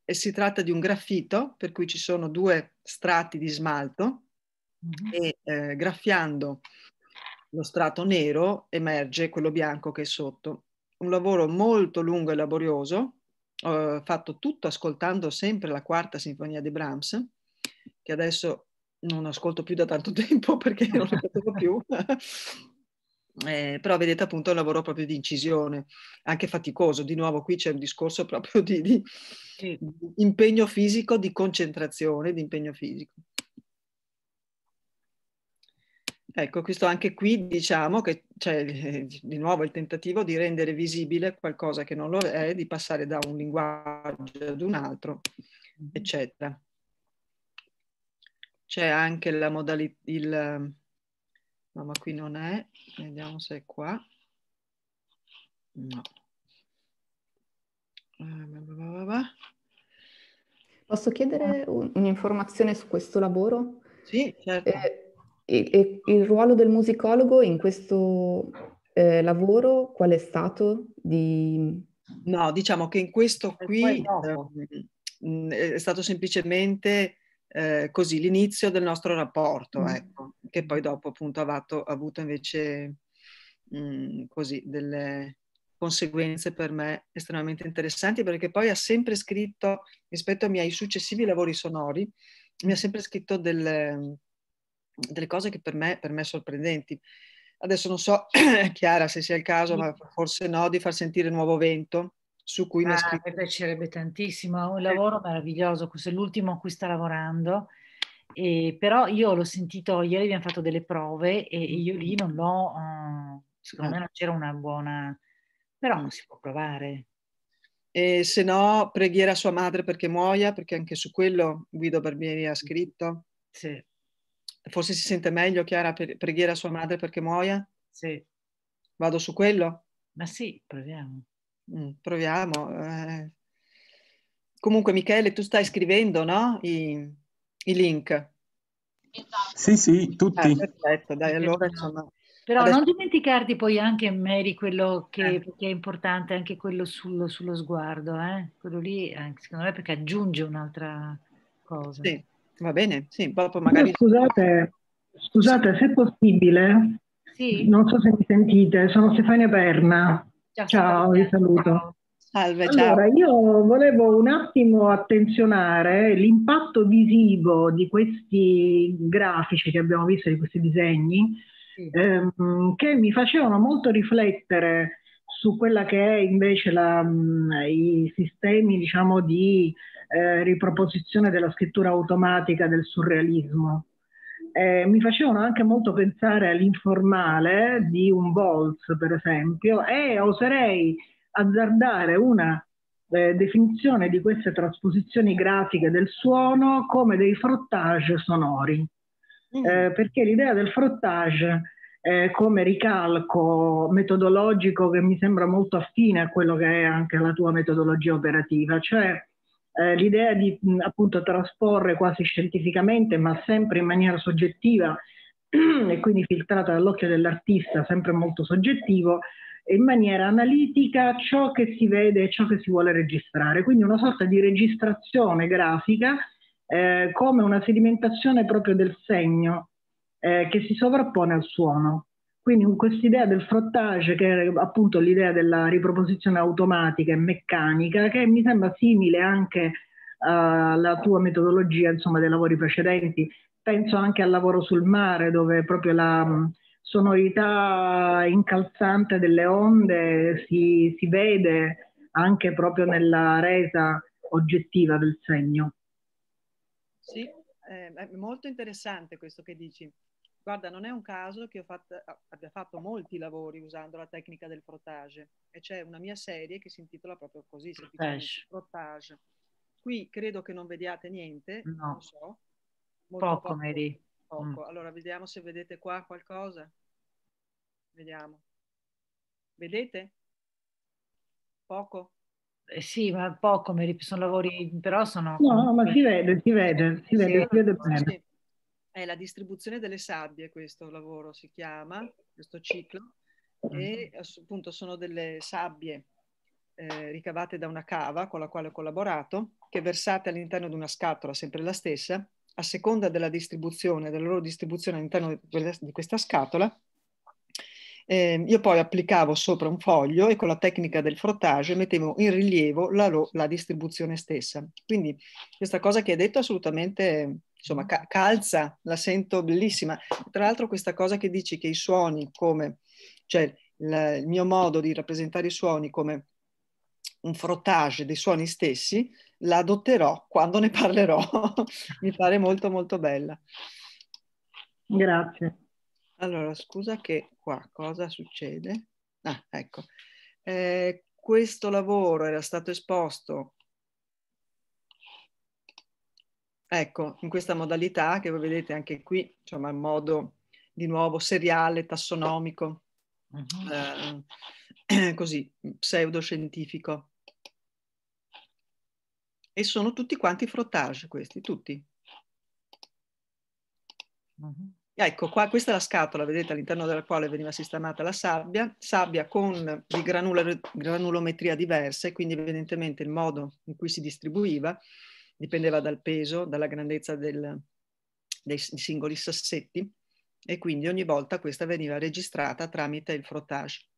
e si tratta di un graffito, per cui ci sono due strati di smalto mm-hmm. e eh, graffiando lo strato nero emerge quello bianco che è sotto. Un lavoro molto lungo e laborioso, eh, fatto tutto ascoltando sempre la quarta sinfonia di Brahms, che adesso non ascolto più da tanto tempo perché non la potevo più, eh, però vedete appunto un lavoro proprio di incisione, anche faticoso. Di nuovo qui c'è un discorso proprio di, di, impegno fisico, di concentrazione, di impegno fisico. Ecco, questo anche qui diciamo che c'è eh, di nuovo il tentativo di rendere visibile qualcosa che non lo è, di passare da un linguaggio ad un altro, eccetera. C'è anche la modalità, No, ma qui non è. Vediamo se è qua. No. Eh, Posso chiedere ah. un'informazione su questo lavoro? Sì, certo. Eh, e, e il ruolo del musicologo in questo eh, lavoro qual è stato? Di... No, diciamo che in questo qui eh, mm, è stato semplicemente eh, così l'inizio del nostro rapporto, mm. ecco che poi dopo appunto ha, avuto invece mh, mhmm, così delle conseguenze per me estremamente interessanti perché poi ha sempre scritto rispetto ai miei successivi lavori sonori mi ha sempre scritto delle, mhmm, delle cose che per me, per me sorprendenti adesso non so Chiara se sia il caso ma forse no di far sentire Nuovo Vento su cui ah, mi ha ah, scritto mi piacerebbe tantissimo ha un lavoro meraviglioso questo è l'ultimo a cui sta lavorando eh, però io l'ho sentito, ieri abbiamo fatto delle prove e, e io lì non l'ho, uh, secondo me eh. non c'era una buona, però non si può provare. E se no, preghiera a sua madre perché muoia, perché anche su quello Guido Barbieri ha scritto. Sì. Forse si sente meglio, Chiara, preghiera a sua madre perché muoia? Sì. Vado su quello? Ma sì, proviamo. Mm, proviamo. Eh. Comunque, Michele, tu stai scrivendo, no? I i link. Sì, sì, tutti. Ah, perfetto, dai, allora insomma... Però adesso... non dimenticarti poi anche, Mary, quello che, eh. è importante, anche quello sullo, sullo sguardo, eh? quello lì, anche, eh, secondo me, perché aggiunge un'altra cosa. Sì, va bene, sì, dopo magari... Scusate, scusate, se è possibile, sì. non so se mi sentite, sono Stefania Berna. Ciao, Ciao vi saluto. Salve, ciao. Allora, io volevo un attimo attenzionare l'impatto visivo di questi grafici che abbiamo visto, di questi disegni, sì. ehm, che mi facevano molto riflettere su quella che è invece la, mm, i sistemi diciamo, di eh, riproposizione della scrittura automatica del surrealismo. Eh, mi facevano anche molto pensare all'informale di un Volz, per esempio, e oserei azzardare una eh, definizione di queste trasposizioni grafiche del suono come dei frottage sonori, mm. eh, perché l'idea del frottage eh, come ricalco metodologico che mi sembra molto affine a quello che è anche la tua metodologia operativa, cioè eh, l'idea di mh, mm, appunto trasporre quasi scientificamente ma sempre in maniera soggettiva e quindi filtrata dall'occhio dell'artista, sempre molto soggettivo, in maniera analitica ciò che si vede e ciò che si vuole registrare, quindi una sorta di registrazione grafica eh, come una sedimentazione proprio del segno eh, che si sovrappone al suono. Quindi quest'idea del frottage, che è appunto l'idea della riproposizione automatica e meccanica, che mi sembra simile anche eh, alla tua metodologia insomma, dei lavori precedenti, penso anche al lavoro sul mare, dove proprio la sonorità incalzante delle onde si, si, vede anche proprio nella resa oggettiva del segno. Sì, eh, è molto interessante questo che dici. Guarda, non è un caso che fatto, ah, abbia fatto molti lavori usando la tecnica del frottage e c'è una mia serie che si intitola proprio così, frottage. Qui credo che non vediate niente, no. non so. Molto poco, poco. Mary. Mm. poco. Mm. Allora, vediamo se vedete qua qualcosa. Vediamo. Vedete? Poco? Eh sì, ma poco, sono lavori, però sono... No, comunque... ma si vede, si vede, si vede, sì, si vede bene. Sì. È la distribuzione delle sabbie, questo lavoro si chiama, questo ciclo, e appunto sono delle sabbie eh, ricavate da una cava con la quale ho collaborato, che versate all'interno di una scatola, sempre la stessa, a seconda della distribuzione, della loro distribuzione all'interno di questa scatola, eh, io poi applicavo sopra un foglio e con la tecnica del frottage mettevo in rilievo la, la distribuzione stessa. Quindi questa cosa che hai detto assolutamente insomma, ca calza, la sento bellissima. Tra l'altro questa cosa che dici che i suoni come, cioè la, il mio modo di rappresentare i suoni come un frottage dei suoni stessi, la adotterò quando ne parlerò. Mi pare molto molto bella. Grazie. Allora, scusa che qua cosa succede? Ah, ecco. Eh, questo lavoro era stato esposto ecco, in questa modalità che voi vedete anche qui, insomma, in modo di nuovo seriale, tassonomico, uh mhm. -huh. eh, così, pseudoscientifico e sono tutti quanti frottage questi, tutti. Uh mhm. -huh. Ecco, qua, questa è la scatola, vedete, all'interno della quale veniva sistemata la sabbia, sabbia con di granula, granulometria e quindi evidentemente il modo in cui si distribuiva dipendeva dal peso, dalla grandezza del, dei, dei singoli sassetti e quindi ogni volta questa veniva registrata tramite il frottage.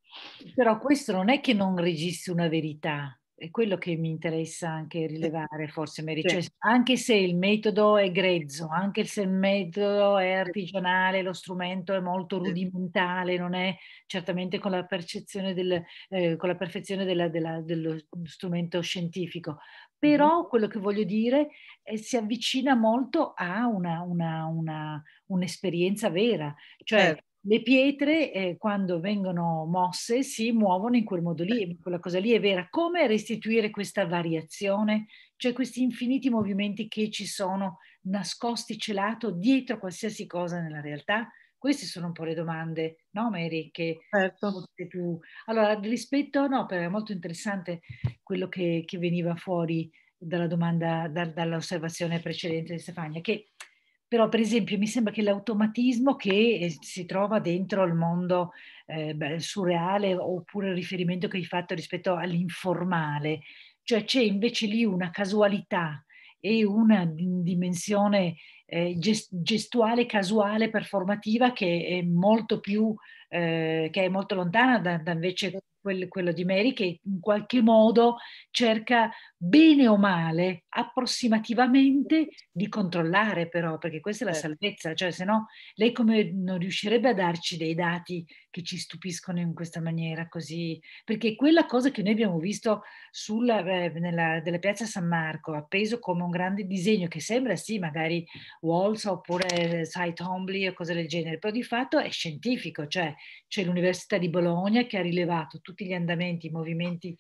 Però questo non è che non registri una verità, è quello che mi interessa anche rilevare, forse Mary, cioè, anche se il metodo è grezzo, anche se il metodo è artigianale, lo strumento è molto rudimentale, non è certamente con la, percezione del, eh, con la perfezione della, della, dello strumento scientifico, però quello che voglio dire è, si avvicina molto a una, una, una, un'esperienza vera, cioè certo le pietre eh, quando vengono mosse si muovono in quel modo lì, quella cosa lì è vera. Come restituire questa variazione? Cioè questi infiniti movimenti che ci sono nascosti, celato, dietro qualsiasi cosa nella realtà? Queste sono un po' le domande, no Mary? Che certo. tu... Allora, rispetto, no, però è molto interessante quello che, che veniva fuori dalla domanda, da, dall'osservazione precedente di Stefania, che però per esempio mi sembra che l'automatismo che eh, si trova dentro il mondo eh, surreale oppure il riferimento che hai fatto rispetto all'informale, cioè c'è invece lì una casualità e una dimensione eh, gestuale, casuale, performativa che è molto più, eh, che è molto lontana da, da invece quel, quello di Mary che in qualche modo cerca bene o male, approssimativamente, di controllare però, perché questa è la certo. salvezza, cioè se no lei come non riuscirebbe a darci dei dati che ci stupiscono in questa maniera così, perché quella cosa che noi abbiamo visto sulla, eh, nella, nella piazza San Marco, appeso come un grande disegno che sembra sì magari Walls oppure eh, Sai Tombly o cose del genere, però di fatto è scientifico, cioè c'è l'Università di Bologna che ha rilevato tutti gli andamenti, i movimenti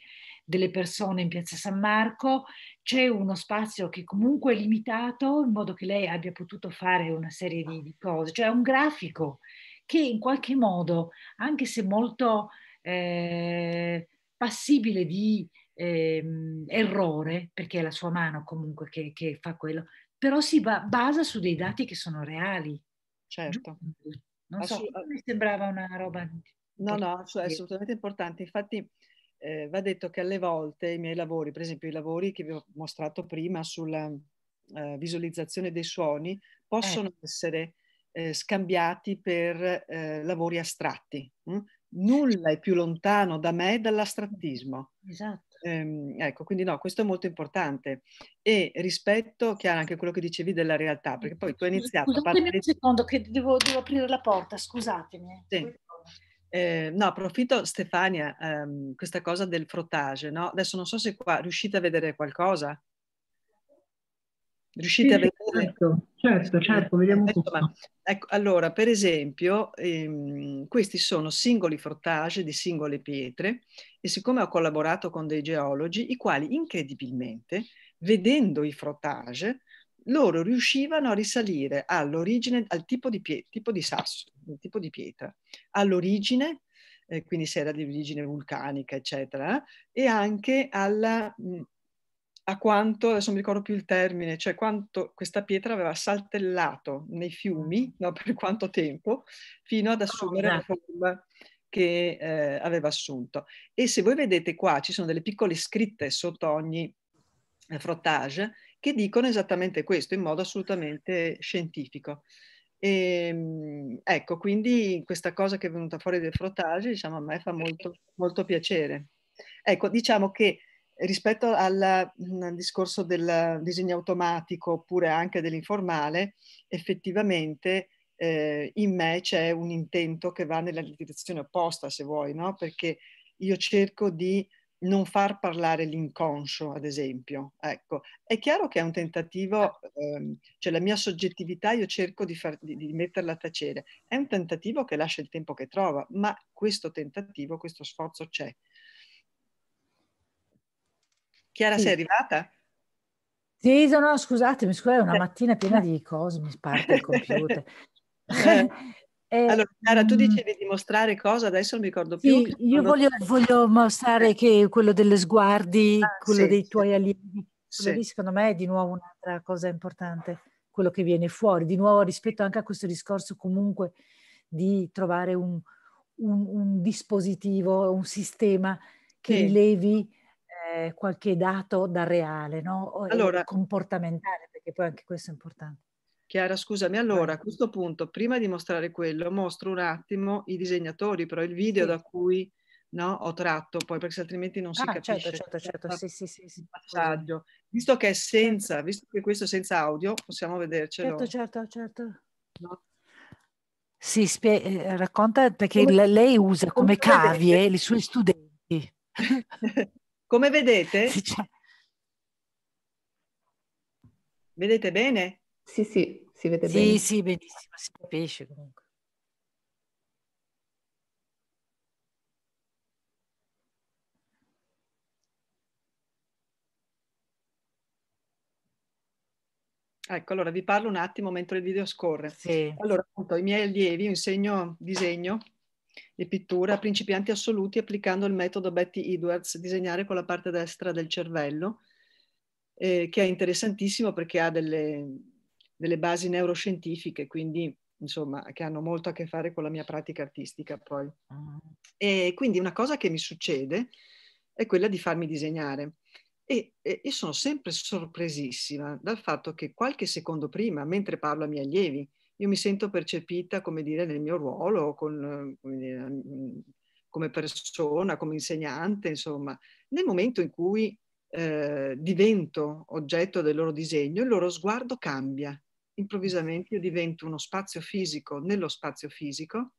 delle persone in piazza San Marco, c'è uno spazio che comunque è limitato in modo che lei abbia potuto fare una serie di, di cose, cioè un grafico che in qualche modo, anche se molto eh, passibile di eh, errore, perché è la sua mano comunque che, che fa quello, però si ba- basa su dei dati che sono reali. Certo. Non so, mi sembrava una roba... No, no, è assolutamente importante. Infatti eh, va detto che alle volte i miei lavori, per esempio i lavori che vi ho mostrato prima sulla eh, visualizzazione dei suoni, eh. possono essere eh, scambiati per eh, lavori astratti. Hm? Nulla è più lontano da me dall'astrattismo. Esatto. Eh, ecco, quindi no, questo è molto importante. E rispetto, Chiara, anche a quello che dicevi della realtà, perché poi tu hai iniziato... Scusatemi a parlare... un secondo che devo, devo aprire la porta, scusatemi. Sì. Eh, no, approfitto Stefania, ehm, questa cosa del frottage, no? Adesso non so se qua riuscite a vedere qualcosa. Riuscite sì, a vedere? Certo, certo, certo vediamo eh, Insomma, ecco, allora, per esempio, ehm, questi sono singoli frottage di singole pietre e siccome ho collaborato con dei geologi, i quali incredibilmente, vedendo i frottage, loro riuscivano a risalire all'origine, al tipo di, pie, tipo di sasso, tipo di pietra, all'origine, eh, quindi se era di origine vulcanica, eccetera, e anche alla, a quanto, adesso non mi ricordo più il termine, cioè quanto questa pietra aveva saltellato nei fiumi, no, per quanto tempo, fino ad assumere la forma che eh, aveva assunto. E se voi vedete qua ci sono delle piccole scritte sotto ogni eh, frottage che dicono esattamente questo in modo assolutamente scientifico. E, ehm, ecco, quindi questa cosa che è venuta fuori del frotaggi, diciamo, a me fa molto, molto piacere. Ecco, diciamo che rispetto alla, mm, al discorso del disegno automatico oppure anche dell'informale, effettivamente eh, in me c'è un intento che va nella direzione opposta, se vuoi, no? Perché io cerco di non far parlare l'inconscio, ad esempio. Ecco, è chiaro che è un tentativo, eh. ehm, cioè la mia soggettività io cerco di, far, di, di, metterla a tacere, è un tentativo che lascia il tempo che trova, ma questo tentativo, questo sforzo c'è. Chiara, sì. sei arrivata? Sì, no, scusatemi, scusate, una eh. mattina piena di cose, mi sparte il computer. Eh. Eh, allora, Chiara, tu ehm, dicevi di mostrare cosa? Adesso non mi ricordo più. Sì, io voglio, voglio, mostrare che quello degli sguardi, ah, quello sì, dei tuoi sì. alieni, quello secondo me è di nuovo un'altra cosa importante, quello che viene fuori, di nuovo rispetto anche a questo discorso comunque di trovare un, un, un dispositivo, un sistema che rilevi eh, qualche dato da reale, no? Eh, allora, comportamentale, perché poi anche questo è importante. Chiara, scusami, allora a questo punto, prima di mostrare quello, mostro un attimo i disegnatori, però il video sì. da cui no, ho tratto, poi perché altrimenti non si ah, certo, capisce. Certo, certo, certo, sì, sì, sì, sì. Passaggio. Visto che è senza, certo. visto che questo è senza audio, possiamo vedercelo. Certo, certo, certo. No? Sì, spie- eh, racconta perché come, lei usa come, come cavie vedete. i suoi studenti. come vedete? Sì, cioè vedete bene? Sì, sì, si vede sì, bene. Sì, sì, benissimo, si capisce comunque. Ecco, allora vi parlo un attimo mentre il video scorre. Sì. Allora, appunto, i miei allievi, io insegno disegno e pittura a principianti assoluti applicando il metodo Betty Edwards, disegnare con la parte destra del cervello, eh, che è interessantissimo perché ha delle, delle basi neuroscientifiche, quindi insomma, che hanno molto a che fare con la mia pratica artistica poi. Ah. E quindi una cosa che mi succede è quella di farmi disegnare. E, e, e sono sempre sorpresissima dal fatto che qualche secondo prima, mentre parlo ai miei allievi, io mi sento percepita, come dire, nel mio ruolo, con, come, come persona, come insegnante, insomma. Nel momento in cui eh, divento oggetto del loro disegno, il loro sguardo cambia improvvisamente io divento uno spazio fisico nello spazio fisico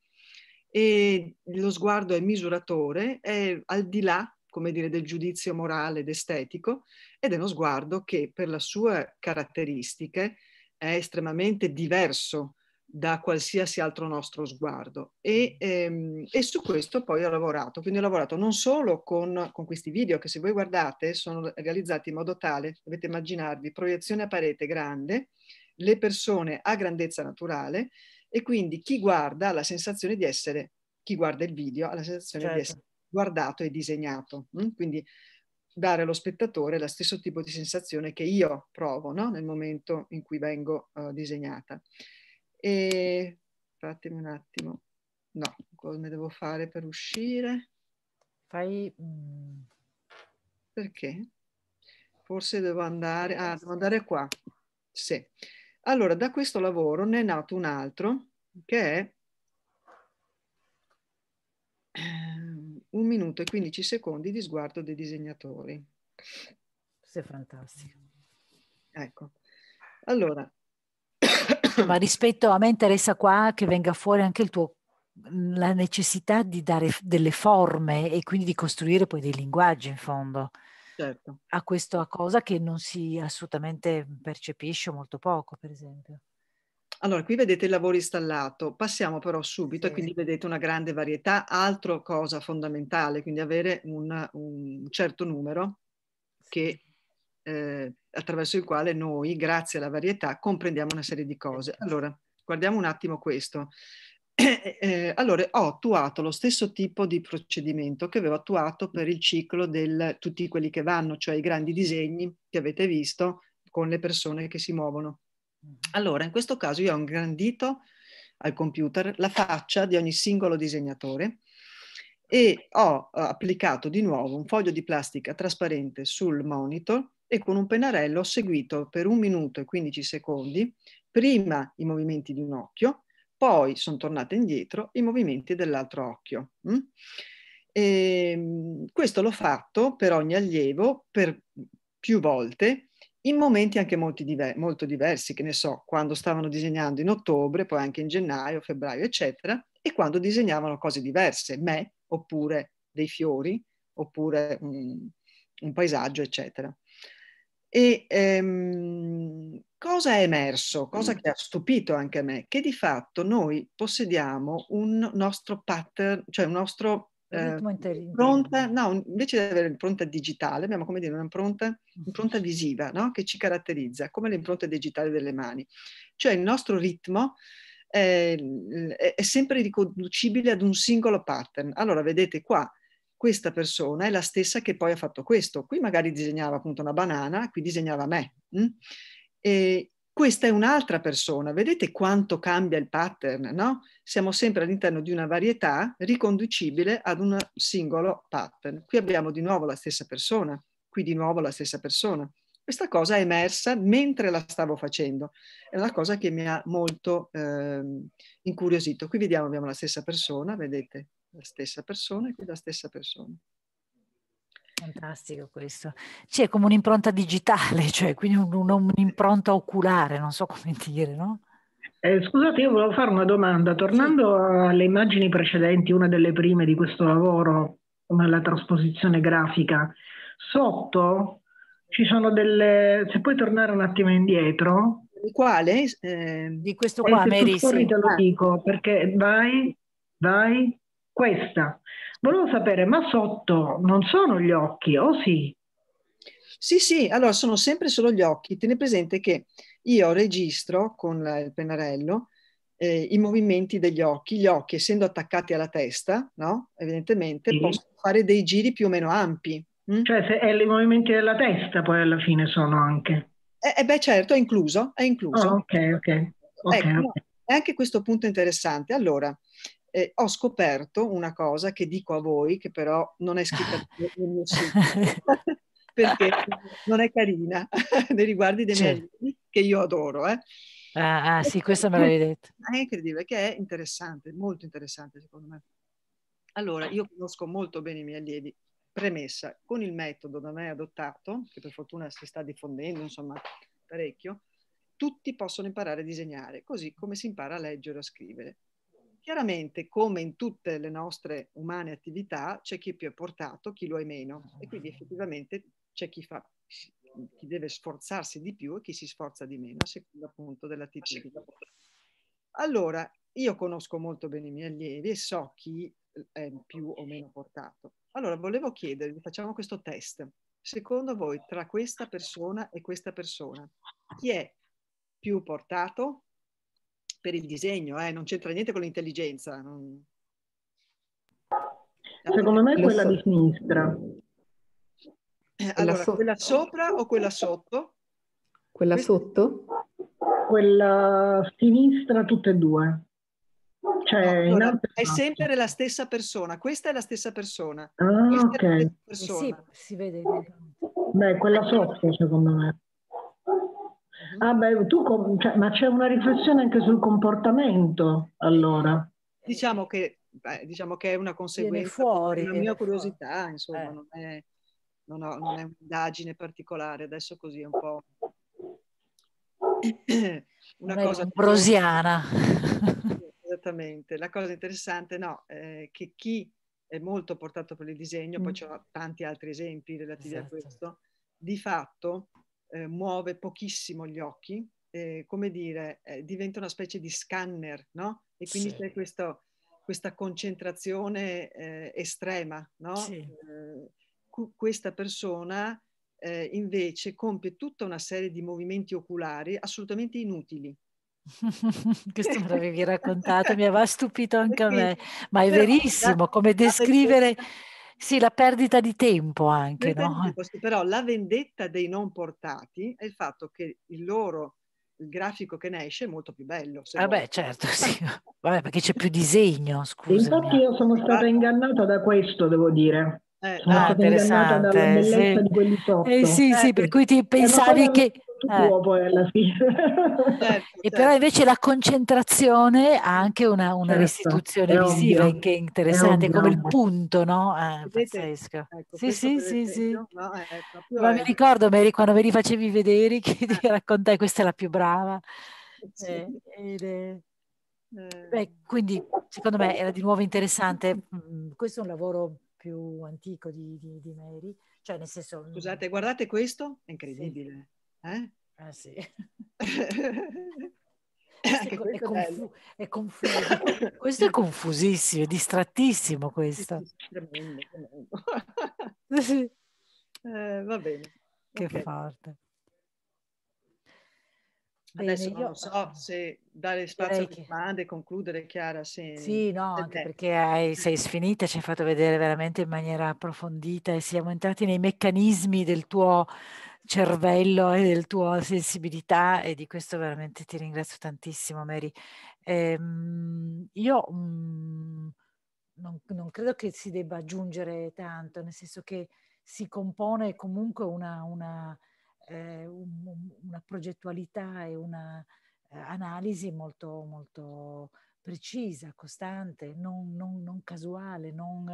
e lo sguardo è misuratore, è al di là, come dire, del giudizio morale ed estetico ed è uno sguardo che per le sue caratteristiche è estremamente diverso da qualsiasi altro nostro sguardo e, ehm, e, su questo poi ho lavorato, quindi ho lavorato non solo con, con, questi video che se voi guardate sono realizzati in modo tale, dovete immaginarvi proiezione a parete grande le persone a grandezza naturale e quindi chi guarda ha la sensazione di essere, chi guarda il video ha la sensazione certo. di essere guardato e disegnato. Mm? Quindi dare allo spettatore lo stesso tipo di sensazione che io provo no? nel momento in cui vengo uh, disegnata. E fatemi un attimo, no, come devo fare per uscire? Fai... Mm. Perché? Forse devo andare, ah, devo andare qua, sì. Allora, da questo lavoro ne è nato un altro che è un minuto e 15 secondi di sguardo dei disegnatori. Sei fantastico. Ecco. Allora. Ma rispetto a me interessa qua che venga fuori anche il tuo la necessità di dare delle forme e quindi di costruire poi dei linguaggi in fondo certo. a questa cosa che non si assolutamente percepisce molto poco, per esempio. Allora, qui vedete il lavoro installato, passiamo però subito sì. e quindi vedete una grande varietà, altro cosa fondamentale, quindi avere una, un certo numero che, eh, attraverso il quale noi, grazie alla varietà, comprendiamo una serie di cose. Esatto. Allora, guardiamo un attimo questo. Eh, eh, allora ho attuato lo stesso tipo di procedimento che avevo attuato per il ciclo del tutti quelli che vanno, cioè i grandi disegni che avete visto con le persone che si muovono. Mm-hmm. Allora, in questo caso io ho ingrandito al computer la faccia di ogni singolo disegnatore e ho eh, applicato di nuovo un foglio di plastica trasparente sul monitor e con un pennarello ho seguito per un minuto e 15 secondi prima i movimenti di un occhio poi sono tornate indietro i movimenti dell'altro occhio. Mm? E ehm, questo l'ho fatto per ogni allievo, per più volte, in momenti anche diver molto diversi, che ne so, quando stavano disegnando in ottobre, poi anche in gennaio, febbraio, eccetera, e quando disegnavano cose diverse, me, oppure dei fiori, oppure un, un paesaggio, eccetera. E ehm, cosa è emerso, cosa mm. che ha stupito anche a me, che di fatto noi possediamo un nostro pattern, cioè un nostro... Eh, impronta, no, invece di avere l'impronta digitale abbiamo come dire un'impronta mm. visiva no? che ci caratterizza come l'impronta digitale delle mani cioè il nostro ritmo è, è, è sempre riconducibile ad un singolo pattern allora vedete qua questa persona è la stessa che poi ha fatto questo qui magari disegnava appunto una banana qui disegnava me mh? Mm? E questa è un'altra persona, vedete quanto cambia il pattern, no? Siamo sempre all'interno di una varietà riconducibile ad un singolo pattern. Qui abbiamo di nuovo la stessa persona, qui di nuovo la stessa persona. Questa cosa è emersa mentre la stavo facendo, è una cosa che mi ha molto eh, incuriosito. Qui vediamo, abbiamo la stessa persona, vedete, la stessa persona e qui la stessa persona. Fantastico questo. Sì, è come un'impronta digitale, cioè quindi un, un, un'impronta oculare, non so come dire, no? Eh, scusate, io volevo fare una domanda. Tornando sì. alle immagini precedenti, una delle prime di questo lavoro, come la trasposizione grafica, sotto ci sono delle... se puoi tornare un attimo indietro. Di quale? Eh, di questo eh, qua, Mary. Sì. te lo ah. dico, perché vai, vai, questa. Volevo sapere, ma sotto non sono gli occhi, o oh sì? Sì, sì, allora sono sempre solo gli occhi. Tieni presente che io registro con il pennarello eh, i movimenti degli occhi. Gli occhi, essendo attaccati alla testa, no? evidentemente, sì. possono fare dei giri più o meno ampi. Mm? Cioè, se è i movimenti della testa poi alla fine sono anche. Eh, eh beh, certo, è incluso, è incluso. Oh, ok, ok. okay, ecco, okay. No, è anche questo punto interessante. Allora, eh, ho scoperto una cosa che dico a voi, che però non è scritta nel mio sito, perché non è carina nei riguardi dei miei amici, che io adoro. Eh. Ah, ah sì, questo me l'avevi detto. È incredibile, che è interessante, molto interessante secondo me. Allora, io conosco molto bene i miei allievi, premessa, con il metodo da me adottato, che per fortuna si sta diffondendo, insomma, parecchio, tutti possono imparare a disegnare, così come si impara a leggere o a scrivere. Chiaramente, come in tutte le nostre umane attività, c'è chi più è portato, chi lo è meno e quindi effettivamente c'è chi, fa, chi deve sforzarsi di più e chi si sforza di meno, a seconda appunto dell'attitudine. Allora, io conosco molto bene i miei allievi e so chi è più o meno portato. Allora, volevo chiedervi, facciamo questo test. Secondo voi, tra questa persona e questa persona, chi è più portato, per il disegno, eh, non c'entra niente con l'intelligenza. Non... Cioè, secondo me è quella so. di sinistra. Eh, allora, sotto. quella sopra o quella sotto? Quella Questa... sotto? Quella sinistra, tutte e due. Cioè, no, allora, è sempre la stessa persona, questa è la stessa persona. Ah, ok. Stessa persona. Eh sì, si vede. Beh, quella sotto, secondo me. Mhm. Ah beh, tu com- cioè, ma c'è una riflessione anche sul comportamento, allora. Diciamo che, beh, diciamo che è una conseguenza fuori, La mia curiosità, fuori. insomma, eh. non, è, non, ho, non, è, un'indagine particolare, adesso così è un po'... una beh, cosa... Ambrosiana. Esattamente, la cosa interessante no, è che chi è molto portato per il disegno, mm. poi c'ho tanti altri esempi relativi esatto. a questo, di fatto eh, muove pochissimo gli occhi, eh, come dire, eh, diventa una specie di scanner, no? E quindi sì. c'è questo, questa concentrazione eh, estrema, no? Sì. Eh, cu- questa persona eh, invece compie tutta una serie di movimenti oculari assolutamente inutili. Questo me l'avevi raccontato, mi aveva stupito anche a me, ma è verissimo come descrivere sì, la perdita di tempo anche. No? Tempo, sì, però la vendetta dei non portati è il fatto che il loro il grafico che ne esce è molto più bello. Se Vabbè, ah, vuoi. certo, sì. Vabbè, perché c'è più disegno, scusa. Infatti eh. io sono stata ingannata da questo, devo dire. Eh, sono ah, stata ingannata dalla bellezza sì. di quelli sotto. Eh, sì, eh, sì, per cui ti eh, pensavi che tuo eh. poi alla fine. Certo, e certo. però invece la concentrazione ha anche una, una certo, restituzione visiva ovvio, che è interessante, è come il punto, no? Ah, pazzesco. Ecco, sì, sì, sì, sì. No, ecco, Ma è... mi ricordo Mary, quando me li facevi vedere che ti raccontai questa è la più brava. Sì. eh... Beh, quindi secondo me era di nuovo interessante. Mm, questo è un lavoro più antico di, di, di Mary, cioè nel senso... Mm, Scusate, guardate questo, è incredibile. Sì. Eh? Ah sì. Anche questo è, confu- è, confuso. questo è confusissimo, è distrattissimo questo. Tremendo, tremendo. sì. eh, va bene. Che okay. forte. Adesso Bene, io... non so se dare spazio che... alle domande concludere, Chiara. Se... Sì, no, anche perché hai, sei sfinita, ci hai fatto vedere veramente in maniera approfondita e siamo entrati nei meccanismi del tuo, cervello e del tuo sensibilità e di questo veramente ti ringrazio tantissimo Mary. Ehm, io mh, mm, non, non, credo che si debba aggiungere tanto, nel senso che si compone comunque una, una, eh, un, una progettualità e un'analisi eh, molto, molto precisa, costante, non, non, non casuale, non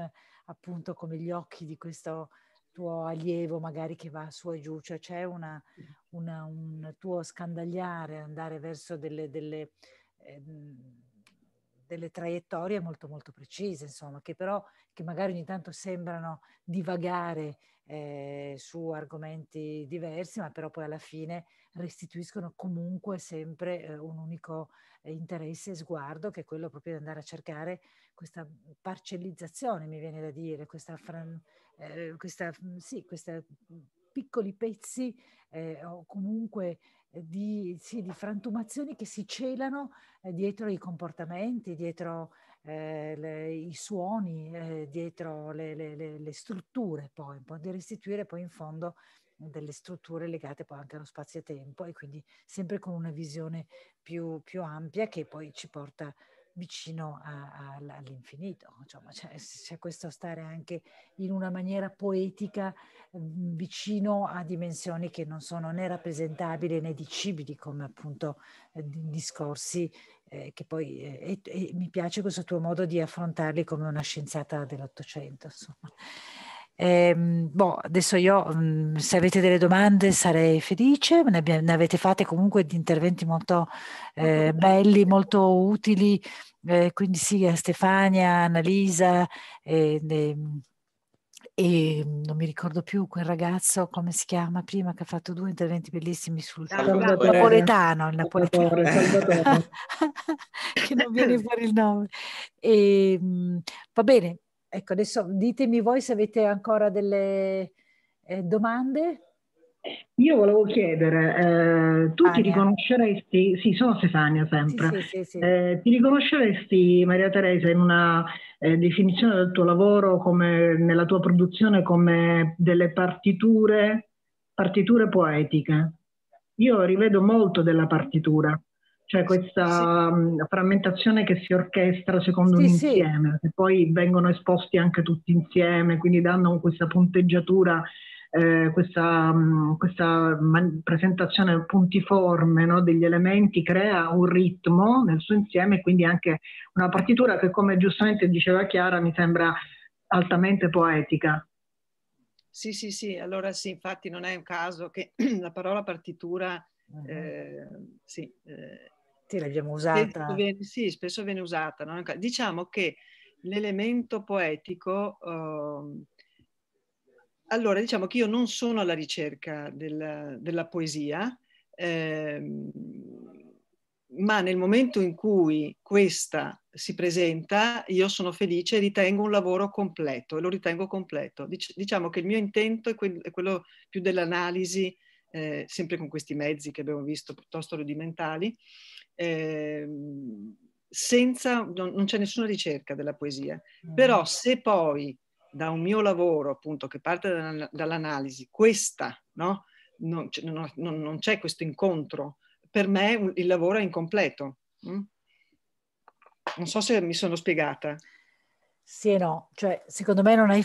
appunto come gli occhi di questo tuo allievo magari che va su e giù, cioè c'è una, una, un tuo scandagliare, andare verso delle, delle, eh, delle, traiettorie molto molto precise, insomma, che però che magari ogni tanto sembrano divagare eh, su argomenti diversi, ma però poi alla fine restituiscono comunque sempre eh, un unico eh, interesse e sguardo, che è quello proprio di andare a cercare questa parcellizzazione, mi viene da dire, questa, fran, eh, questa, mm, sì, questa mm, piccoli pezzi eh, o comunque eh, di, sì, di, frantumazioni che si celano eh, dietro i comportamenti, dietro eh, le, i suoni, eh, dietro le, le, le, strutture poi, di restituire poi in fondo delle strutture legate poi anche allo spazio-tempo e e quindi sempre con una visione più, più ampia che poi ci porta a vicino a, a, all'infinito, insomma, c'è, cioè, c'è, questo stare anche in una maniera poetica mhmm, vicino a dimensioni che non sono né rappresentabili né dicibili come appunto eh, discorsi eh, che poi eh, e, e mi piace questo tuo modo di affrontarli come una scienziata dell'Ottocento. Insomma. Eh, boh, adesso io, mhmm, se avete delle domande, sarei felice, ne, abbiamo, ne avete fatte comunque di interventi molto eh, belli, molto utili, eh, quindi sì, a Stefania, Annalisa e, ehm, e ehm, ehm, non mi ricordo più quel ragazzo, come si chiama prima, che ha fatto due interventi bellissimi sul Salvatore. napoletano, il napoletano. Salvatore, Salvatore. che non viene fuori il nome. E, va bene, Ecco, adesso ditemi voi se avete ancora delle eh, domande. Io volevo chiedere, eh, tu Ania. ti riconosceresti, sì sono Stefania sempre, sì, sì, sì, eh, ti riconosceresti Maria Teresa in una eh, definizione del tuo lavoro come, nella tua produzione come delle partiture, partiture poetiche? Io rivedo molto della partitura cioè questa sì. Mm, frammentazione che si orchestra secondo sì, un insieme, sì. poi vengono esposti anche tutti insieme, quindi danno questa punteggiatura, eh, questa, mm, questa man- presentazione puntiforme no, degli elementi, crea un ritmo nel suo insieme e quindi anche una partitura che come giustamente diceva Chiara mi sembra altamente poetica. Sì, sì, sì, allora sì, infatti non è un caso che la parola partitura... Mm-hmm. Eh, sì, eh, infatti l'abbiamo usata. Spesso, sì, spesso viene usata. No? Diciamo che l'elemento poetico... Uh, allora, diciamo che io non sono alla ricerca della, della poesia, ehm, ma nel momento in cui questa si presenta, io sono felice e ritengo un lavoro completo, e lo ritengo completo. Dic- diciamo che il mio intento è, que- è quello più dell'analisi, eh, sempre con questi mezzi che abbiamo visto piuttosto rudimentali, eh, senza, non, non, c'è nessuna ricerca della poesia. Mm. Però se poi da un mio lavoro, appunto, che parte da, dall'analisi, questa, no? Non, non, non, c'è questo incontro, per me il lavoro è incompleto. Mm? Non so se mi sono spiegata. Sì e no, cioè secondo me non hai,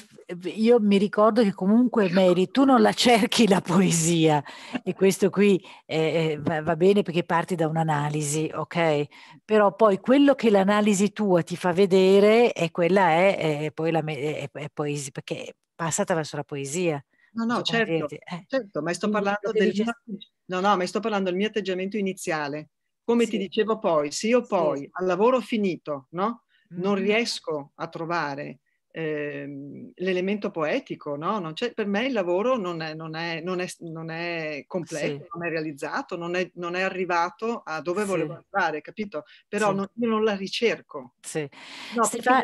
io mi ricordo che comunque Mary, tu non la cerchi la poesia e questo qui eh, eh va bene perché parti da un'analisi, ok? Però poi quello che l'analisi tua ti fa vedere è quella è, è poi la è, è poesia, perché è passata verso la poesia. No, no, cioè, certo, eh. certo, ma sto parlando del no, no, ma sto parlando del mio atteggiamento iniziale. Come sì. ti dicevo poi, se io poi sì. al lavoro finito, no? non mm. riesco a trovare eh, l'elemento poetico, no? per me il lavoro non è, non è, non è, non è completo, sì. non è realizzato, non è, arrivato a dove sì. volevo arrivare, capito? Però sì. non, io non la ricerco. Sì. No, Stefano,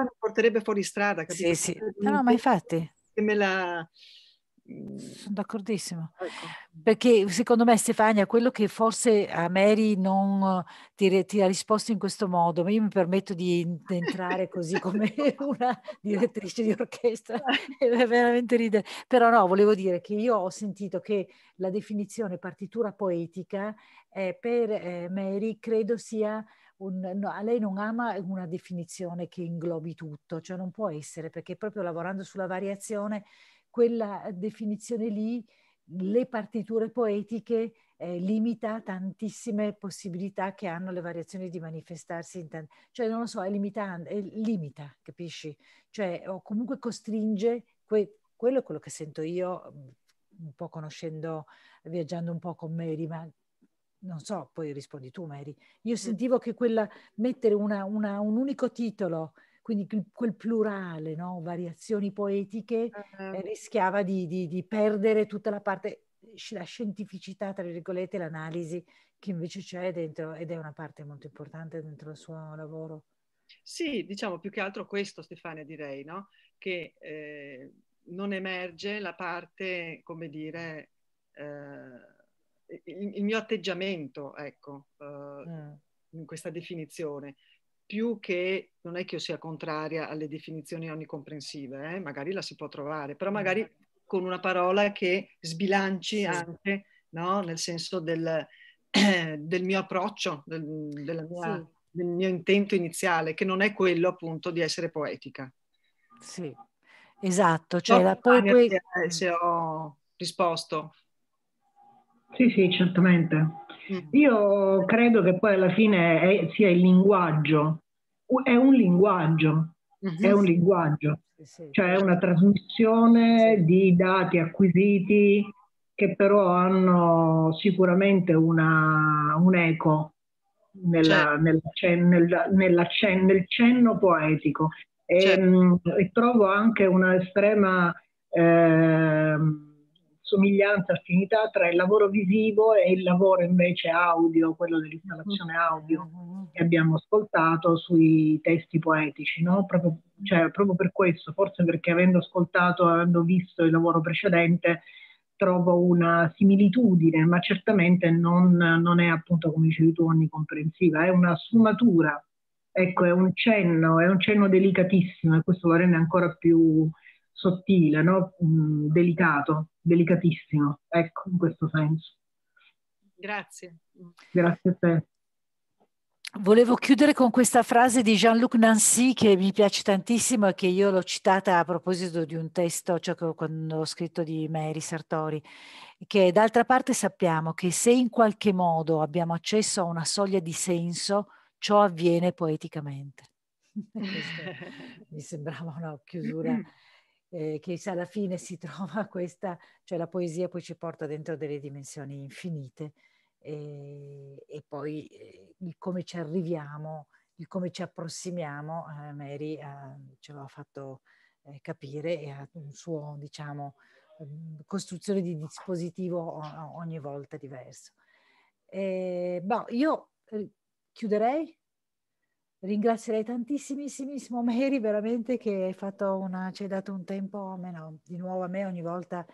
mi porterebbe fuori strada, capito? Sì, sì. No, no, ma infatti. Che me la Mhmm, Sono d'accordissimo. Ecco. Perché secondo me Stefania, quello che forse a Mary non ti, ti ha risposto in questo modo, ma io mi permetto di entrare così come una direttrice di orchestra, è veramente ridere. Però no, volevo dire che io ho sentito che la definizione partitura poetica eh, per eh, Mary credo sia un, no, lei non ama una definizione che inglobi tutto, cioè non può essere, perché proprio lavorando sulla variazione quella definizione lì, le partiture poetiche eh, limita tantissime possibilità che hanno le variazioni di manifestarsi, t- cioè non lo so, è, limita, è limita capisci? Cioè, o comunque costringe, que- quello è quello che sento io, un po' conoscendo, viaggiando un po' con Mary, ma non so, poi rispondi tu Mary, io sentivo che quella, mettere una, una, un unico titolo quindi quel plurale, no? variazioni poetiche, uh-huh. eh, ehm. rischiava di, di, di, perdere tutta la parte, eh, la scientificità, tra virgolette, l'analisi che invece c'è dentro ed è una parte molto importante dentro il suo lavoro. Sì, diciamo più che altro questo Stefania direi, no? che eh, non emerge la parte, come dire, eh, il, il, mio atteggiamento, ecco, eh, mm. in questa definizione più che non è che io sia contraria alle definizioni onnicomprensive, eh? magari la si può trovare, però magari mm. con una parola che sbilanci sì. anche no? nel senso del, del mio approccio, del, mia, sì. del mio intento iniziale, che non è quello appunto di essere poetica. Sì, esatto. Cioè, no, poi, poi... Se, se ho risposto. Sì, sì, certamente. Mm-hmm. Io credo che poi alla fine è, sia il linguaggio, è un linguaggio, mm-hmm. è un linguaggio, cioè è una trasmissione di dati acquisiti che però hanno sicuramente una, un eco nella, cioè. nella, nella, nel cenno poetico. E, cioè. e trovo anche una estrema... Eh, somiglianza, affinità tra il lavoro visivo e il lavoro invece audio, quello dell'installazione mm. audio mm-hmm. che abbiamo ascoltato sui testi poetici, no? proprio, cioè, proprio per questo, forse perché avendo ascoltato, avendo visto il lavoro precedente, trovo una similitudine, ma certamente non, non è appunto, come dicevi tu, onnicomprensiva, è una sfumatura, ecco, è un cenno, è un cenno delicatissimo e questo lo rende ancora più sottile, no? Mm, delicato, delicatissimo, ecco, in questo senso. Grazie. Grazie a te. Volevo chiudere con questa frase di Jean-Luc Nancy che mi piace tantissimo e che io l'ho citata a proposito di un testo, cioè quando ho scritto di Mary Sartori, che d'altra parte sappiamo che se in qualche modo abbiamo accesso a una soglia di senso, ciò avviene poeticamente. mi sembrava una chiusura eh, che alla fine si trova questa, cioè la poesia poi ci porta dentro delle dimensioni infinite e, eh, e poi eh, il come ci arriviamo, il come ci approssimiamo, eh, Mary eh, ce l'ha fatto eh, capire e ha un suo, diciamo, ehm, costruzione di dispositivo ogni volta diverso. Eh, boh, io chiuderei Ringrazierei tantissimissimo Mary veramente che hai fatto una, ci hai dato un tempo meno, di nuovo a me ogni volta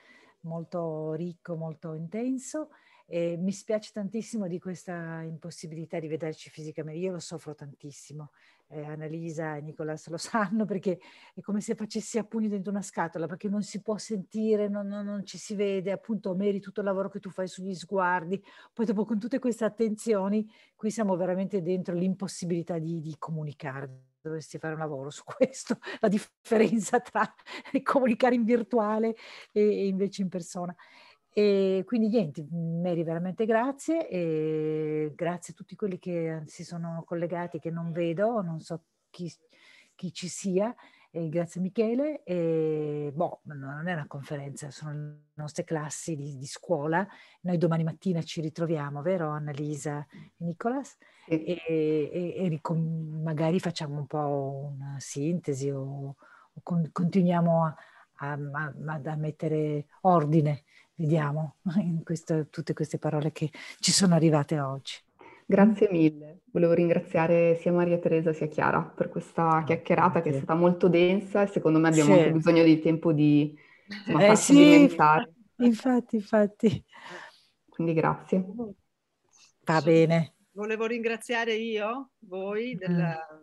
molto ricco, molto intenso e mi spiace tantissimo di questa impossibilità di vederci fisicamente, io lo soffro tantissimo eh, Annalisa e Nicolas lo sanno perché è come se facessi a pugno dentro una scatola perché non si può sentire, non, non, non ci si vede, appunto meri tutto il lavoro che tu fai sugli sguardi, poi dopo con tutte queste attenzioni qui siamo veramente dentro l'impossibilità di, di comunicare dovresti fare un lavoro su questo, la differenza tra comunicare in virtuale e, e invece in persona. E quindi niente, Mary, veramente grazie e grazie a tutti quelli che si sono collegati, che non vedo, non so chi, chi ci sia. E grazie Michele. E, boh, non è una conferenza, sono le nostre classi di, di scuola. Noi domani mattina ci ritroviamo, vero Annalisa e Nicolas? Sì. E, e, magari facciamo un po' una sintesi o, o con, continuiamo a, a, a, a mettere ordine vediamo in questo, tutte queste parole che ci sono arrivate oggi. Grazie mille, volevo ringraziare sia Maria Teresa sia Chiara per questa ah, chiacchierata che è stata molto densa e secondo me abbiamo sì. bisogno di tempo di insomma, eh, sì, Infatti, infatti. Quindi grazie. Va bene. Volevo ringraziare io, voi, mm. della,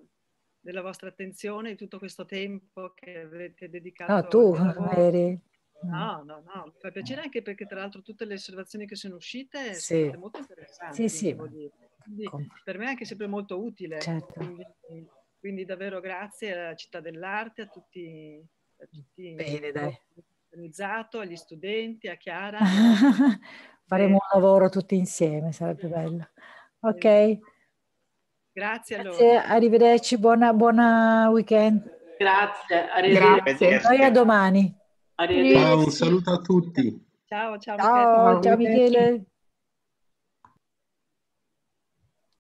della vostra attenzione e tutto questo tempo che avete dedicato. No, tu, Mary. Mm. No, no, no, mi fa piacere anche perché tra l'altro tutte le osservazioni che sono uscite sì. sono state molto interessanti. Sì, sì. Quindi, per me è anche sempre molto utile. Certo. Quindi, quindi, davvero grazie alla Città dell'Arte, a tutti, a tutti Bene, dai. organizzato, agli studenti, a Chiara. Faremo e... un lavoro tutti insieme, sarebbe bello. Ok. Grazie, grazie allora. Grazie, arrivederci, buona, buona weekend. Grazie, arrivederci. Grazie. Noi a domani. Arrivederci. Ciao, un saluto a tutti. Ciao, ciao, ciao Michele. Ciao, Michele.